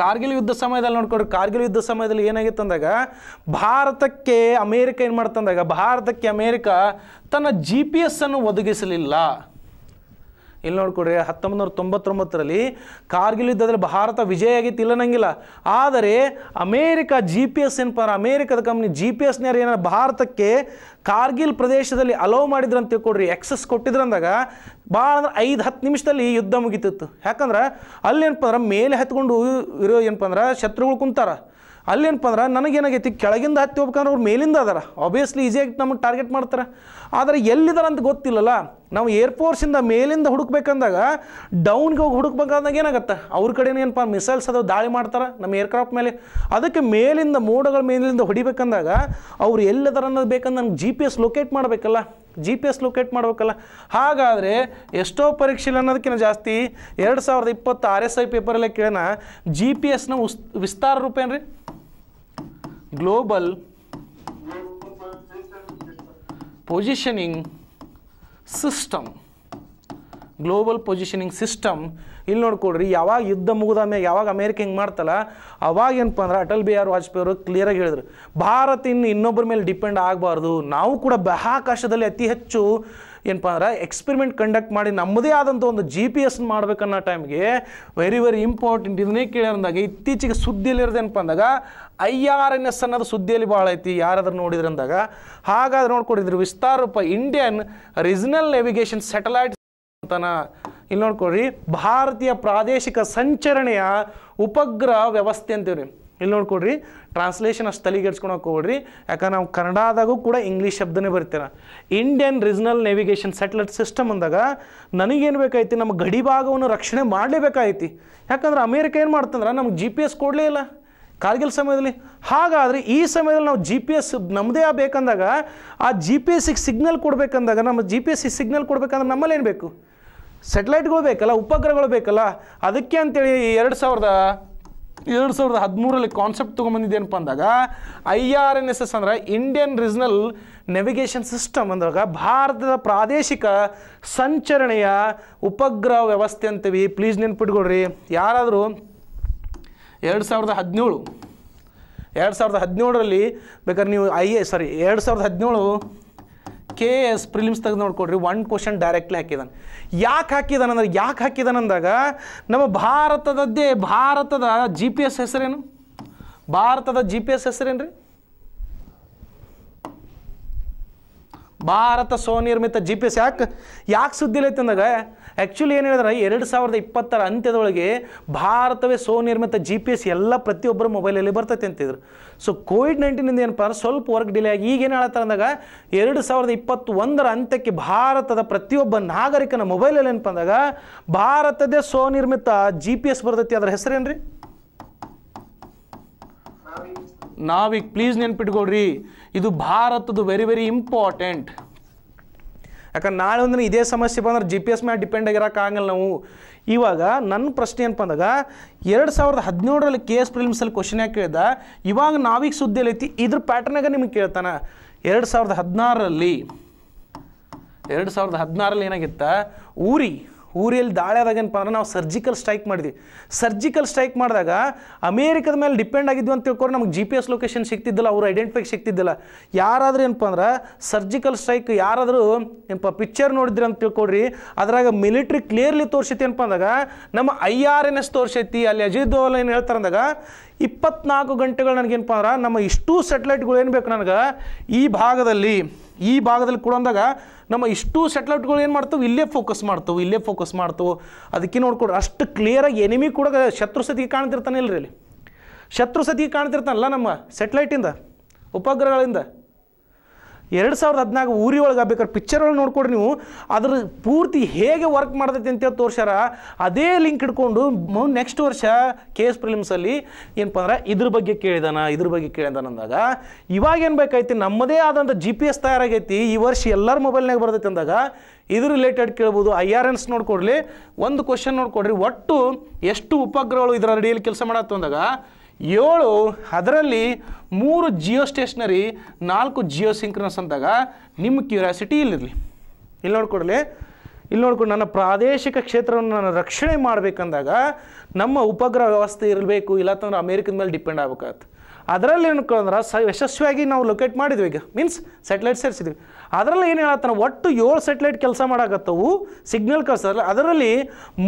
ಕಾರ್ಗಿಲ್ ಯುದ್ಧ ಸಮಯದಲ್ಲಿ ನೋಡ್ಕೊಡ್ರಿ ಕಾರ್ಗಿಲ್ ಯುದ್ಧ ಸಮಯದಲ್ಲಿ ಏನಾಗಿತ್ತು ಅಂದಾಗ ಭಾರತಕ್ಕೆ ಅಮೇರಿಕ ಏನು ಮಾಡ್ತಂದಾಗ ಭಾರತಕ್ಕೆ ಅಮೇರಿಕ ತನ್ನ ಜಿ ಪಿ ಎಸ್ ಅನ್ನು ಒದಗಿಸಲಿಲ್ಲ ಇಲ್ಲಿ ನೋಡ್ಕೊಡ್ರಿ ಹತ್ತೊಂಬತ್ತು ನೂರ ತೊಂಬತ್ತೊಂಬತ್ತರಲ್ಲಿ ಕಾರ್ಗಿಲ್ ಯುದ್ಧದಲ್ಲಿ ಭಾರತ ವಿಜಯ ಆಗಿತ್ತು ಇಲ್ಲ ನಂಗಿಲ್ಲ ಆದರೆ ಅಮೇರಿಕ ಜಿ ಪಿ ಎಸ್ ಏನಪ್ಪ ಅಮೇರಿಕದ ಕಂಪ್ನಿ ಜಿ ಪಿ ಎಸ್ನ ಏನಾರ ಭಾರತಕ್ಕೆ ಕಾರ್ಗಿಲ್ ಪ್ರದೇಶದಲ್ಲಿ ಅಲೋ ಮಾಡಿದ್ರಂತ ತಿಳ್ಕೊಡ್ರಿ ಎಕ್ಸಸ್ ಕೊಟ್ಟಿದ್ರಂದಾಗ ಭಾಳ ಅಂದ್ರೆ ಐದು ಹತ್ತು ನಿಮಿಷದಲ್ಲಿ ಯುದ್ಧ ಮುಗಿತಿತ್ತು ಯಾಕಂದ್ರೆ ಏನಪ್ಪ ಅಂದ್ರೆ ಮೇಲೆ ಹತ್ಕೊಂಡು ಇರೋ ಏನಪ್ಪ ಅಂದ್ರೆ ಶತ್ರುಗಳು ಕುಂತಾರ ಅಲ್ಲೇನಪ್ಪ ಅಂದ್ರೆ ನನಗೇನಾಗೈತಿ ಕೆಳಗಿಂದ ಹತ್ತಿ ಹೋಗ್ಬೇಕಂದ್ರೆ ಅವ್ರು ಮೇಲಿಂದ ಅದಾರ ಆಬ್ವಿಯಸ್ಲಿ ಈಸಿಯಾಗಿ ನಮಗೆ ಟಾರ್ಗೆಟ್ ಮಾಡ್ತಾರೆ ಆದರೆ ಎಲ್ಲಿದ್ದಾರೆ ಅಂತ ಗೊತ್ತಿಲ್ಲಲ್ಲ ನಾವು ಏರ್ಫೋರ್ಸಿಂದ ಮೇಲಿಂದ ಹುಡುಕ್ಬೇಕಂದಾಗ ಡೌನ್ಗೆ ಹೋಗಿ ಹುಡುಕ್ಬೇಕಾದಾಗ ಏನಾಗುತ್ತೆ ಅವ್ರ ಕಡೆನೇ ಏನಪ್ಪ ಮಿಸೈಲ್ಸ್ ಅದು ದಾಳಿ ಮಾಡ್ತಾರೆ ನಮ್ಮ ಏರ್ಕ್ರಾಫ್ಟ್ ಮೇಲೆ ಅದಕ್ಕೆ ಮೇಲಿಂದ ಮೋಡಗಳ ಮೇಲಿಂದ ಹೊಡಿಬೇಕಂದಾಗ ಅವ್ರು ಎಲ್ಲಿದಾರ ಅನ್ನೋದು ಬೇಕಂದ್ರೆ ನನಗೆ G G P S locate ಮಾಡಬೇಕಲ್ಲ ಜಿ ಪಿ ಎಸ್ ಲೊಕೇಟ್ ಮಾಡಬೇಕಲ್ಲ ಹಾಗಾದರೆ ಎಷ್ಟೋ ಪರೀಕ್ಷೆಲಿ ಅನ್ನೋದಕ್ಕಿಂತ ಜಾಸ್ತಿ ಎರಡು ಸಾವಿರದ ಇಪ್ಪತ್ತು ಆರ್ ಎಸ್ ಐ ಪೇಪರಲ್ಲಿ ಕೇಳೋಣ ಜಿ ಪಿ ಎಸ್ನ ಉಸ್ ವಿಸ್ತಾರ ರೂಪ ರೀ global positioning system global positioning system ಇಲ್ಲಿ ನೋಡ್ಕೊಡ್ರಿ ಯಾವಾಗ ಯುದ್ಧ ಮುಗಿದ ಮೇಲೆ ಯಾವಾಗ ಅಮೇರಿಕ ಹಿಂಗೆ ಮಾಡ್ತಲ್ಲ ಅವಾಗ ಏನಪ್ಪ ಅಂದ್ರೆ ಅಟಲ್ ಬಿಹಾರಿ ವಾಜಪೇಯಿ ಅವರು ಕ್ಲಿಯರಾಗಿ ಹೇಳಿದ್ರು ಭಾರತ ಇನ್ನು ಇನ್ನೊಬ್ಬರ ಮೇಲೆ ಡಿಪೆಂಡ್ ಆಗಬಾರ್ದು ನಾವು ಕೂಡ ಬಾಹಾಕಾಶದಲ್ಲಿ ಅತಿ ಹೆಚ್ಚು ಏನಪ್ಪ ಅಂದ್ರೆ ಎಕ್ಸ್ಪೆರಿಮೆಂಟ್ ಕಂಡಕ್ಟ್ ಮಾಡಿ ನಮ್ಮದೇ ಆದಂಥ ಒಂದು ಜಿ ಪಿ ಎಸ್ ಮಾಡ್ಬೇಕನ್ನೋ ಟೈಮ್ಗೆ ವೆರಿ ವೆರಿ ಇಂಪಾರ್ಟೆಂಟ್ ಇದನ್ನೇ ಅಂದಾಗ ಇತ್ತೀಚೆಗೆ ಸುದ್ದಿಯಲ್ಲಿರೋದು ಏನಪ್ಪ ಅಂದಾಗ ಐ ಆರ್ ಎನ್ ಎಸ್ ಅನ್ನೋದು ಸುದ್ದಿಯಲ್ಲಿ ಭಾಳ ಐತಿ ಯಾರಾದ್ರೂ ನೋಡಿದ್ರೆ ಅಂದಾಗ ಹಾಗಾದ್ರೆ ವಿಸ್ತಾರ ರೂಪ ಇಂಡಿಯನ್ ರೀಜನಲ್ ನೇವಿಗೇಷನ್ ಸ್ಯಾಟಲೈಟ್ ಅಂತನ ಇಲ್ಲಿ ನೋಡ್ಕೊಳ್ರಿ ಭಾರತೀಯ ಪ್ರಾದೇಶಿಕ ಸಂಚರಣೆಯ ಉಪಗ್ರಹ ವ್ಯವಸ್ಥೆ ಅಂತೀವ್ರಿ ಇಲ್ಲಿ ನೋಡ್ಕೊಡ್ರಿ ಟ್ರಾನ್ಸ್ಲೇಷನ್ ಅಷ್ಟು ತಲೆಗೆಡ್ಸ್ಕೊಳಕ್ಕೆ ಹೋಗ್ರಿ ಯಾಕಂದ್ರೆ ನಾವು ಕನ್ನಡದಾಗೂ ಕೂಡ ಇಂಗ್ಲೀಷ್ ಶಬ್ದನೇ ಬರ್ತೀರ Indian regional navigation satellite system ಅಂದಾಗ ನನಗೇನು ಬೇಕಾಯ್ತಿ ನಮ್ಮ ಗಡಿ ಭಾಗವನ್ನು ರಕ್ಷಣೆ ಮಾಡಲೇಬೇಕಾಯ್ತಿ ಯಾಕಂದ್ರೆ ಅಮೇರಿಕ ಏನು ಮಾಡ್ತಂದ್ರೆ ನಮ್ಗೆ ಜಿ ಪಿ ಎಸ್ ಕೊಡಲೇ ಇಲ್ಲ ಕಾರ್ಗಿಲ್ ಸಮಯದಲ್ಲಿ ಹಾಗಾದರೆ ಈ ಸಮಯದಲ್ಲಿ ನಾವು ಜಿ ಪಿ ಎಸ್ ನಮ್ಮದೇ ಬೇಕಂದಾಗ ಆ ಜಿ ಪಿ ಎಸ್ಸಿಗೆ ಸಿಗ್ನಲ್ ಕೊಡಬೇಕಂದಾಗ ನಮ್ಮ ಜಿ ಪಿ ಎಸ್ಗೆ ಸಿಗ್ನಲ್ ಕೊಡಬೇಕಂದ್ರೆ ನಮ್ಮಲ್ಲಿ ಏನು ಬೇಕು ಸೆಟಲೈಟ್ಗಳು ಬೇಕಲ್ಲ ಉಪಗ್ರಹಗಳು ಬೇಕಲ್ಲ ಅದಕ್ಕೆ ಅಂತೇಳಿ ಎರಡು ಸಾವಿರದ ಎರಡು ಸಾವಿರದ ಹದಿಮೂರಲ್ಲಿ ಕಾನ್ಸೆಪ್ಟ್ ತೊಗೊಂಬಂದಿದ್ದೇನಪ್ಪ ಅಂದಾಗ I R N S S ಅಂದ್ರೆ ಇಂಡಿಯನ್ ರೀಜ್ನಲ್ ನೆವಿಗೇಷನ್ ಸಿಸ್ಟಮ್ ಅಂದಾಗ ಭಾರತದ ಪ್ರಾದೇಶಿಕ ಸಂಚರಣೆಯ ಉಪಗ್ರಹ ವ್ಯವಸ್ಥೆ ಅಂತೀವಿ ಪ್ಲೀಸ್ ನೆನ್ಪಿಟ್ಕೊಳ್ರಿ ಯಾರಾದರೂ ಎರಡು ಸಾವಿರದ ಹದಿನೇಳು ಎರಡು ಸಾವಿರದ ಹದಿನೇಳರಲ್ಲಿ ಬೇಕಾದ್ರೆ ನೀವು ಐ ಎ ಸಾರಿ ಎರಡು ಸಾವಿರದ ಹದಿನೇಳು ಕೆ ಎಸ್ ಪ್ರಿಲಿಮ್ಸ್ ತೆಗೆದು ನೋಡ್ಕೊಡ್ರಿ ಒನ್ ಕ್ವಶನ್ ಡೈರೆಕ್ಟ್ಲಿ ಹಾಕಿದಾನೆ ಯಾಕೆ ಹಾಕಿದಾನಂದ್ರೆ ಯಾಕೆ ಹಾಕಿದಾನಂದಾಗ ನಮ್ಮ ಭಾರತದದ್ದೇ ಭಾರತದ ಜಿ ಪಿ ಎಸ್ ಹೆಸರೇನು ಭಾರತದ ಜಿ ಪಿ ಎಸ್ ಹೆಸರೇನ್ರಿ ರೀ ಭಾರತ ಸ್ವನಿರ್ಮಿತ ಜಿ ಪಿ ಎಸ್ ಯಾಕೆ ಯಾಕೆ ಸುದ್ದಿಲೈತೆ ಅಂದಾಗ ಆ್ಯಕ್ಚುಲಿ ಏನು ಹೇಳಿದ್ರೆ ಎರಡು ಸಾವಿರದ ಇಪ್ಪತ್ತರ ಅಂತ್ಯದೊಳಗೆ ಭಾರತವೇ ಸ್ವನಿರ್ಮಿತ ಜಿ ಪಿ ಎಸ್ ಎಲ್ಲ ಪ್ರತಿಯೊಬ್ಬರ ಮೊಬೈಲಲ್ಲಿ ಬರ್ತೈತೆ ಅಂತಿದ್ರು ಸೊ ಕೋವಿಡ್ ನೈನ್ಟೀನಿಂದ ಏನಪ್ಪ ಅಂದ್ರೆ ಸ್ವಲ್ಪ ವರ್ಕ್ ಡಿಲೇ ಆಗಿ ಈಗೇನು ಹೇಳ್ತಾರೆ ಅಂದಾಗ ಎರಡು ಸಾವಿರದ ಒಂದರ ಅಂತ್ಯಕ್ಕೆ ಭಾರತದ ಪ್ರತಿಯೊಬ್ಬ ನಾಗರಿಕನ ಮೊಬೈಲಲ್ಲಿ ಏನಪ್ಪ ಅಂದಾಗ ಭಾರತದೇ ಸ್ವನಿರ್ಮಿತ ಜಿ ಪಿ ಎಸ್ ಬರ್ತೈತಿ ಅದರ ಹೆಸರೇನ್ರಿ ನಾವೀಗ ಪ್ಲೀಸ್ ನೆನ್ಪಿಟ್ಕೊಡ್ರಿ ಇದು ಭಾರತದ ವೆರಿ ವೆರಿ ಇಂಪಾರ್ಟೆಂಟ್ ಯಾಕಂದ್ರೆ ನಾಳೆ ಒಂದಿನ ಇದೇ ಸಮಸ್ಯೆ ಬಂದ್ರೆ ಜಿ ಪಿ ಎಸ್ ಮೇಲೆ ಡಿಪೆಂಡ್ ಆಗಿರೋಕ್ಕಾಗಲ್ಲ ನಾವು ಇವಾಗ ನನ್ನ ಪ್ರಶ್ನೆ ಏನಪ್ಪ ಅಂದಾಗ ಎರಡು ಸಾವಿರದ ಹದಿನೇಳರಲ್ಲಿ ಕೆ ಎಸ್ ಪ್ರಿಲಿಮ್ಸಲ್ಲಿ ಕ್ವಶನ್ ಯಾಕೆ ಕೇಳಿದ ಇವಾಗ ನಾವೀಗ ಸುದ್ದಿ ಐತಿ ಇದ್ರ ಪ್ಯಾಟರ್ನಾಗ ನಿಮಗೆ ಕೇಳ್ತಾನೆ ಎರಡು ಸಾವಿರದ ಹದಿನಾರರಲ್ಲಿ ಎರಡು ಸಾವಿರದ ಹದಿನಾರಲ್ಲಿ ಏನಾಗಿತ್ತ ಊರಿ ಊರಿಯಲ್ಲಿ ದಾಳಿಯಾದಾಗ ಏನಪ್ಪ ಅಂದ್ರೆ ನಾವು ಸರ್ಜಿಕಲ್ ಸ್ಟ್ರೈಕ್ ಮಾಡಿದ್ವಿ ಸರ್ಜಿಕಲ್ ಸ್ಟ್ರೈಕ್ ಮಾಡಿದಾಗ ಅಮೇರಿಕದ ಮೇಲೆ ಡಿಪೆಂಡ್ ಆಗಿದ್ವಿ ಅಂತ ತಿಳ್ಕೊಂಡು ನಮಗೆ ಜಿ ಪಿ ಎಸ್ ಲೊಕೇಶನ್ ಸಿಕ್ತಿದ್ದಿಲ್ಲ ಅವ್ರು ಐಡೆಂಟಿಫೈ ಸಿಕ್ತಿದ್ದಿಲ್ಲ ಯಾರಾದರೂ ಏನಪ್ಪ ಅಂದ್ರೆ ಸರ್ಜಿಕಲ್ ಸ್ಟ್ರೈಕ್ ಯಾರಾದರೂ ಏನಪ್ಪ ಪಿಕ್ಚರ್ ನೋಡಿದ್ರಿ ಅಂತ ತಿಳ್ಕೊಡ್ರಿ ಅದ್ರಾಗ ಮಿಲಿಟ್ರಿ ಕ್ಲಿಯರ್ಲಿ ತೋರಿಸೈತಿ ಏನಪ್ಪ ಅಂದಾಗ ನಮ್ಮ ಐ ಆರ್ ಎನ್ ಎಸ್ ತೋರಿಸೈತಿ ಅಲ್ಲಿ ಅಜಿತ್ ದೋವಲ್ ಏನು ಹೇಳ್ತಾರೆ ಅಂದಾಗ ಇಪ್ಪತ್ನಾಲ್ಕು ಗಂಟೆಗಳು ನನಗೇನಪ್ಪ ಅಂದ್ರೆ ನಮ್ಮ ಇಷ್ಟು ಸೆಟಲೈಟ್ಗಳು ಏನು ಬೇಕು ನನಗೆ ಈ ಭಾಗದಲ್ಲಿ ಈ ಭಾಗದಲ್ಲಿ ಕೂಡ ಅಂದಾಗ ನಮ್ಮ ಇಷ್ಟು ಸೆಟ್ಲೈಟ್ಗಳು ಏನು ಮಾಡ್ತವೆ ಇಲ್ಲೇ ಫೋಕಸ್ ಮಾಡ್ತವೆ ಇಲ್ಲೇ ಫೋಕಸ್ ಮಾಡ್ತವೆ ಅದಕ್ಕೆ ನೋಡ್ಕೊಡ್ರಿ ಅಷ್ಟು ಕ್ಲಿಯರಾಗಿ ಎನಿಮಿ ಕೂಡ ಶತ್ರು ಸತಿಗೆ ಕಾಣ್ತಿರ್ತಾನೆ ಇಲ್ಲರಿ ಅಲ್ಲಿ ಶತ್ರು ಸತಿಗೆ ಕಾಣ್ತಿರ್ತಾನಲ್ಲ ನಮ್ಮ ಸೆಟ್ಲೈಟಿಂದ ಉಪಗ್ರಹಗಳಿಂದ ಎರಡು ಸಾವಿರದ ಹದಿನಾಲ್ಕು ಊರಿ ಒಳಗೆ ಆಗ್ಬೇಕಾದ್ರೆ ಒಳಗೆ ನೋಡ್ಕೊಡಿ ನೀವು ಅದ್ರ ಪೂರ್ತಿ ಹೇಗೆ ವರ್ಕ್ ಮಾಡ್ತೈತೆ ಅಂತೇಳಿ ತೋರ್ಸ್ಯಾರ ಅದೇ ಲಿಂಕ್ ಇಟ್ಕೊಂಡು ನೆಕ್ಸ್ಟ್ ವರ್ಷ ಕೆ ಎಸ್ ಪ್ರಿಲಿಮ್ಸಲ್ಲಿ ಏನಪ್ಪ ಅಂದ್ರೆ ಇದ್ರ ಬಗ್ಗೆ ಕೇಳಿದಾನ ಇದ್ರ ಬಗ್ಗೆ ಕೇಳಿದಾನ ಅಂದಾಗ ಇವಾಗ ಏನು ನಮ್ಮದೇ ಆದಂಥ ಜಿ ಪಿ ಎಸ್ ತಯಾರಾಗೈತಿ ಈ ವರ್ಷ ಎಲ್ಲರ ಮೊಬೈಲ್ನಾಗ ಬರ್ತೈತೆ ಅಂದಾಗ ಇದ್ರ ರಿಲೇಟೆಡ್ ಕೇಳ್ಬೋದು ಐ ಆರ್ ಎನ್ಸ್ ನೋಡ್ಕೊಡ್ಲಿ ಒಂದು ಕ್ವಶನ್ ನೋಡ್ಕೊಡ್ರಿ ಒಟ್ಟು ಎಷ್ಟು ಉಪಗ್ರಹಗಳು ಇದರ ಅಡಿಯಲ್ಲಿ ಕೆಲಸ ಮಾಡತ್ತು ಅಂದಾಗ ಏಳು ಅದರಲ್ಲಿ ಮೂರು ಜಿಯೋ ಸ್ಟೇಷನರಿ ನಾಲ್ಕು ಜಿಯೋ ಸಿಂಕ್ರನಸ್ ಅಂದಾಗ ನಿಮ್ಮ ಕ್ಯೂರಿಯಾಸಿಟಿ ಇಲ್ಲಿರಲಿ ಇಲ್ಲಿ ನೋಡ್ಕೊಡ್ಲಿ ಇಲ್ಲಿ ನೋಡ್ಕೊಂಡು ನನ್ನ ಪ್ರಾದೇಶಿಕ ಕ್ಷೇತ್ರವನ್ನು ನಾನು ರಕ್ಷಣೆ ಮಾಡಬೇಕಂದಾಗ ನಮ್ಮ ಉಪಗ್ರಹ ವ್ಯವಸ್ಥೆ ಇರಬೇಕು ಅಂತಂದ್ರೆ ಅಮೇರಿಕದ ಮೇಲೆ ಡಿಪೆಂಡ್ ಆಗ್ಬೇಕಾಗತ್ತೆ ಅದರಲ್ಲಿ ಏನು ಅಂದ್ರೆ ಸ ಯಶಸ್ವಿಯಾಗಿ ನಾವು ಲೊಕೇಟ್ ಮಾಡಿದ್ವಿ ಈಗ ಮೀನ್ಸ್ ಸ್ಯಾಟಲೈಟ್ ಸೇರಿಸಿದ್ವಿ ಅದರಲ್ಲಿ ಏನು ಹೇಳತ್ತಾನೆ ಒಟ್ಟು ಏಳು ಸ್ಯಾಟಲೈಟ್ ಕೆಲಸ ಮಾಡಾಕತ್ತವು ಸಿಗ್ನಲ್ ಕಳ್ಸಲ್ಲ ಅದರಲ್ಲಿ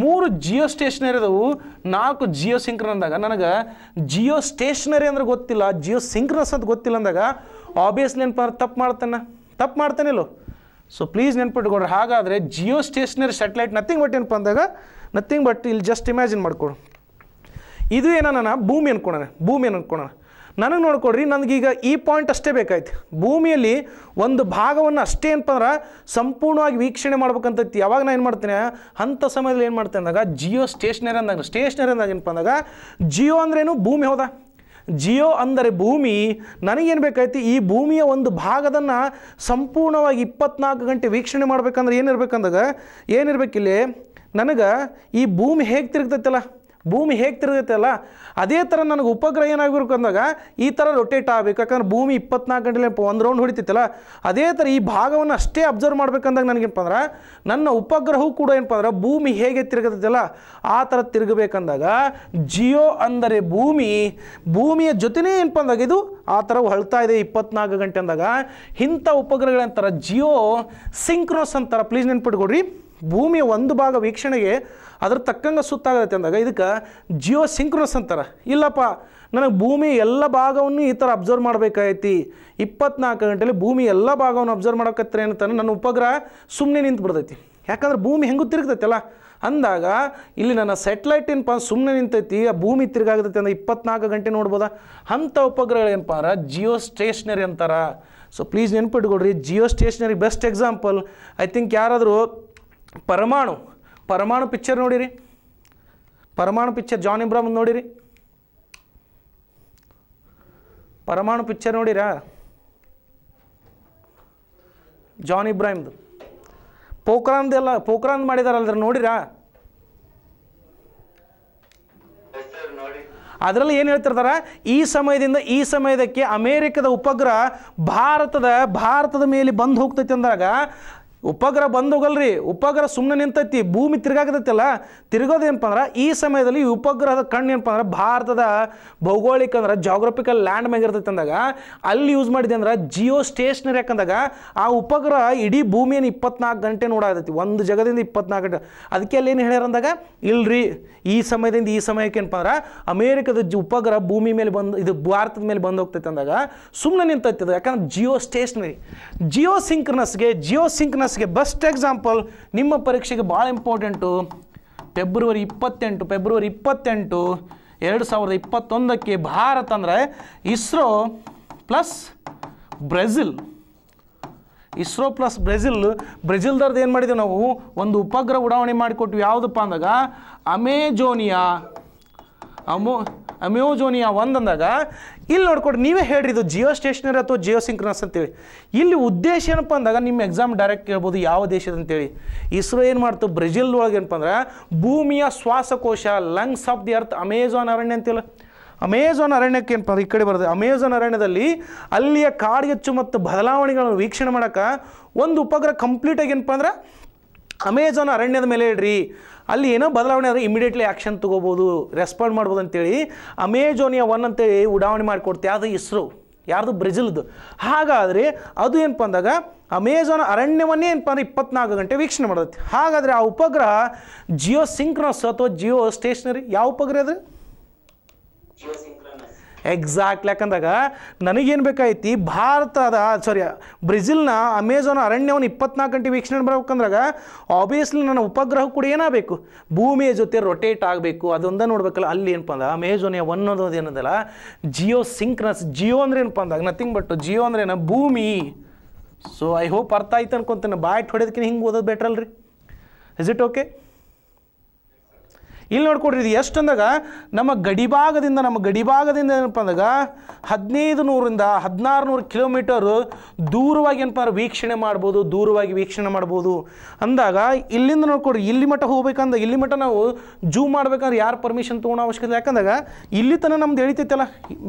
ಮೂರು ಜಿಯೋ ಸ್ಟೇಷನರಿ ಅದಾವು ನಾಲ್ಕು ಜಿಯೋ ಸಿಂಕ್ರನ್ ಅಂದಾಗ ನನಗೆ ಜಿಯೋ ಸ್ಟೇಷನರಿ ಅಂದ್ರೆ ಗೊತ್ತಿಲ್ಲ ಜಿಯೋ ಸಿಂಕ್ರನ್ಸ್ ಅಂತ ಗೊತ್ತಿಲ್ಲ ಅಂದಾಗ ಆಬ್ವಿಯಸ್ಲಿ ಏನು ತಪ್ಪು ಮಾಡ್ತಾನೆ ತಪ್ಪು ಮಾಡ್ತಾನೆ ಇಲ್ಲೋ ಸೊ ಪ್ಲೀಸ್ ನೆನ್ಪಿಟ್ಕೊಡ್ರಿ ಹಾಗಾದರೆ geo stationary satellite nothing but ಏನಪ್ಪ ಅಂದಾಗ ನಥಿಂಗ್ ಬಟ್ ಇಲ್ಲಿ ಜಸ್ಟ್ ಇಮ್ಯಾಜಿನ್ ಮಾಡ್ಕೊಡು ಇದು ಏನೋ ನಾನು ಭೂಮಿ ಅನ್ಕೊಳ್ಳೋಣ ಭೂಮಿ ಅನ್ಕೊಳ್ಳೋಣ ನನಗೆ ನೋಡ್ಕೊಡ್ರಿ ನನಗೀಗ ಈ ಪಾಯಿಂಟ್ ಅಷ್ಟೇ ಬೇಕಾಯ್ತು ಭೂಮಿಯಲ್ಲಿ ಒಂದು ಭಾಗವನ್ನು ಅಷ್ಟೇ ಏನಪ್ಪ ಸಂಪೂರ್ಣವಾಗಿ ವೀಕ್ಷಣೆ ಮಾಡ್ಬೇಕಂತೈತಿ ಯಾವಾಗ ನಾನು ಏನು ಮಾಡ್ತೇನೆ ಅಂಥ ಸಮಯದಲ್ಲಿ ಏನು ಮಾಡ್ತೇನೆ ಅಂದಾಗ ಜಿಯೋ ಸ್ಟೇಷನರಿ ಅಂದಾಗ ಸ್ಟೇಷನರಿ ಅಂದಾಗ ಏನಪ್ಪ ಅಂದಾಗ ಜಿಯೋ ಅಂದ್ರೇನು ಭೂಮಿ ಹೌದಾ ಜಿಯೋ ಅಂದರೆ ಭೂಮಿ ನನಗೇನು ಬೇಕಾಯ್ತಿ ಈ ಭೂಮಿಯ ಒಂದು ಭಾಗದನ್ನು ಸಂಪೂರ್ಣವಾಗಿ ಇಪ್ಪತ್ನಾಲ್ಕು ಗಂಟೆ ವೀಕ್ಷಣೆ ಮಾಡ್ಬೇಕಂದ್ರೆ ಏನಿರ್ಬೇಕಂದಾಗ ಏನಿರಬೇಕಿಲ್ಲಿ ನನಗೆ ಈ ಭೂಮಿ ಹೇಗೆ ತಿರುಗ್ತೈತಲ್ಲ ಭೂಮಿ ಹೇಗೆ ತಿರುಗುತ್ತೆ ಅಲ್ಲ ಅದೇ ಥರ ನನಗೆ ಉಪಗ್ರಹ ಏನಾಗಬೇಕು ಅಂದಾಗ ಈ ಥರ ರೊಟೇಟ್ ಆಗಬೇಕು ಯಾಕಂದ್ರೆ ಭೂಮಿ ಇಪ್ಪತ್ನಾಲ್ಕು ಗಂಟೆಲಿ ಒಂದು ರೌಂಡ್ ಹೊಡಿತಿತ್ತಲ್ಲ ಅದೇ ಥರ ಈ ಭಾಗವನ್ನು ಅಷ್ಟೇ ಅಬ್ಸರ್ವ್ ಮಾಡ್ಬೇಕಂದಾಗ ನನಗೇನಪ್ಪ ಅಂದ್ರೆ ನನ್ನ ಉಪಗ್ರಹವು ಕೂಡ ಏನಪ್ಪ ಅಂದ್ರೆ ಭೂಮಿ ಹೇಗೆ ತಿರುಗುತ್ತಲ್ಲ ಆ ಥರ ತಿರುಗಬೇಕಂದಾಗ ಜಿಯೋ ಅಂದರೆ ಭೂಮಿ ಭೂಮಿಯ ಜೊತೆನೇ ಏನಪ್ಪ ಅಂದಾಗ ಇದು ಆ ಥರ ಹೊಳ್ತಾ ಇದೆ ಇಪ್ಪತ್ನಾಲ್ಕು ಗಂಟೆ ಅಂದಾಗ ಇಂಥ ಉಪಗ್ರಹಗಳಂತಾರೆ ಜಿಯೋ ಸಿಂಕ್ರೋಸ್ ಅಂತಾರೆ ಪ್ಲೀಸ್ ನೆನ್ಪಿಟ್ಕೊಡ್ರಿ ಭೂಮಿಯ ಒಂದು ಭಾಗ ವೀಕ್ಷಣೆಗೆ ಅದ್ರ ತಕ್ಕಂಗೆ ಸುತ್ತಾಗತ್ತೆ ಅಂದಾಗ ಇದಕ್ಕೆ ಜಿಯೋ ಸಿಂಕ್ರನಸ್ ಅಂತಾರೆ ಇಲ್ಲಪ್ಪ ನನಗೆ ಭೂಮಿ ಎಲ್ಲ ಭಾಗವನ್ನು ಈ ಥರ ಅಬ್ಸರ್ವ್ ಮಾಡಬೇಕಾಯ್ತಿ ಇಪ್ಪತ್ನಾಲ್ಕು ಗಂಟೆಯಲ್ಲಿ ಭೂಮಿ ಎಲ್ಲ ಭಾಗವನ್ನು ಅಬ್ಸರ್ವ್ ಮಾಡೋಕತ್ತರೆ ಏನಂತಾನೆ ನನ್ನ ಉಪಗ್ರಹ ಸುಮ್ಮನೆ ನಿಂತು ಬಿಡ್ತೈತಿ ಯಾಕಂದ್ರೆ ಭೂಮಿ ಹೆಂಗು ತಿರುಗ್ತೈತಲ್ಲ ಅಂದಾಗ ಇಲ್ಲಿ ನನ್ನ ಸೆಟ್ಲೈಟ್ ಏನಪ್ಪ ಸುಮ್ಮನೆ ನಿಂತೈತಿ ಆ ಭೂಮಿ ತಿರುಗಾಗತ್ತೈತಿ ಅಂದ್ರೆ ಇಪ್ಪತ್ನಾಲ್ಕು ಗಂಟೆ ನೋಡ್ಬೋದಾ ಅಂಥ ಉಪಗ್ರಹಗಳು ಏನಪ್ಪ ಅಂದ್ರೆ ಜಿಯೋ ಸ್ಟೇಷ್ನರಿ ಅಂತಾರೆ ಸೊ ಪ್ಲೀಸ್ ನೆನ್ಪಿಟ್ಕೊಡ್ರಿ geo stationary best example I think ಯಾರಾದರೂ ಪರಮಾಣು ಪರಮಾಣು ಪಿಕ್ಚರ್ ನೋಡಿರಿ ಪರಮಾಣು ಪಿಕ್ಚರ್ ಜಾನ್ ಇಬ್ರಾಮ್ ನೋಡಿರಿ ಪರಮಾಣು ಪಿಕ್ಚರ್ ನೋಡಿರ ಜಾನ್ ಇಬ್ರಾಹಿಮ್ದು ಎಲ್ಲ ಪೋಖ್ರಾನ್ ಮಾಡಿದಾರಲ್ರಿ ನೋಡಿರ ಅದರಲ್ಲಿ ಏನು ಹೇಳ್ತಿರ್ತಾರ ಈ ಸಮಯದಿಂದ ಈ ಸಮಯದಕ್ಕೆ ಅಮೇರಿಕದ ಉಪಗ್ರಹ ಭಾರತದ ಭಾರತದ ಮೇಲೆ ಬಂದು ಹೋಗ್ತೈತಿ ಅಂದಾಗ ಉಪಗ್ರಹ ಬಂದೋಗಲ್ರಿ ಉಪಗ್ರಹ ಸುಮ್ಮನೆ ನಿಂತೈತಿ ಭೂಮಿ ತಿರ್ಗಾಕತೈತಲ್ಲ ತಿರುಗೋದೇನಪ್ಪ ಅಂದ್ರೆ ಈ ಸಮಯದಲ್ಲಿ ಈ ಉಪಗ್ರಹದ ಕಣ್ಣು ಏನಪ್ಪ ಅಂದ್ರೆ ಭಾರತದ ಭೌಗೋಳಿಕ ಅಂದ್ರೆ ಜಾಗ್ರಫಿಕಲ್ ಲ್ಯಾಂಡ್ ಮ್ಯಾಗ ಇರ್ತೈತೆ ಅಂದಾಗ ಅಲ್ಲಿ ಯೂಸ್ ಮಾಡಿದೆ ಅಂದ್ರೆ ಜಿಯೋ ಸ್ಟೇಷನರಿ ಯಾಕಂದಾಗ ಆ ಉಪಗ್ರಹ ಇಡೀ ಭೂಮಿಯನ್ನು ಇಪ್ಪತ್ನಾಲ್ಕು ಗಂಟೆ ನೋಡಾಕತೈತಿ ಒಂದು ಜಗದಿಂದ ಇಪ್ಪತ್ನಾಲ್ಕು ಗಂಟೆ ಅದಕ್ಕೆ ಅಲ್ಲಿ ಏನು ಅಂದಾಗ ಇಲ್ರಿ ಈ ಸಮಯದಿಂದ ಈ ಸಮಯಕ್ಕೆ ಏನಪ್ಪ ಅಂದ್ರೆ ಅಮೇರಿಕದ ಉಪಗ್ರಹ ಭೂಮಿ ಮೇಲೆ ಬಂದು ಇದು ಭಾರತದ ಮೇಲೆ ಬಂದು ಹೋಗ್ತೈತೆ ಅಂದಾಗ ಸುಮ್ಮನೆ ನಿಂತೈತೆ ಅದು ಯಾಕಂದ್ರೆ ಜಿಯೋ ಸ್ಟೇಷನರಿ ಜಿಯೋ ಸಿಂಕ್ರನಸ್ಗೆ ಜಿಯೋ ಸಿಂಕ್ನಸ್ ಸಿಲೆಬಸ್ಗೆ ಬೆಸ್ಟ್ ಎಕ್ಸಾಂಪಲ್ ನಿಮ್ಮ ಪರೀಕ್ಷೆಗೆ ಭಾಳ ಇಂಪಾರ್ಟೆಂಟು ಫೆಬ್ರವರಿ ಇಪ್ಪತ್ತೆಂಟು ಫೆಬ್ರವರಿ ಇಪ್ಪತ್ತೆಂಟು ಎರಡು ಸಾವಿರದ ಇಪ್ಪತ್ತೊಂದಕ್ಕೆ ಭಾರತ ಅಂದರೆ ISRO plus Brazil ISRO plus Brazil ಬ್ರೆಜಿಲ್ದವ್ರದ್ದು ಏನು ಮಾಡಿದ್ವಿ ನಾವು ಒಂದು ಉಪಗ್ರಹ ಉಡಾವಣೆ ಮಾಡಿಕೊಟ್ವಿ ಯಾವುದಪ್ಪ ಅಂದಾಗ ಅಮೆಜೋನಿಯಾ ಅಮೋ ಅಮ್ಯೋಜೋನಿಯಾ ಒಂದು ಅಂದಾಗ ಇಲ್ಲಿ ನೋಡ್ಕೊಡಿ ನೀವೇ ಹೇಳ್ರಿ ಇದು ಜಿಯೋ ಸ್ಟೇಷನರಿ ಅಥವಾ ಜಿಯೋ ಸಿಂಕ್ರನಸ್ ಅಂತೇಳಿ ಇಲ್ಲಿ ಉದ್ದೇಶ ಏನಪ್ಪ ಅಂದಾಗ ನಿಮ್ಮ ಎಕ್ಸಾಮ್ ಡೈರೆಕ್ಟ್ ಕೇಳ್ಬೋದು ಯಾವ ದೇಶದ ಅಂತೇಳಿ ಇಸ್ರೋ ಏನು ಮಾಡ್ತು ಬ್ರೆಜಿಲ್ ಒಳಗೆ ಏನಪ್ಪ ಅಂದ್ರೆ ಭೂಮಿಯ ಶ್ವಾಸಕೋಶ lungs of the earth Amazon ಅರಣ್ಯ ಅಂತೇಳಿ ಅಮೆಝಾನ್ ಅರಣ್ಯಕ್ಕೆ ಏನಪ್ಪ ಈ ಕಡೆ ಬರ್ತದೆ ಅಮೆಝಾನ್ ಅರಣ್ಯದಲ್ಲಿ ಅಲ್ಲಿಯ ಕಾಡ್ಗೆಚ್ಚು ಮತ್ತು ಬದಲಾವಣೆಗಳನ್ನು ವೀಕ್ಷಣೆ ಮಾಡೋಕೆ ಒಂದು ಉಪಗ್ರಹ ಕಂಪ್ಲೀಟಾಗಿ ಏನಪ್ಪ ಅಂದ್ರೆ ಅಮೆಝಾನ್ ಅರಣ್ಯದ ಮೇಲೆ ಇಡ್ರಿ ಅಲ್ಲಿ ಏನೋ ಬದಲಾವಣೆ ಆದರೆ ಇಮಿಡಿಯೇಟ್ಲಿ ಆ್ಯಕ್ಷನ್ ತೊಗೋಬೋದು ರೆಸ್ಪಾಂಡ್ ಮಾಡ್ಬೋದು ಅಂತೇಳಿ ಅಮೆಜೋನಿಯಾ ಒನ್ ಅಂತೇಳಿ ಉಡಾವಣೆ ಮಾಡಿಕೊಡ್ತೀವಿ ಅದು ಇಸ್ರೋ ಯಾರ್ದು ಬ್ರೆಜಿಲ್ದು ಹಾಗಾದರೆ ಅದು ಏನಪ್ಪ ಅಂದಾಗ ಅಮೆಜಾನ್ ಅರಣ್ಯವನ್ನೇ ಏನಪ್ಪ ಅಂದರೆ ಇಪ್ಪತ್ನಾಲ್ಕು ಗಂಟೆ ವೀಕ್ಷಣೆ ಮಾಡುತ್ತೆ ಹಾಗಾದರೆ ಆ ಉಪಗ್ರಹ ಜಿಯೋ ಸಿಂಕ್ರಸ್ ಅಥವಾ ಜಿಯೋ ಸ್ಟೇಷನರಿ ಯಾವ ಉಪಗ್ರಹ ಅದು ಎಕ್ಸಾಕ್ಟ್ ಯಾಕಂದಾಗ ನನಗೇನು ಬೇಕಾಯ್ತಿ ಭಾರತದ ಸಾರಿ ಬ್ರೆಜಿಲ್ನ ಅಮೆಝಾನ್ ಅರಣ್ಯವನ್ನು ಇಪ್ಪತ್ನಾಲ್ಕು ಗಂಟೆ ವೀಕ್ಷಣೆ ಬರ್ಬೇಕಂದ್ರಾಗ ಆಬ್ವಿಯಸ್ಲಿ ನನ್ನ ಉಪಗ್ರಹ ಕೂಡ ಏನಾಗಬೇಕು ಭೂಮಿಯ ಜೊತೆ ರೊಟೇಟ್ ಆಗಬೇಕು ಅದೊಂದೇ ನೋಡ್ಬೇಕಲ್ಲ ಅಲ್ಲಿ ಏನಪ್ಪ ಅಂದ್ರೆ ಅಮೆಝಾನ್ ಒನ್ ಅನ್ನೋದು ಏನದಲ್ಲ ಜಿಯೋ ಸಿಂಕ್ನಸ್ ಜಿಯೋ ಅಂದ್ರೆ ಏನಪ್ಪ ಅಂದಾಗ ನಥಿಂಗ್ ಬಟ್ ಜಿಯೋ ಅಂದ್ರೆ ಏನೋ ಭೂಮಿ ಸೊ ಐ ಹೋಪ್ ಅರ್ಥ ಆಯ್ತು ಅನ್ಕೊಂತೇನೆ ಬಾಯ್ ಹೊಡೆದಕ್ಕಿಂತ ಹಿಂಗೆ ಓದೋದು ಬೆಟ್ರಲ್ರಿ ಇಸ್ ಇಟ್ ಓಕೆ ಇಲ್ಲಿ ನೋಡ್ಕೊಡ್ರಿ ಇದು ಎಷ್ಟು ಅಂದಾಗ ನಮ್ಮ ಗಡಿಭಾಗದಿಂದ ನಮ್ಮ ಗಡಿಭಾಗದಿಂದ ಏನಪ್ಪ ಅಂದಾಗ ಹದಿನೈದು ನೂರಿಂದ ಹದಿನಾರು ನೂರು ಕಿಲೋಮೀಟರು ದೂರವಾಗಿ ಏನಪ್ಪ ಅಂದ್ರೆ ವೀಕ್ಷಣೆ ಮಾಡ್ಬೋದು ದೂರವಾಗಿ ವೀಕ್ಷಣೆ ಮಾಡ್ಬೋದು ಅಂದಾಗ ಇಲ್ಲಿಂದ ನೋಡ್ಕೊಡ್ರಿ ಇಲ್ಲಿ ಮಟ್ಟ ಹೋಗ್ಬೇಕಂದ್ರೆ ಇಲ್ಲಿ ಮಟ್ಟ ನಾವು ಜೂಮ್ ಮಾಡ್ಬೇಕಂದ್ರೆ ಯಾರು ಪರ್ಮಿಷನ್ ತೊಗೊಳೋ ಅವಶ್ಯಕತೆ ಯಾಕಂದಾಗ ಇಲ್ಲಿ ತನಕ ನಮ್ದು ಎಳಿತೈತಲ್ಲ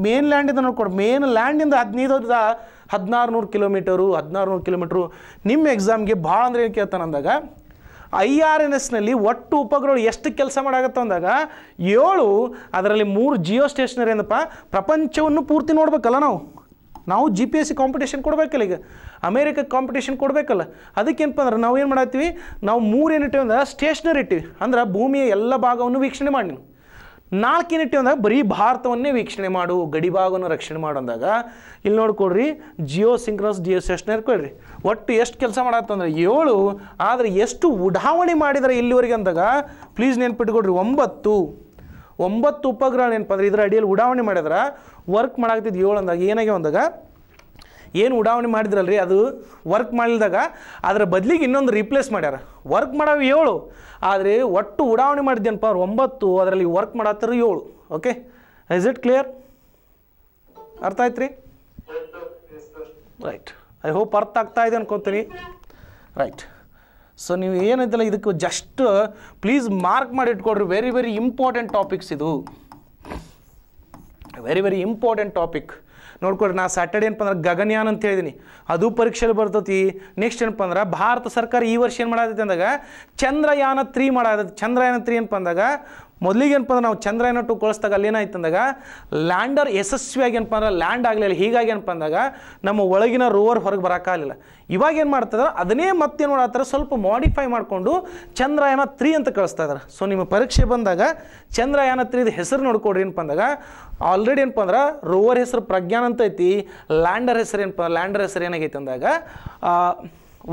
ಮೇನ್ ಲ್ಯಾಂಡಿಂದ ನೋಡ್ಕೊಡು ಮೇನ್ ಲ್ಯಾಂಡಿಂದ ಹದಿನೈದರಿಂದ ಹದಿನಾರು ನೂರು ಕಿಲೋಮೀಟರು ಹದಿನಾರು ನೂರು ಕಿಲೋಮೀಟ್ರು ನಿಮ್ಮ ಎಕ್ಸಾಮ್ಗೆ ಭಾಳ ಅಂದ್ರೆ ಏನು ಕೇಳ್ತಾನೆ ಅಂದಾಗ ಐ ಆರ್ ಎನ್ ಎಸ್ನಲ್ಲಿ ಒಟ್ಟು ಉಪಗ್ರಹಗಳು ಎಷ್ಟು ಕೆಲಸ ಮಾಡಾಗತ್ತೆ ಅಂದಾಗ ಏಳು ಅದರಲ್ಲಿ ಮೂರು ಜಿಯೋ ಸ್ಟೇಷನರಿ ಏನಪ್ಪ ಪ್ರಪಂಚವನ್ನು ಪೂರ್ತಿ ನೋಡಬೇಕಲ್ಲ ನಾವು ನಾವು G P S C competition ಕೊಡಬೇಕಲ್ಲ ಈಗ ಅಮೇರಿಕಕ್ಕೆ ಕಾಂಪಿಟೇಷನ್ ಕೊಡಬೇಕಲ್ಲ ಅದಕ್ಕೇನಪ್ಪ ಅಂದ್ರೆ ನಾವು ಏನು ಮಾಡತ್ತೀವಿ ನಾವು ಮೂರು ಏನಿಟ್ಟಿವಿ ಅಂದ್ರೆ ಸ್ಟೇಷನರಿ ಇಟ್ಟಿವಿ ಅಂದ್ರೆ ಭೂಮಿಯ ಎಲ್ಲ ಭಾಗವನ್ನು ವೀಕ್ಷಣೆ ಮಾಡಿ ನೀವು ನಾಲ್ಕು ಯೂನಿಟ್ ಅಂದಾಗ ಬರೀ ಭಾರತವನ್ನೇ ವೀಕ್ಷಣೆ ಮಾಡು ಗಡಿಭಾಗವನ್ನು ರಕ್ಷಣೆ ಮಾಡು ಅಂದಾಗ ಇಲ್ಲಿ ನೋಡ್ಕೊಡ್ರಿ ಜಿಯೋ ಸಿಂಕ್ರಸ್ ಜಿಯೋ ಸೆಷನ್ ಕೊಡ್ರಿ ಒಟ್ಟು ಎಷ್ಟು ಕೆಲಸ ಮಾಡತ್ತಂದ್ರೆ ಏಳು ಆದರೆ ಎಷ್ಟು ಉಡಾವಣೆ ಮಾಡಿದರೆ ಇಲ್ಲಿವರೆಗೆ ಅಂದಾಗ ಪ್ಲೀಸ್ ನೆನ್ಪಿಟ್ಕೊಡ್ರಿ ಒಂಬತ್ತು ಒಂಬತ್ತು ಉಪಗ್ರಹ ನೆನಪಂದ್ರೆ ಇದರ ಅಡಿಯಲ್ಲಿ ಉಡಾವಣೆ ಮಾಡಿದ್ರೆ ವರ್ಕ್ ಮಾಡಾಕ್ತಿದ್ದು ಏಳು ಅಂದಾಗ ಏನಾಗೆ ಅಂದಾಗ ಏನು ಉಡಾವಣೆ ಮಾಡಿದ್ರಲ್ರಿ ಅದು ವರ್ಕ್ ಮಾಡಿದಾಗ ಅದರ ಬದಲಿಗೆ ಇನ್ನೊಂದು ರಿಪ್ಲೇಸ್ ಮಾಡ್ಯಾರ ವರ್ಕ್ ಮಾಡೋ ಏಳು ಆದರೆ ಒಟ್ಟು ಉಡಾವಣೆ ಮಾಡಿದ್ದೇನಪ್ಪ ಒಂಬತ್ತು ಅದರಲ್ಲಿ ವರ್ಕ್ ಮಾಡತ್ತಾರ ಏಳು ಓಕೆ ಇಸ್ ಇಟ್ ಕ್ಲಿಯರ್ ಅರ್ಥ ಆಯ್ತು ರೀ ರೈಟ್ ಐ ಹೋಪ್ ಅರ್ಥ ಆಗ್ತಾ ಇದೆ ಅನ್ಕೊತೀನಿ ರೈಟ್ ಸೊ ನೀವು ಏನೈತಲ್ಲ ಇದಕ್ಕೆ ಜಸ್ಟ್ ಪ್ಲೀಸ್ ಮಾರ್ಕ್ ಮಾಡಿ ಇಟ್ಕೊಡ್ರಿ ವೆರಿ ವೆರಿ ಇಂಪಾರ್ಟೆಂಟ್ ಟಾಪಿಕ್ಸ್ ಇದು ವೆರಿ ವೆರಿ ಇಂಪಾರ್ಟೆಂಟ್ ಟಾಪಿಕ್ ನೋಡ್ಕೊಳ್ರಿ ನಾ ಸ್ಯಾಟರ್ಡೆ ಏನಪ್ಪ ಅಂದ್ರೆ ಗಗನಯಾನ್ ಅಂತ ಹೇಳಿದ್ದೀನಿ ಅದು ಪರೀಕ್ಷೆಯಲ್ಲಿ ಬರ್ತೈತಿ ನೆಕ್ಸ್ಟ್ ಏನಪ್ಪ ಅಂದ್ರೆ ಭಾರತ ಸರ್ಕಾರ ಈ ವರ್ಷ ಏನು ಮಾಡತೈತಿ ಅಂದಾಗ ಚಂದ್ರಯಾನ ತ್ರೀ ಮಾಡತೈತಿ ಚಂದ್ರಯಾನ ತ್ರೀ ಏನಪ್ಪ ಅಂದಾಗ ಮೊದಲಿಗೆ ಏನಪ್ಪ ಅಂದ್ರೆ ನಾವು ಚಂದ್ರಯಾನ ಟು ಕಳಿಸ್ದಾಗ ಏನಾಯ್ತು ಅಂದಾಗ ಲ್ಯಾಂಡರ್ ಯಶಸ್ವಿಯಾಗಿ ಏನಪ್ಪ ಅಂದ್ರೆ ಲ್ಯಾಂಡ್ ಆಗಲಿಲ್ಲ ಹೀಗಾಗಿ ಏನಪ್ಪ ಅಂದಾಗ ನಮ್ಮ ಒಳಗಿನ ರೋವರ್ ಹೊರಗೆ ಬರೋಕ್ಕಾಗಲಿಲ್ಲ ಇವಾಗ ಏನು ಮಾಡ್ತಿದ್ರೆ ಅದನ್ನೇ ಮತ್ತೇನು ಮಾಡ್ತಾರೆ ಸ್ವಲ್ಪ ಮಾಡಿಫೈ ಮಾಡಿಕೊಂಡು ಚಂದ್ರಯಾನ ತ್ರೀ ಅಂತ ಕಳಿಸ್ತಾ ಇದ್ದಾರೆ ಸೊ ನಿಮ್ಮ ಪರೀಕ್ಷೆ ಬಂದಾಗ ಚಂದ್ರಯಾನ ತ್ರೀದ ಹೆಸರು ನೋಡ್ಕೊಡ್ರಿ ಏನಪ್ಪ ಅಂದಾಗ ಆಲ್ರೆಡಿ ಏನಪ್ಪ ಅಂದ್ರೆ ರೋವರ್ ಹೆಸರು ಪ್ರಜ್ಞಾನ್ ಅಂತ ಐತಿ ಲ್ಯಾಂಡರ್ ಹೆಸರು ಏನಪ್ಪ ಲ್ಯಾಂಡರ್ ಹೆಸರು ಏನಾಗೈತೆ ಅಂದಾಗ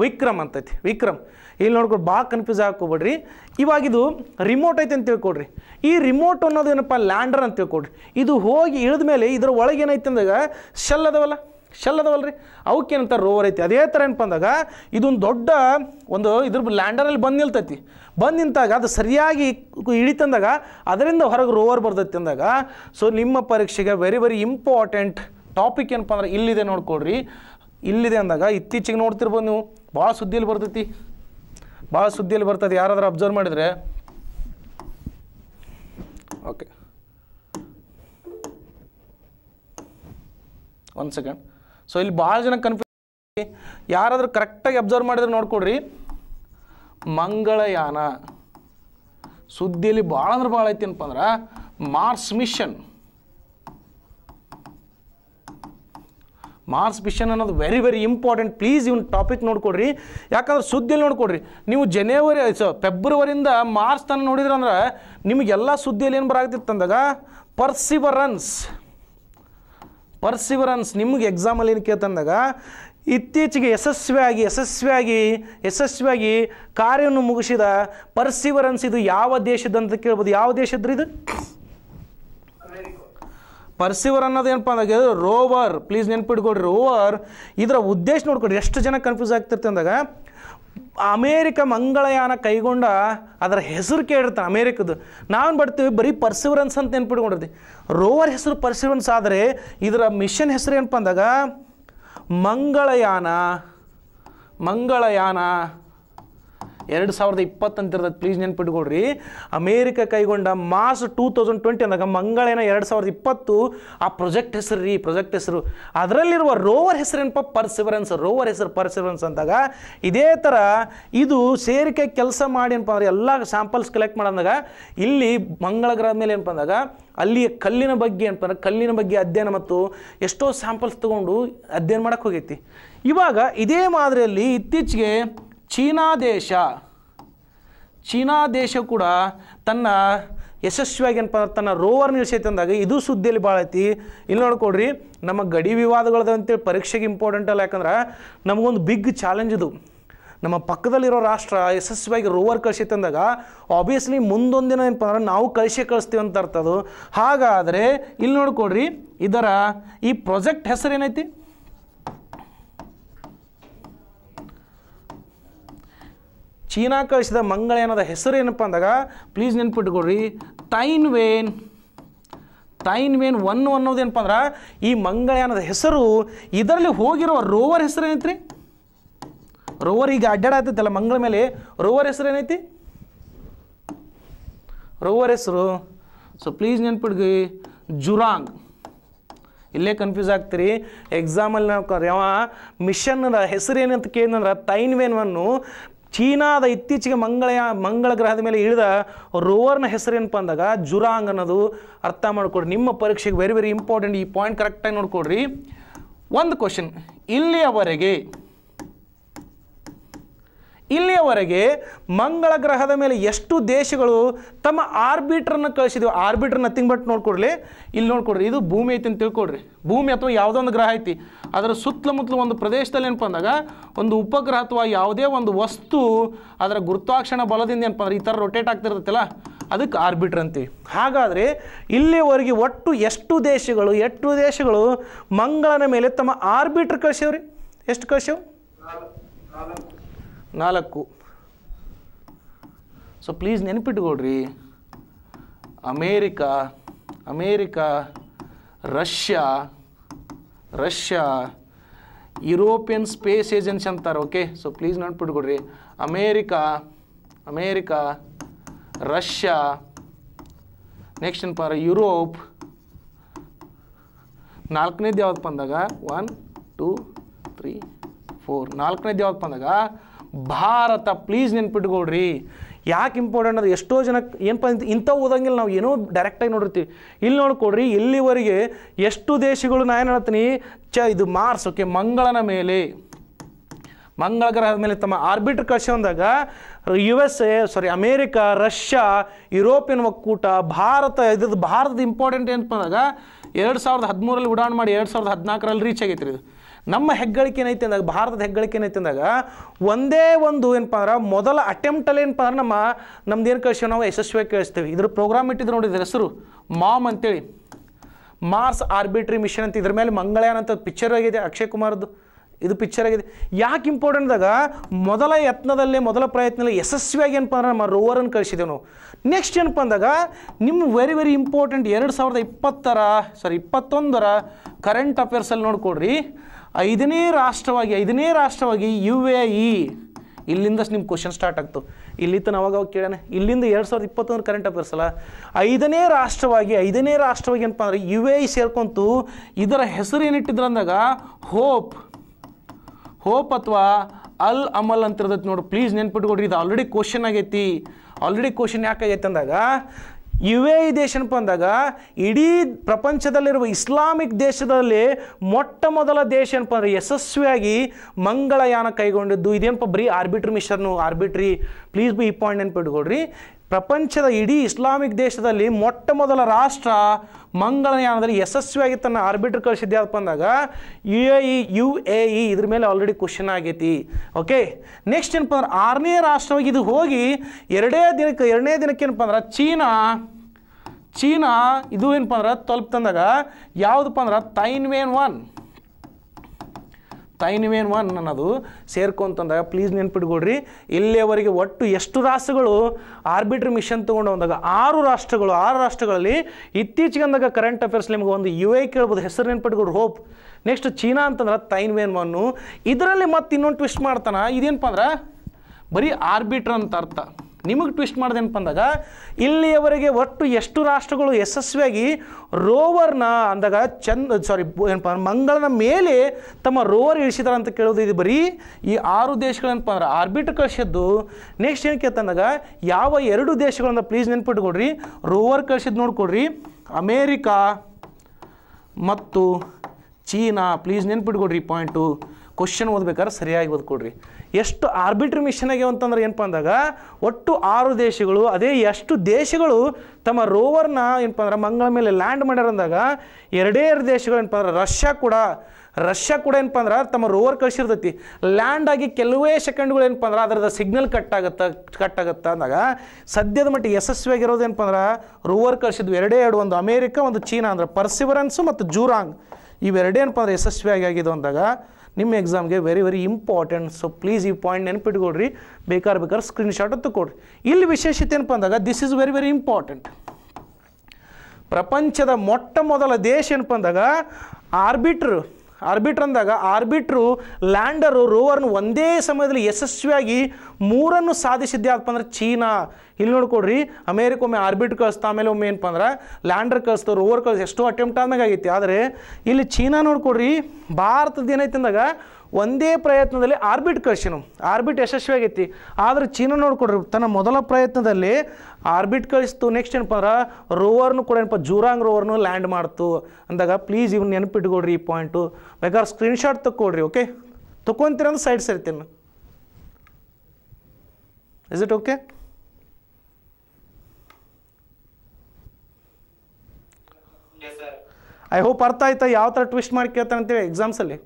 ವಿಕ್ರಮ್ ಅಂತೈತಿ ವಿಕ್ರಮ್ ಇಲ್ಲಿ ನೋಡ್ಕೊಡಿ ಭಾಳ ಕನ್ಫ್ಯೂಸ್ ಹಾಕೋಬೇಡ್ರಿ ಇವಾಗ ಇದು ರಿಮೋಟ್ ಐತೆ ಅಂತ ತಿಳ್ಕೊಡ್ರಿ ಈ ರಿಮೋಟ್ ಅನ್ನೋದು ಏನಪ್ಪ ಲ್ಯಾಂಡರ್ ಅಂತ ತಿಳ್ಕೊಡ್ರಿ ಇದು ಹೋಗಿ ಇಳಿದ ಮೇಲೆ ಇದ್ರ ಒಳಗೆ ಏನೈತೆ ಅಂದಾಗ ಶೆಲ್ ಅದವಲ್ಲ ಶೆಲ್ ಅದಾವಲ್ರಿ ಅವಕ್ಕೇನಂತಾರೆ ರೋವರ್ ಐತಿ ಅದೇ ಥರ ಏನಪ್ಪ ಅಂದಾಗ ಇದೊಂದು ದೊಡ್ಡ ಒಂದು ಇದ್ರ ಲ್ಯಾಂಡರಲ್ಲಿ ಬಂದು ನಿಲ್ತೈತಿ ಬಂದು ನಿಂತಾಗ ಅದು ಸರಿಯಾಗಿ ಇಳಿತಂದಾಗ ಅದರಿಂದ ಹೊರಗೆ ರೋವರ್ ಬರ್ತೈತಿ ಅಂದಾಗ ಸೊ ನಿಮ್ಮ ಪರೀಕ್ಷೆಗೆ ವೆರಿ ವೆರಿ ಇಂಪಾರ್ಟೆಂಟ್ ಟಾಪಿಕ್ ಏನಪ್ಪ ಅಂದ್ರೆ ಇಲ್ಲಿದೆ ನೋಡ್ಕೊಡ್ರಿ ಇಲ್ಲಿದೆ ಅಂದಾಗ ಇತ್ತೀಚೆಗೆ ನೋಡ್ತಿರ್ಬೋದು ನೀವು ಭಾಳ ಸುದ್ದಿಯಲ್ಲಿ ಬರ್ತೈತಿ ಭಾಳ ಸುದ್ದಿಯಲ್ಲಿ ಬರ್ತದೆ ಯಾರಾದರೂ ಅಬ್ಸರ್ವ್ ಮಾಡಿದರೆ ಓಕೆ ಒಂದು ಸೆಕೆಂಡ್ ಸೊ ಇಲ್ಲಿ ಭಾಳ ಜನ ಕನ್ಫ್ಯೂಸ್ ಯಾರಾದರೂ ಕರೆಕ್ಟಾಗಿ ಅಬ್ಸರ್ವ್ ಮಾಡಿದ್ರೆ ನೋಡ್ಕೊಡ್ರಿ ಮಂಗಳಯಾನ ಸುದ್ದಿಯಲ್ಲಿ ಭಾಳ ಅಂದ್ರೆ ಭಾಳ ಐತಿ ಅಂದ್ರೆ ಮಾರ್ಸ್ ಮಿಷನ್ ಮಾರ್ಸ್ ಮಿಷನ್ ಅನ್ನೋದು ವೆರಿ ವೆರಿ ಇಂಪಾರ್ಟೆಂಟ್ ಪ್ಲೀಸ್ ಇವ್ನ ಟಾಪಿಕ್ ನೋಡ್ಕೊಡ್ರಿ ಯಾಕಂದ್ರೆ ಸುದ್ದಿಯಲ್ಲಿ ನೋಡ್ಕೊಡ್ರಿ ನೀವು ಜನವರಿ ಸೊ ಫೆಬ್ರವರಿಂದ ಮಾರ್ಚ್ ತನಕ ನೋಡಿದ್ರೆ ಅಂದ್ರೆ ನಿಮಗೆಲ್ಲ ಸುದ್ದಿಯಲ್ಲಿ ಏನು ಬರಾಗ್ತಿತ್ತಂದಾಗ ಅಂದಾಗ ಪರ್ಸಿವರನ್ಸ್ ಪರ್ಸಿವರನ್ಸ್ ನಿಮಗೆ ಎಕ್ಸಾಮಲ್ಲಿ ಏನು ಕೇಳ್ತಂದಾಗ ಇತ್ತೀಚೆಗೆ ಯಶಸ್ವಿಯಾಗಿ ಯಶಸ್ವಿಯಾಗಿ ಯಶಸ್ವಿಯಾಗಿ ಕಾರ್ಯವನ್ನು ಮುಗಿಸಿದ ಪರ್ಸಿವರನ್ಸ್ ಇದು ಯಾವ ದೇಶದಂತ ಕೇಳ್ಬೋದು ಯಾವ ದೇಶದ್ರಿ ಇದು ಪರ್ಸಿವರ್ ಅನ್ನೋದು ಏನಪ್ಪ ಅಂದಾಗ ರೋವರ್ ಪ್ಲೀಸ್ ನೆನ್ಪಿಡ್ಕೊಡ್ರಿ ರೋವರ್ ಇದರ ಉದ್ದೇಶ ನೋಡ್ಕೊಡ್ರಿ ಎಷ್ಟು ಜನ ಕನ್ಫ್ಯೂಸ್ ಆಗ್ತಿರ್ತೆ ಅಂದಾಗ ಅಮೇರಿಕ ಮಂಗಳಯಾನ ಕೈಗೊಂಡ ಅದರ ಹೆಸರು ಕೇಳಿರ್ತಾನೆ ಅಮೇರಿಕದ್ದು ನಾನು ಬರ್ತೀವಿ ಬರೀ ಪರ್ಸಿವರೆನ್ಸ್ ಅಂತ ನೆನ್ಪಿಟ್ಕೊಂಡಿರ್ತೀವಿ ರೋವರ್ ಹೆಸರು ಪರ್ಸಿವರೆನ್ಸ್ ಆದರೆ ಇದರ ಮಿಷನ್ ಹೆಸರು ಏನಪ್ಪ ಅಂದಾಗ ಮಂಗಳಯಾನ ಮಂಗಳಯಾನ ಎರಡು ಸಾವಿರದ ಇಪ್ಪತ್ತಂತಿರ್ತದೆ ಪ್ಲೀಸ್ ನೆನ್ಪಿಟ್ಕೊಳ್ರಿ ಅಮೇರಿಕ ಕೈಗೊಂಡ ಮಾಸ್ ಟೂ ತೌಸಂಡ್ ಟ್ವೆಂಟಿ ಅಂದಾಗ ಮಂಗಳೇನ ಎರಡು ಸಾವಿರದ ಇಪ್ಪತ್ತು ಆ ಪ್ರೊಜೆಕ್ಟ್ ಹೆಸರು ರೀ ಪ್ರೊಜೆಕ್ಟ್ ಹೆಸರು ಅದರಲ್ಲಿರುವ ರೋವರ್ ಹೆಸರೇನಪ್ಪ ಪರ್ಸಿವರೆನ್ಸ್ ರೋವರ್ ಹೆಸರು ಪರ್ಸಿವರೆನ್ಸ್ ಅಂದಾಗ ಇದೇ ಥರ ಇದು ಸೇರಿಕೆ ಕೆಲಸ ಮಾಡಿ ಏನಪ್ಪ ಅಂದರೆ ಎಲ್ಲ ಸ್ಯಾಂಪಲ್ಸ್ ಕಲೆಕ್ಟ್ ಮಾಡಿದಾಗ ಇಲ್ಲಿ ಮಂಗಳ ಗ್ರಹದ ಮೇಲೆ ಏನಪ್ಪ ಅಂದಾಗ ಅಲ್ಲಿಯ ಕಲ್ಲಿನ ಬಗ್ಗೆ ಏನಪ್ಪ ಅಂದ್ರೆ ಕಲ್ಲಿನ ಬಗ್ಗೆ ಅಧ್ಯಯನ ಮತ್ತು ಎಷ್ಟೋ ಸ್ಯಾಂಪಲ್ಸ್ ತಗೊಂಡು ಅಧ್ಯಯನ ಮಾಡೋಕ್ಕೆ ಹೋಗೈತಿ ಇವಾಗ ಇದೇ ಮಾದರಿಯಲ್ಲಿ ಇತ್ತೀಚೆಗೆ ಚೀನಾ ದೇಶ ಚೀನಾ ದೇಶ ಕೂಡ ತನ್ನ ಯಶಸ್ವಿಯಾಗಿ ಏನಪ್ಪ ತನ್ನ ರೋವರ್ ನಿಲ್ಸೈತೆ ಅಂದಾಗ ಇದು ಸುದ್ದಿಯಲ್ಲಿ ಭಾಳ ಐತಿ ಇಲ್ಲಿ ನೋಡ್ಕೊಡ್ರಿ ನಮ್ಮ ಗಡಿ ವಿವಾದಗಳದ್ದು ಅಂತೇಳಿ ಪರೀಕ್ಷೆಗೆ ಇಂಪಾರ್ಟೆಂಟ್ ಅಲ್ಲ ಯಾಕಂದ್ರೆ ನಮಗೊಂದು ಬಿಗ್ ಚಾಲೆಂಜ್ ಇದು ನಮ್ಮ ಪಕ್ಕದಲ್ಲಿರೋ ರಾಷ್ಟ್ರ ಯಶಸ್ವಿಯಾಗಿ ರೋವರ್ ಕಳಿಸೈತೆ ಅಂದಾಗ ಆಬ್ವಿಯಸ್ಲಿ ಮುಂದೊಂದಿನ ಏನಪ್ಪ ಅಂದ್ರೆ ನಾವು ಕಳಿಸೇ ಕಳಿಸ್ತೀವಿ ಅಂತ ಅರ್ಥ ಅದು ಹಾಗಾದರೆ ಇಲ್ಲಿ ನೋಡ್ಕೊಡ್ರಿ ಇದರ ಈ ಪ್ರಾಜೆಕ್ಟ್ ಹೆಸರು ಏನೈತಿ ಚೀನಾ ಕಳಿಸಿದ ಮಂಗಳಯಾನದ ಹೆಸರು ಏನಪ್ಪ ಅಂದಾಗ ಪ್ಲೀಸ್ ನೆನ್ಪಿಟ್ಕೊಡ್ರಿ Tianwen Tianwen one ಅನ್ನೋದೇನಪ್ಪ ಅಂದ್ರೆ ಈ ಮಂಗಳಯಾನದ ಹೆಸರು ಇದರಲ್ಲಿ ಹೋಗಿರುವ ರೋವರ್ ಹೆಸರು ಏನೈತ್ರಿ ರೋವರ್ ಈಗ ಅಡ್ಡಾಡತ್ತಲ್ಲ ಮಂಗಳ ಮೇಲೆ ರೋವರ್ ಹೆಸರು ಏನೈತಿ ರೋವರ್ ಹೆಸರು ಸೊ ಪ್ಲೀಸ್ ನೆನ್ಪಿಡ್ಗಿ ಜುರಾಂಗ್ ಇಲ್ಲೇ ಕನ್ಫ್ಯೂಸ್ ಆಗ್ತೀರಿ ಎಕ್ಸಾಮಲ್ಲಿ ನಾವು ಯಾವ ಮಿಷನ್ನ ಹೆಸರು ಏನಂತ ಕೇಳಿದಂದ್ರೆ ತೈನ್ ಅನ್ನು ಚೀನಾದ ಇತ್ತೀಚೆಗೆ ಮಂಗಳಯ ಮಂಗಳ ಗ್ರಹದ ಮೇಲೆ ಇಳಿದ ರೋವರ್ನ ಏನಪ್ಪ ಅಂದಾಗ ಜುರಾಂಗ್ ಅನ್ನೋದು ಅರ್ಥ ಮಾಡಿಕೊಡ್ರಿ ನಿಮ್ಮ ಪರೀಕ್ಷೆಗೆ ವೆರಿ ವೆರಿ ಇಂಪಾರ್ಟೆಂಟ್ ಈ ಪಾಯಿಂಟ್ ಕರೆಕ್ಟಾಗಿ ನೋಡ್ಕೊಡ್ರಿ ಒಂದು ಕ್ವಶನ್ ಇಲ್ಲಿಯವರೆಗೆ ಇಲ್ಲಿಯವರೆಗೆ ಮಂಗಳ ಗ್ರಹದ ಮೇಲೆ ಎಷ್ಟು ದೇಶಗಳು ತಮ್ಮ ಆರ್ಬಿಟ್ರನ್ನ ಕಳಿಸಿದ್ವಿ ಆರ್ಬಿಟ್ರ್ ನಥಿಂಗ್ ಬಟ್ ನೋಡ್ಕೊಡ್ರಿ ಇಲ್ಲಿ ನೋಡ್ಕೊಡ್ರಿ ಇದು ಭೂಮಿ ಐತಿ ಅಂತ ತಿಳ್ಕೊಡ್ರಿ ಭೂಮಿ ಅಥವಾ ಯಾವುದೋ ಒಂದು ಗ್ರಹ ಐತಿ ಅದರ ಸುತ್ತಮುತ್ತಲು ಒಂದು ಪ್ರದೇಶದಲ್ಲಿ ಏನಪ್ಪ ಅಂದಾಗ ಒಂದು ಉಪಗ್ರಹ ಅಥವಾ ಯಾವುದೇ ಒಂದು ವಸ್ತು ಅದರ ಗುರುತ್ವಾಕ್ಷಣ ಬಲದಿಂದ ಏನಪ್ಪ ಅಂದ್ರೆ ಈ ಥರ ರೊಟೇಟ್ ಆಗ್ತಿರ್ತಲ್ಲ ಅದಕ್ಕೆ ಆರ್ಬಿಟ್ರ್ ಅಂತೀವಿ ಹಾಗಾದರೆ ಇಲ್ಲಿಯವರೆಗೆ ಒಟ್ಟು ಎಷ್ಟು ದೇಶಗಳು ಎಷ್ಟು ದೇಶಗಳು ಮಂಗಳನ ಮೇಲೆ ತಮ್ಮ ಆರ್ಬಿಟ್ರ್ ಕಳಿಸ್ಯವ್ರಿ ಎಷ್ಟು ಕಳಿಸ್ಯವು ನಾಲ್ಕು ಸೊ ಪ್ಲೀಸ್ ನೆನಪಿಟ್ಕೊಡ್ರಿ America America Russia Russia European space agency ಅಂತಾರೆ ಓಕೆ ಸೊ ಪ್ಲೀಸ್ ನೆನ್ಪಿಟ್ಕೊಡ್ರಿ ಅಮೇರಿಕಾ ಅಮೇರಿಕಾ ರಷ್ಯಾ ನೆಕ್ಸ್ಟ್ ಏನಪ್ಪ ಯುರೋಪ್ ನಾಲ್ಕನೇದು ಯಾವ್ದು ಬಂದಾಗ ಒನ್ ಟೂ ತ್ರೀ ಫೋರ್ ನಾಲ್ಕನೇದು ಯಾವ್ದು ಬಂದಾಗ ಭಾರತ ಪ್ಲೀಸ್ ನೆನ್ಪಿಟ್ಕೊಳ್ರಿ ಯಾಕೆ ಇಂಪಾರ್ಟೆಂಟ್ ಅದು ಎಷ್ಟೋ ಜನಕ್ಕೆ ಏನಪ್ಪ ಇಂಥವು ಓದಂಗಿಲ್ಲ ನಾವು ಏನೋ ಡೈರೆಕ್ಟಾಗಿ ನೋಡಿರ್ತೀವಿ ಇಲ್ಲಿ ನೋಡ್ಕೊಡ್ರಿ ಇಲ್ಲಿವರೆಗೆ ಎಷ್ಟು ದೇಶಗಳು ನಾನು ಏನು ಹೇಳ್ತೀನಿ ಚ ಇದು ಮಾರ್ಸ್ ಓಕೆ ಮಂಗಳನ ಮೇಲೆ ಮಂಗಳ ಗ್ರಹದ ಮೇಲೆ ತಮ್ಮ ಆರ್ಬಿಟ್ರ್ ಕಳ್ಸೊಂದಾಗ U S A sorry America Russia European ಒಕ್ಕೂಟ ಭಾರತ ಇದ್ರದ್ದು ಭಾರತದ ಇಂಪಾರ್ಟೆಂಟ್ ಏನಪ್ಪ ಅಂದಾಗ ಎರಡು ಸಾವಿರದ ಹದಿಮೂರಲ್ಲಿ ಉಡಾನ್ ಮಾಡಿ ಎರಡು ಸಾವಿರದ ಹದಿನಾಲ್ಕರಲ್ಲಿ ರೀಚ್ ಆಗೈತೆ ರೀ ಇದು ನಮ್ಮ ಹೆಗ್ಗಳಿಕೆ ಏನೈತೆ ಅಂದಾಗ ಭಾರತದ ಹೆಗ್ಗಳಿಕೆ ಏನೈತೆ ಅಂದಾಗ ಒಂದೇ ಒಂದು ಏನಪ್ಪ ಅಂದ್ರೆ ಮೊದಲ ಅಟೆಂಪ್ಟಲ್ಲಿ ಏನಪ್ಪ ಅಂದ್ರೆ ನಮ್ಮ ನಮ್ದು ಏನು ನಾವು ಯಶಸ್ವಿಯಾಗಿ ಕಳಿಸ್ತೇವೆ ಇದ್ರ ಪ್ರೋಗ್ರಾಮ್ ಇಟ್ಟಿದ್ರು ನೋಡಿದ್ರೆ ಹೆಸರು ಮಾಮ್ ಅಂತೇಳಿ ಮಾರ್ಸ್ ಆರ್ಬಿಟ್ರಿ ಮಿಷನ್ ಅಂತ ಇದ್ರ ಮೇಲೆ ಮಂಗಳಯಾನ ಅಂತ ಪಿಕ್ಚರ್ ಆಗಿದೆ ಅಕ್ಷಯ್ ಕುಮಾರ್ದು ಇದು ಪಿಕ್ಚರ್ ಆಗಿದೆ ಯಾಕೆ ಇಂಪಾರ್ಟೆಂಟ್ದಾಗ ಮೊದಲ ಯತ್ನದಲ್ಲೇ ಮೊದಲ ಪ್ರಯತ್ನದಲ್ಲಿ ಯಶಸ್ವಿಯಾಗಿ ಏನಪ್ಪ ಅಂದ್ರೆ ನಮ್ಮ ರೋವರನ್ನು ಕಳಿಸಿದೆವು ನಾವು ನೆಕ್ಸ್ಟ್ ಏನಪ್ಪ ಅಂದಾಗ ನಿಮ್ಮ ವೆರಿ ವೆರಿ ಇಂಪಾರ್ಟೆಂಟ್ ಎರಡು ಸಾವಿರದ ಇಪ್ಪತ್ತರ ಸಾರಿ ಇಪ್ಪತ್ತೊಂದರ ಕರೆಂಟ್ ಅಫೇರ್ಸಲ್ಲಿ ನೋಡ್ಕೊಡ್ರಿ ಐದನೇ ರಾಷ್ಟ್ರವಾಗಿ ಐದನೇ ರಾಷ್ಟ್ರವಾಗಿ ಯು ಎ ಇ ಇಲ್ಲಿಂದ ನಿಮ್ಮ ಕ್ವಶನ್ ಸ್ಟಾರ್ಟ್ ಆಗ್ತು ಇಲ್ಲಿ ತನ ಅವಾಗ ಕೇಳೋಣ ಇಲ್ಲಿಂದ ಎರಡು ಸಾವಿರದ ಇಪ್ಪತ್ತೊಂದು ಕರೆಂಟ್ ಅಫೇರ್ಸ್ ಐದನೇ ರಾಷ್ಟ್ರವಾಗಿ ಐದನೇ ರಾಷ್ಟ್ರವಾಗಿ ಏನಪ್ಪ ಅಂದರೆ ಯು ಎ ಇ e ಸೇರ್ಕೊಂತು ಇದರ ಹೆಸರು ಏನಿಟ್ಟಿದ್ರು ಅಂದಾಗ ಹೋಪ್ ಹೋಪ್ ಅಥವಾ ಅಲ್ ಅಮಲ್ ಅಂತ ನೋಡಿ ಪ್ಲೀಸ್ ನೆನ್ಪಿಟ್ಕೊಡ್ರಿ ಇದು ಆಲ್ರೆಡಿ ಕ್ವಶನ್ ಆಗೈತಿ ಆಲ್ರೆಡಿ ಕ್ವಶನ್ ಯಾಕಾಗೈತೆ ಅಂದಾಗ ಯು ಎ ಇ ದೇಶನಪ್ಪ ಅಂದಾಗ ಇಡೀ ಪ್ರಪಂಚದಲ್ಲಿರುವ ಇಸ್ಲಾಮಿಕ್ ದೇಶದಲ್ಲಿ ಮೊಟ್ಟ ಮೊದಲ ದೇಶ ಏನಪ್ಪ ಅಂದರೆ ಯಶಸ್ವಿಯಾಗಿ ಮಂಗಳಯಾನ ಕೈಗೊಂಡಿದ್ದು ಇದೇನಪ್ಪ ಬರೀ orbiter mission orbiter please be ಈ ಪಾಯಿಂಟ್ ನೆನ್ಪಿಟ್ಕೊಳ್ರಿ ಪ್ರಪಂಚದ ಇಡೀ ಇಸ್ಲಾಮಿಕ್ ದೇಶದಲ್ಲಿ ಮೊಟ್ಟ ಮೊದಲ ರಾಷ್ಟ್ರ ಮಂಗಳಯಾನದಲ್ಲಿ ಯಶಸ್ವಿಯಾಗಿ ತನ್ನ ಆರ್ಬಿಟ್ರ್ ಕಳಿಸಿದ್ದೆ ಅಂತ ಅಂದಾಗ U A E U A E ಇದ್ರ ಮೇಲೆ ಆಲ್ರೆಡಿ ಕ್ವಶನ್ ಆಗೈತಿ ಓಕೆ ನೆಕ್ಸ್ಟ್ ಏನಪ್ಪ ಅಂದ್ರೆ ಆರನೇ ರಾಷ್ಟ್ರವಾಗಿ ಇದು ಹೋಗಿ ಎರಡೇ ದಿನಕ್ಕೆ ಎರಡನೇ ದಿನಕ್ಕೆ ಏನಪ್ಪ ಅಂದ್ರೆ ಚೀನಾ ಚೀನಾ ಇದು ಏನಪ್ಪ ಅಂದ್ರೆ ತಲುಪ್ತಂದಾಗ ಯಾವುದಪ್ಪ ಅಂದ್ರೆ ತೈನ್ವೇನ್ ಒನ್ ತೈನ್ವೇನ್ ಒನ್ ಅನ್ನೋದು ಸೇರ್ಕೊಂತಂದಾಗ ಪ್ಲೀಸ್ ನೆನ್ಪಿಟ್ಕೊಡ್ರಿ ಇಲ್ಲಿಯವರೆಗೆ ಒಟ್ಟು ಎಷ್ಟು ರಾಷ್ಟ್ರಗಳು ಆರ್ಬಿಟ್ರ್ ಮಿಷನ್ ತೊಗೊಂಡು ಬಂದಾಗ ಆರು ರಾಷ್ಟ್ರಗಳು ಆರು ರಾಷ್ಟ್ರಗಳಲ್ಲಿ ಇತ್ತೀಚೆಗೆ ಅಂದಾಗ ಕರೆಂಟ್ ಅಫೇರ್ಸ್ ನಿಮ್ಗೆ ಒಂದು ಯು ಐ ಕೇಳ್ಬೋದು ಹೆಸರು ನೆನ್ಪಿಟ್ಕೊಡ್ರಿ ಹೋಪ್ ನೆಕ್ಸ್ಟ್ ಚೀನಾ ಅಂತಂದ್ರೆ ತೈನ್ವೇನ್ ಒನ್ನು ಇದರಲ್ಲಿ ಮತ್ತೆ ಇನ್ನೊಂದು ಟ್ವಿಸ್ಟ್ ಮಾಡ್ತಾನೆ ಇದೇನಪ್ಪ ಅಂದ್ರೆ ಬರೀ ಆರ್ಬಿಟ್ರ್ ಅಂತ ಅರ್ಥ ನಿಮಗೆ ಟ್ವಿಸ್ಟ್ ಮಾಡಿದೆನಪ್ಪ ಅಂದಾಗ ಇಲ್ಲಿಯವರೆಗೆ ಒಟ್ಟು ಎಷ್ಟು ರಾಷ್ಟ್ರಗಳು ಯಶಸ್ವಿಯಾಗಿ ರೋವರ್ನ ಅಂದಾಗ ಚಂದ್ ಸಾರಿ ಏನಪ್ಪ ಮಂಗಳನ ಮೇಲೆ ತಮ್ಮ ರೋವರ್ ಇಳಿಸಿದಾರೆ ಅಂತ ಕೇಳೋದು ಇದು ಬರೀ ಈ ಆರು ದೇಶಗಳೇನಪ್ಪ ಅಂದ್ರೆ ಆರ್ಬಿಟ್ ಕಳಿಸಿದ್ದು ನೆಕ್ಸ್ಟ್ ಏನಕ್ಕೆ ಕೇಳ್ತಂದಾಗ ಯಾವ ಎರಡು ದೇಶಗಳನ್ನ ಪ್ಲೀಸ್ ನೆನ್ಪಿಟ್ಕೊಡ್ರಿ ರೋವರ್ ಕಳಿಸಿದ್ದು ನೋಡ್ಕೊಡ್ರಿ ಅಮೇರಿಕಾ ಮತ್ತು ಚೀನಾ ಪ್ಲೀಸ್ ನೆನ್ಪಿಟ್ಕೊಡ್ರಿ ಪಾಯಿಂಟು ಕ್ವಶನ್ ಓದ್ಬೇಕಾದ್ರೆ ಸರಿಯಾಗಿ ಓದ್ಕೊಡ್ರಿ ಎಷ್ಟು ಆರ್ಬಿಟ್ರಿ ಮಿಷನ್ ಆಗ್ಯಾವ ಅಂತಂದ್ರೆ ಏನಪ್ಪ ಅಂದಾಗ ಒಟ್ಟು ಆರು ದೇಶಗಳು ಅದೇ ಎಷ್ಟು ದೇಶಗಳು ತಮ್ಮ ರೋವರ್ನ ಏನಪ್ಪ ಅಂದ್ರೆ ಮಂಗಳ ಮೇಲೆ ಲ್ಯಾಂಡ್ ಮಾಡ್ಯಾರ ಅಂದಾಗ ಎರಡೇ ಎರಡು ದೇಶಗಳು ಏನಪ್ಪ ಅಂದ್ರೆ ರಷ್ಯಾ ಕೂಡ ರಷ್ಯಾ ಕೂಡ ಏನಪ್ಪ ಅಂದ್ರೆ ತಮ್ಮ ರೋವರ್ ಕಳಿಸಿರ್ತೈತಿ ಲ್ಯಾಂಡ್ ಆಗಿ ಕೆಲವೇ ಸೆಕೆಂಡ್ಗಳು ಏನಪ್ಪ ಅಂದ್ರೆ ಅದರದ ಸಿಗ್ನಲ್ ಕಟ್ ಆಗುತ್ತಾ ಕಟ್ ಆಗುತ್ತಾ ಅಂದಾಗ ಸದ್ಯದ ಮಟ್ಟಿಗೆ ಯಶಸ್ವಿಯಾಗಿರೋದು ಏನಪ್ಪ ಅಂದ್ರೆ ರೋವರ್ ಕಳಿಸಿದ್ವು ಎರಡೇ ಎರಡು ಒಂದು ಅಮೇರಿಕಾ ಒಂದು ಚೀನಾ ಅಂದ್ರೆ ಪರ್ಸಿವರೆನ್ಸು ಮತ್ತು ಜೂರಾಂಗ್ ಇವೆರಡೇನಪ್ಪ ಅಂದ್ರೆ ಯಶಸ್ವಿಯಾಗಿ ಆಗಿದ್ದು ಅಂದಾಗ ನಿಮ್ಮ ಎಕ್ಸಾಮ್ಗೆ very very important so please ಈ ಪಾಯಿಂಟ್ ನೆನಪಿಟ್ಕೊಡ್ರಿ ಬೇಕಾದ್ರೆ ಬೇಕಾದ್ರೆ ಸ್ಕ್ರೀನ್ಶಾಟ್ ಕೊಡ್ರಿ ಇಲ್ಲಿ ವಿಶೇಷತೆ ಏನಪ್ಪ ಅಂದಾಗ this is very very important ಪ್ರಪಂಚದ ಮೊಟ್ಟ ಮೊದಲ ದೇಶ ಏನಪ್ಪ ಅಂದಾಗ ಆರ್ಬಿಟ್ರು ಆರ್ಬಿಟ್ರ್ ಅಂದಾಗ ಆರ್ಬಿಟ್ರು ಲ್ಯಾಂಡರು ರೋವರ್ನ ಒಂದೇ ಸಮಯದಲ್ಲಿ ಯಶಸ್ವಿಯಾಗಿ ಮೂರನ್ನು ಸಾಧಿಸಿದ್ದೆ ಯಾಕಪ್ಪ ಅಂದ್ರೆ ಚೀನಾ ಇಲ್ಲಿ ನೋಡ್ಕೊಡ್ರಿ ಅಮೇರಿಕ ಒಮ್ಮೆ ಆರ್ಬಿಟ್ ಕಳಿಸ್ತಾ ಆಮೇಲೆ ಒಮ್ಮೆ ಏನಪ್ಪ ಅಂದ್ರೆ ಲ್ಯಾಂಡರ್ ಕಳಿಸ್ತು ರೋವರ್ ಕಳಿಸ್ ಎಷ್ಟೋ ಅಟೆಂಪ್ಟ್ ಆದ್ಮೇಲೆ ಆಗೈತಿ ಆದರೆ ಇಲ್ಲಿ ಚೀನಾ ನೋಡ್ಕೊಡ್ರಿ ಭಾರತದ ಏನೈತಿ ಅಂದಾಗ ಒಂದೇ ಪ್ರಯತ್ನದಲ್ಲಿ ಆರ್ಬಿಟ್ ಕಳಿಸಿನ ಆರ್ಬಿಟ್ ಯಶಸ್ವಿ ಆಗೈತಿ ಆದರೆ ಚೀನಾ ನೋಡ್ಕೊಡ್ರಿ ತನ್ನ ಮೊದಲ ಪ್ರಯತ್ನದಲ್ಲಿ ಆರ್ಬಿಟ್ ಕಳಿಸ್ತು ನೆಕ್ಸ್ಟ್ ಏನಪ್ಪ ಅಂದ್ರೆ ರೋವರ್ನು ಕೂಡ ಏನಪ್ಪ ಜೂರಾಂಗ್ ರೋವರ್ನು ಲ್ಯಾಂಡ್ ಮಾಡ್ತು ಅಂದಾಗ ಪ್ಲೀಸ್ ಇವ್ನ ನೆನಪಿಟ್ಕೊಡ್ರಿ ಈ ಪಾಯಿಂಟು ಬೇಕಾದ್ರೆ ಸ್ಕ್ರೀನ್ಶಾಟ್ ತಕ್ಕೊಡ್ರಿ ಓಕೆ ತಗೊತೀರ ಸೈಡ್ ಸೇರ್ತೀನಿ is it okay I hope ಅರ್ಥ ಆಯ್ತಾ ಯಾವ ಥರ ಟ್ವಿಸ್ಟ್ ಮಾಡಿ ಕೇಳ್ತಾನೆ ಅಂತೇಳಿ ಎಕ್ಸಾಮ್ಸಲ್ಲಿ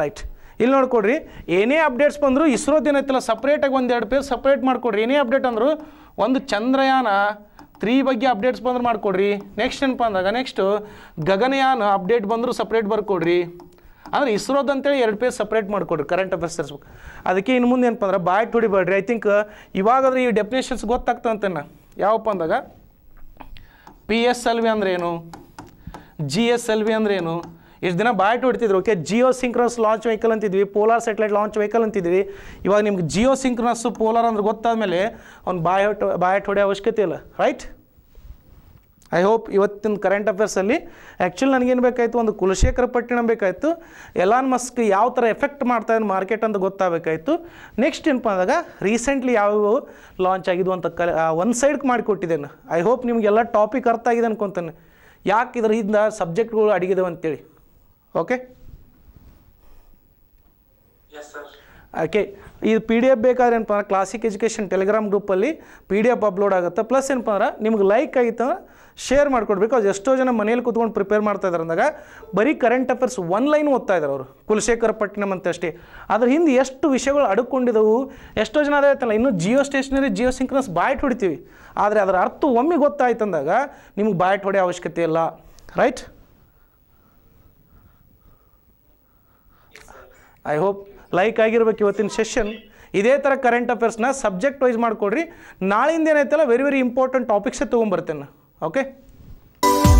ರೈಟ್ ಇಲ್ಲಿ ನೋಡ್ಕೊಡ್ರಿ ಏನೇ ಅಪ್ಡೇಟ್ಸ್ ಬಂದರೂ ಇಸ್ರೋ ದಿನ ಸಪ್ರೇಟಾಗಿ ಸಪ್ರೇಟಾಗಿ ಒಂದೆರಡು ಪೇಜ್ ಸಪ್ರೇಟ್ ಮಾಡಿಕೊಡ್ರಿ ಏನೇ ಅಪ್ಡೇಟ್ ಅಂದರು ಒಂದು ಚಂದ್ರಯಾನ ತ್ರೀ ಬಗ್ಗೆ ಅಪ್ಡೇಟ್ಸ್ ಬಂದ್ರೆ ಮಾಡಿಕೊಡ್ರಿ ನೆಕ್ಸ್ಟ್ ಏನಪ್ಪ ಅಂದಾಗ ನೆಕ್ಸ್ಟು ಗಗನಯಾನ ಅಪ್ಡೇಟ್ ಬಂದರೂ ಸಪ್ರೇಟ್ ಬರ್ಕೊಡ್ರಿ ಅಂದರೆ ಅಂತೇಳಿ ಎರಡು ಪೇರ್ ಸಪ್ರೇಟ್ ಮಾಡಿಕೊಡ್ರಿ ಕರೆಂಟ್ ಅಫೇರ್ಸ್ ತರಿಸ್ಬೇಕು ಅದಕ್ಕೆ ಇನ್ನು ಮುಂದೆ ಏನಪ್ಪ ಅಂದ್ರೆ ಬಾಯ್ ಟುಡಿಬೇಡ್ರಿ ಐ ಥಿಂಕ್ ಇವಾಗಾದ್ರೆ ಈ ಡೆಫಿನೇಷನ್ಸ್ ಗೊತ್ತಾಗ್ತದಂತೆ ಯಾವಪ್ಪ ಅಂದಾಗ ಪಿ ಎಸ್ ಎಲ್ ವಿ ಅಂದ್ರೇನು ಜಿ ಎಸ್ ಎಲ್ ವಿ ಅಂದ್ರೇನು ಎಷ್ಟು ದಿನ ಬಾಯ್ಟ್ ಹೊಡ್ತಿದ್ರು okay geosynchronous launch vehicle ಅಂತಿದ್ವಿ ಪೋಲಾರ್ ಸೆಟಲೈಟ್ ಲಾಂಚ್ ವೆಹಿಕಲ್ ಅಂತಿದ್ವಿ ಇವಾಗ ನಿಮ್ಗೆ ಜಿಯೋ ಸಿಂಕ್ರನಸ್ ಪೋಲಾರ್ ಅಂದ್ರೆ ಗೊತ್ತಾದ ಮೇಲೆ ಅವ್ನು ಬಾಯ್ ಬಾಯ್ಟ್ ಹೊಡೆಯೋ ಅವಶ್ಯಕತೆ ಇಲ್ಲ ರೈಟ್ ಐ ಹೋಪ್ ಇವತ್ತಿನ ಕರೆಂಟ್ ಅಫೇರ್ಸಲ್ಲಿ ಆ್ಯಕ್ಚುಲಿ ನನಗೇನು ಬೇಕಾಯಿತು ಒಂದು ಕುಲಶೇಖರ ಪಟ್ಟಣ ಬೇಕಾಯಿತು ಎಲಾನ್ ಮಸ್ಕ್ ಯಾವ ಥರ ಎಫೆಕ್ಟ್ ಮಾಡ್ತಾ ಇದ್ದಾರೆ ಮಾರ್ಕೆಟ್ ಅಂತ ಗೊತ್ತಾಗಬೇಕಾಯಿತು ನೆಕ್ಸ್ಟ್ ಏನಪ್ಪ ಅಂದಾಗ ರೀಸೆಂಟ್ಲಿ ಯಾವ ಲಾಂಚ್ ಆಗಿದ್ವು ಅಂತ ಕಲೆ ಒನ್ ಸೈಡ್ಗೆ ಮಾಡಿಕೊಟ್ಟಿದ್ದೇನೆ ಐ ಹೋಪ್ ನಿಮಗೆಲ್ಲ ಟಾಪಿಕ್ ಅರ್ಥ ಆಗಿದೆ ಅನ್ಕೊತಾನೆ ಯಾಕೆ ಇದರಿಂದ ಸಬ್ಜೆಕ್ಟ್ಗಳು ಅಡಗಿದವ ಅಂತೇಳಿ ಓಕೆ ಓಕೆ ಇದು ಪಿ ಡಿ ಎಫ್ ಬೇಕಾದ್ರೆ ಏನಪ್ಪ ಅಂದ್ರೆ ಕ್ಲಾಸಿಕ್ ಎಜುಕೇಷನ್ ಟೆಲಿಗ್ರಾಮ್ ಗ್ರೂಪಲ್ಲಿ ಪಿ ಡಿ ಎಫ್ ಅಪ್ಲೋಡ್ ಆಗುತ್ತೆ ಪ್ಲಸ್ ಏನಪ್ಪ ಅಂದ್ರೆ ನಿಮ್ಗೆ ಲೈಕ್ ಆಗಿತ್ತಂದ್ರೆ ಶೇರ್ ಮಾಡಿಕೊಡಿ ಬಿಕಾಸ್ ಎಷ್ಟೋ ಜನ ಮನೇಲಿ ಕೂತ್ಕೊಂಡು ಪ್ರಿಪೇರ್ ಮಾಡ್ತಾ ಇದ್ದಾರೆ ಅಂದಾಗ ಬರೀ ಕರೆಂಟ್ ಅಫೇರ್ಸ್ ಒನ್ ಲೈನ್ ಓದ್ತಾ ಇದ್ದಾರೆ ಅವರು ಕುಲಶೇಖರ ಪಟ್ಟಣಂ ಅಂತ ಅಷ್ಟೇ ಅದ್ರ ಹಿಂದೆ ಎಷ್ಟು ವಿಷಯಗಳು ಅಡುಕೊಂಡಿದ್ದವು ಎಷ್ಟೋ ಜನ ಅದಾಯ್ತಲ್ಲ ಇನ್ನು ಜಿಯೋ ಸ್ಟೇಷನರಿ ಜಿಯೋ ಸಿಂಕ್ರನ್ಸ್ ಬಾಯ್ಟ್ ಹೊಡಿತೀವಿ ಆದರೆ ಅದರ ಅರ್ಥ ಒಮ್ಮೆ ಗೊತ್ತಾಯ್ತು ಅಂದಾಗ ನಿಮ್ಗೆ ಬಾಯ್ಟ್ ಹೊಡೆಯೋ ಅವಶ್ಯಕತೆ ಇಲ್ಲ ರೈಟ್ ಐ ಹೋಪ್ ಲೈಕ್ ಆಗಿರ್ಬೇಕು ಇವತ್ತಿನ ಸೆಷನ್ ಇದೇ ಥರ ಕರೆಂಟ್ ಅಫೇರ್ಸ್ನ ಸಬ್ಜೆಕ್ಟ್ ವೈಸ್ ಮಾಡಿಕೊಡ್ರಿ ನಾಳಿಂದ ಏನೈತಲ್ಲ ವೆರಿ ವೆರಿ ಇಂಪಾರ್ಟೆಂಟ್ ಟಾಪಿಕ್ಸೇ ತೊಗೊಂಬರ್ತೇನೆ okay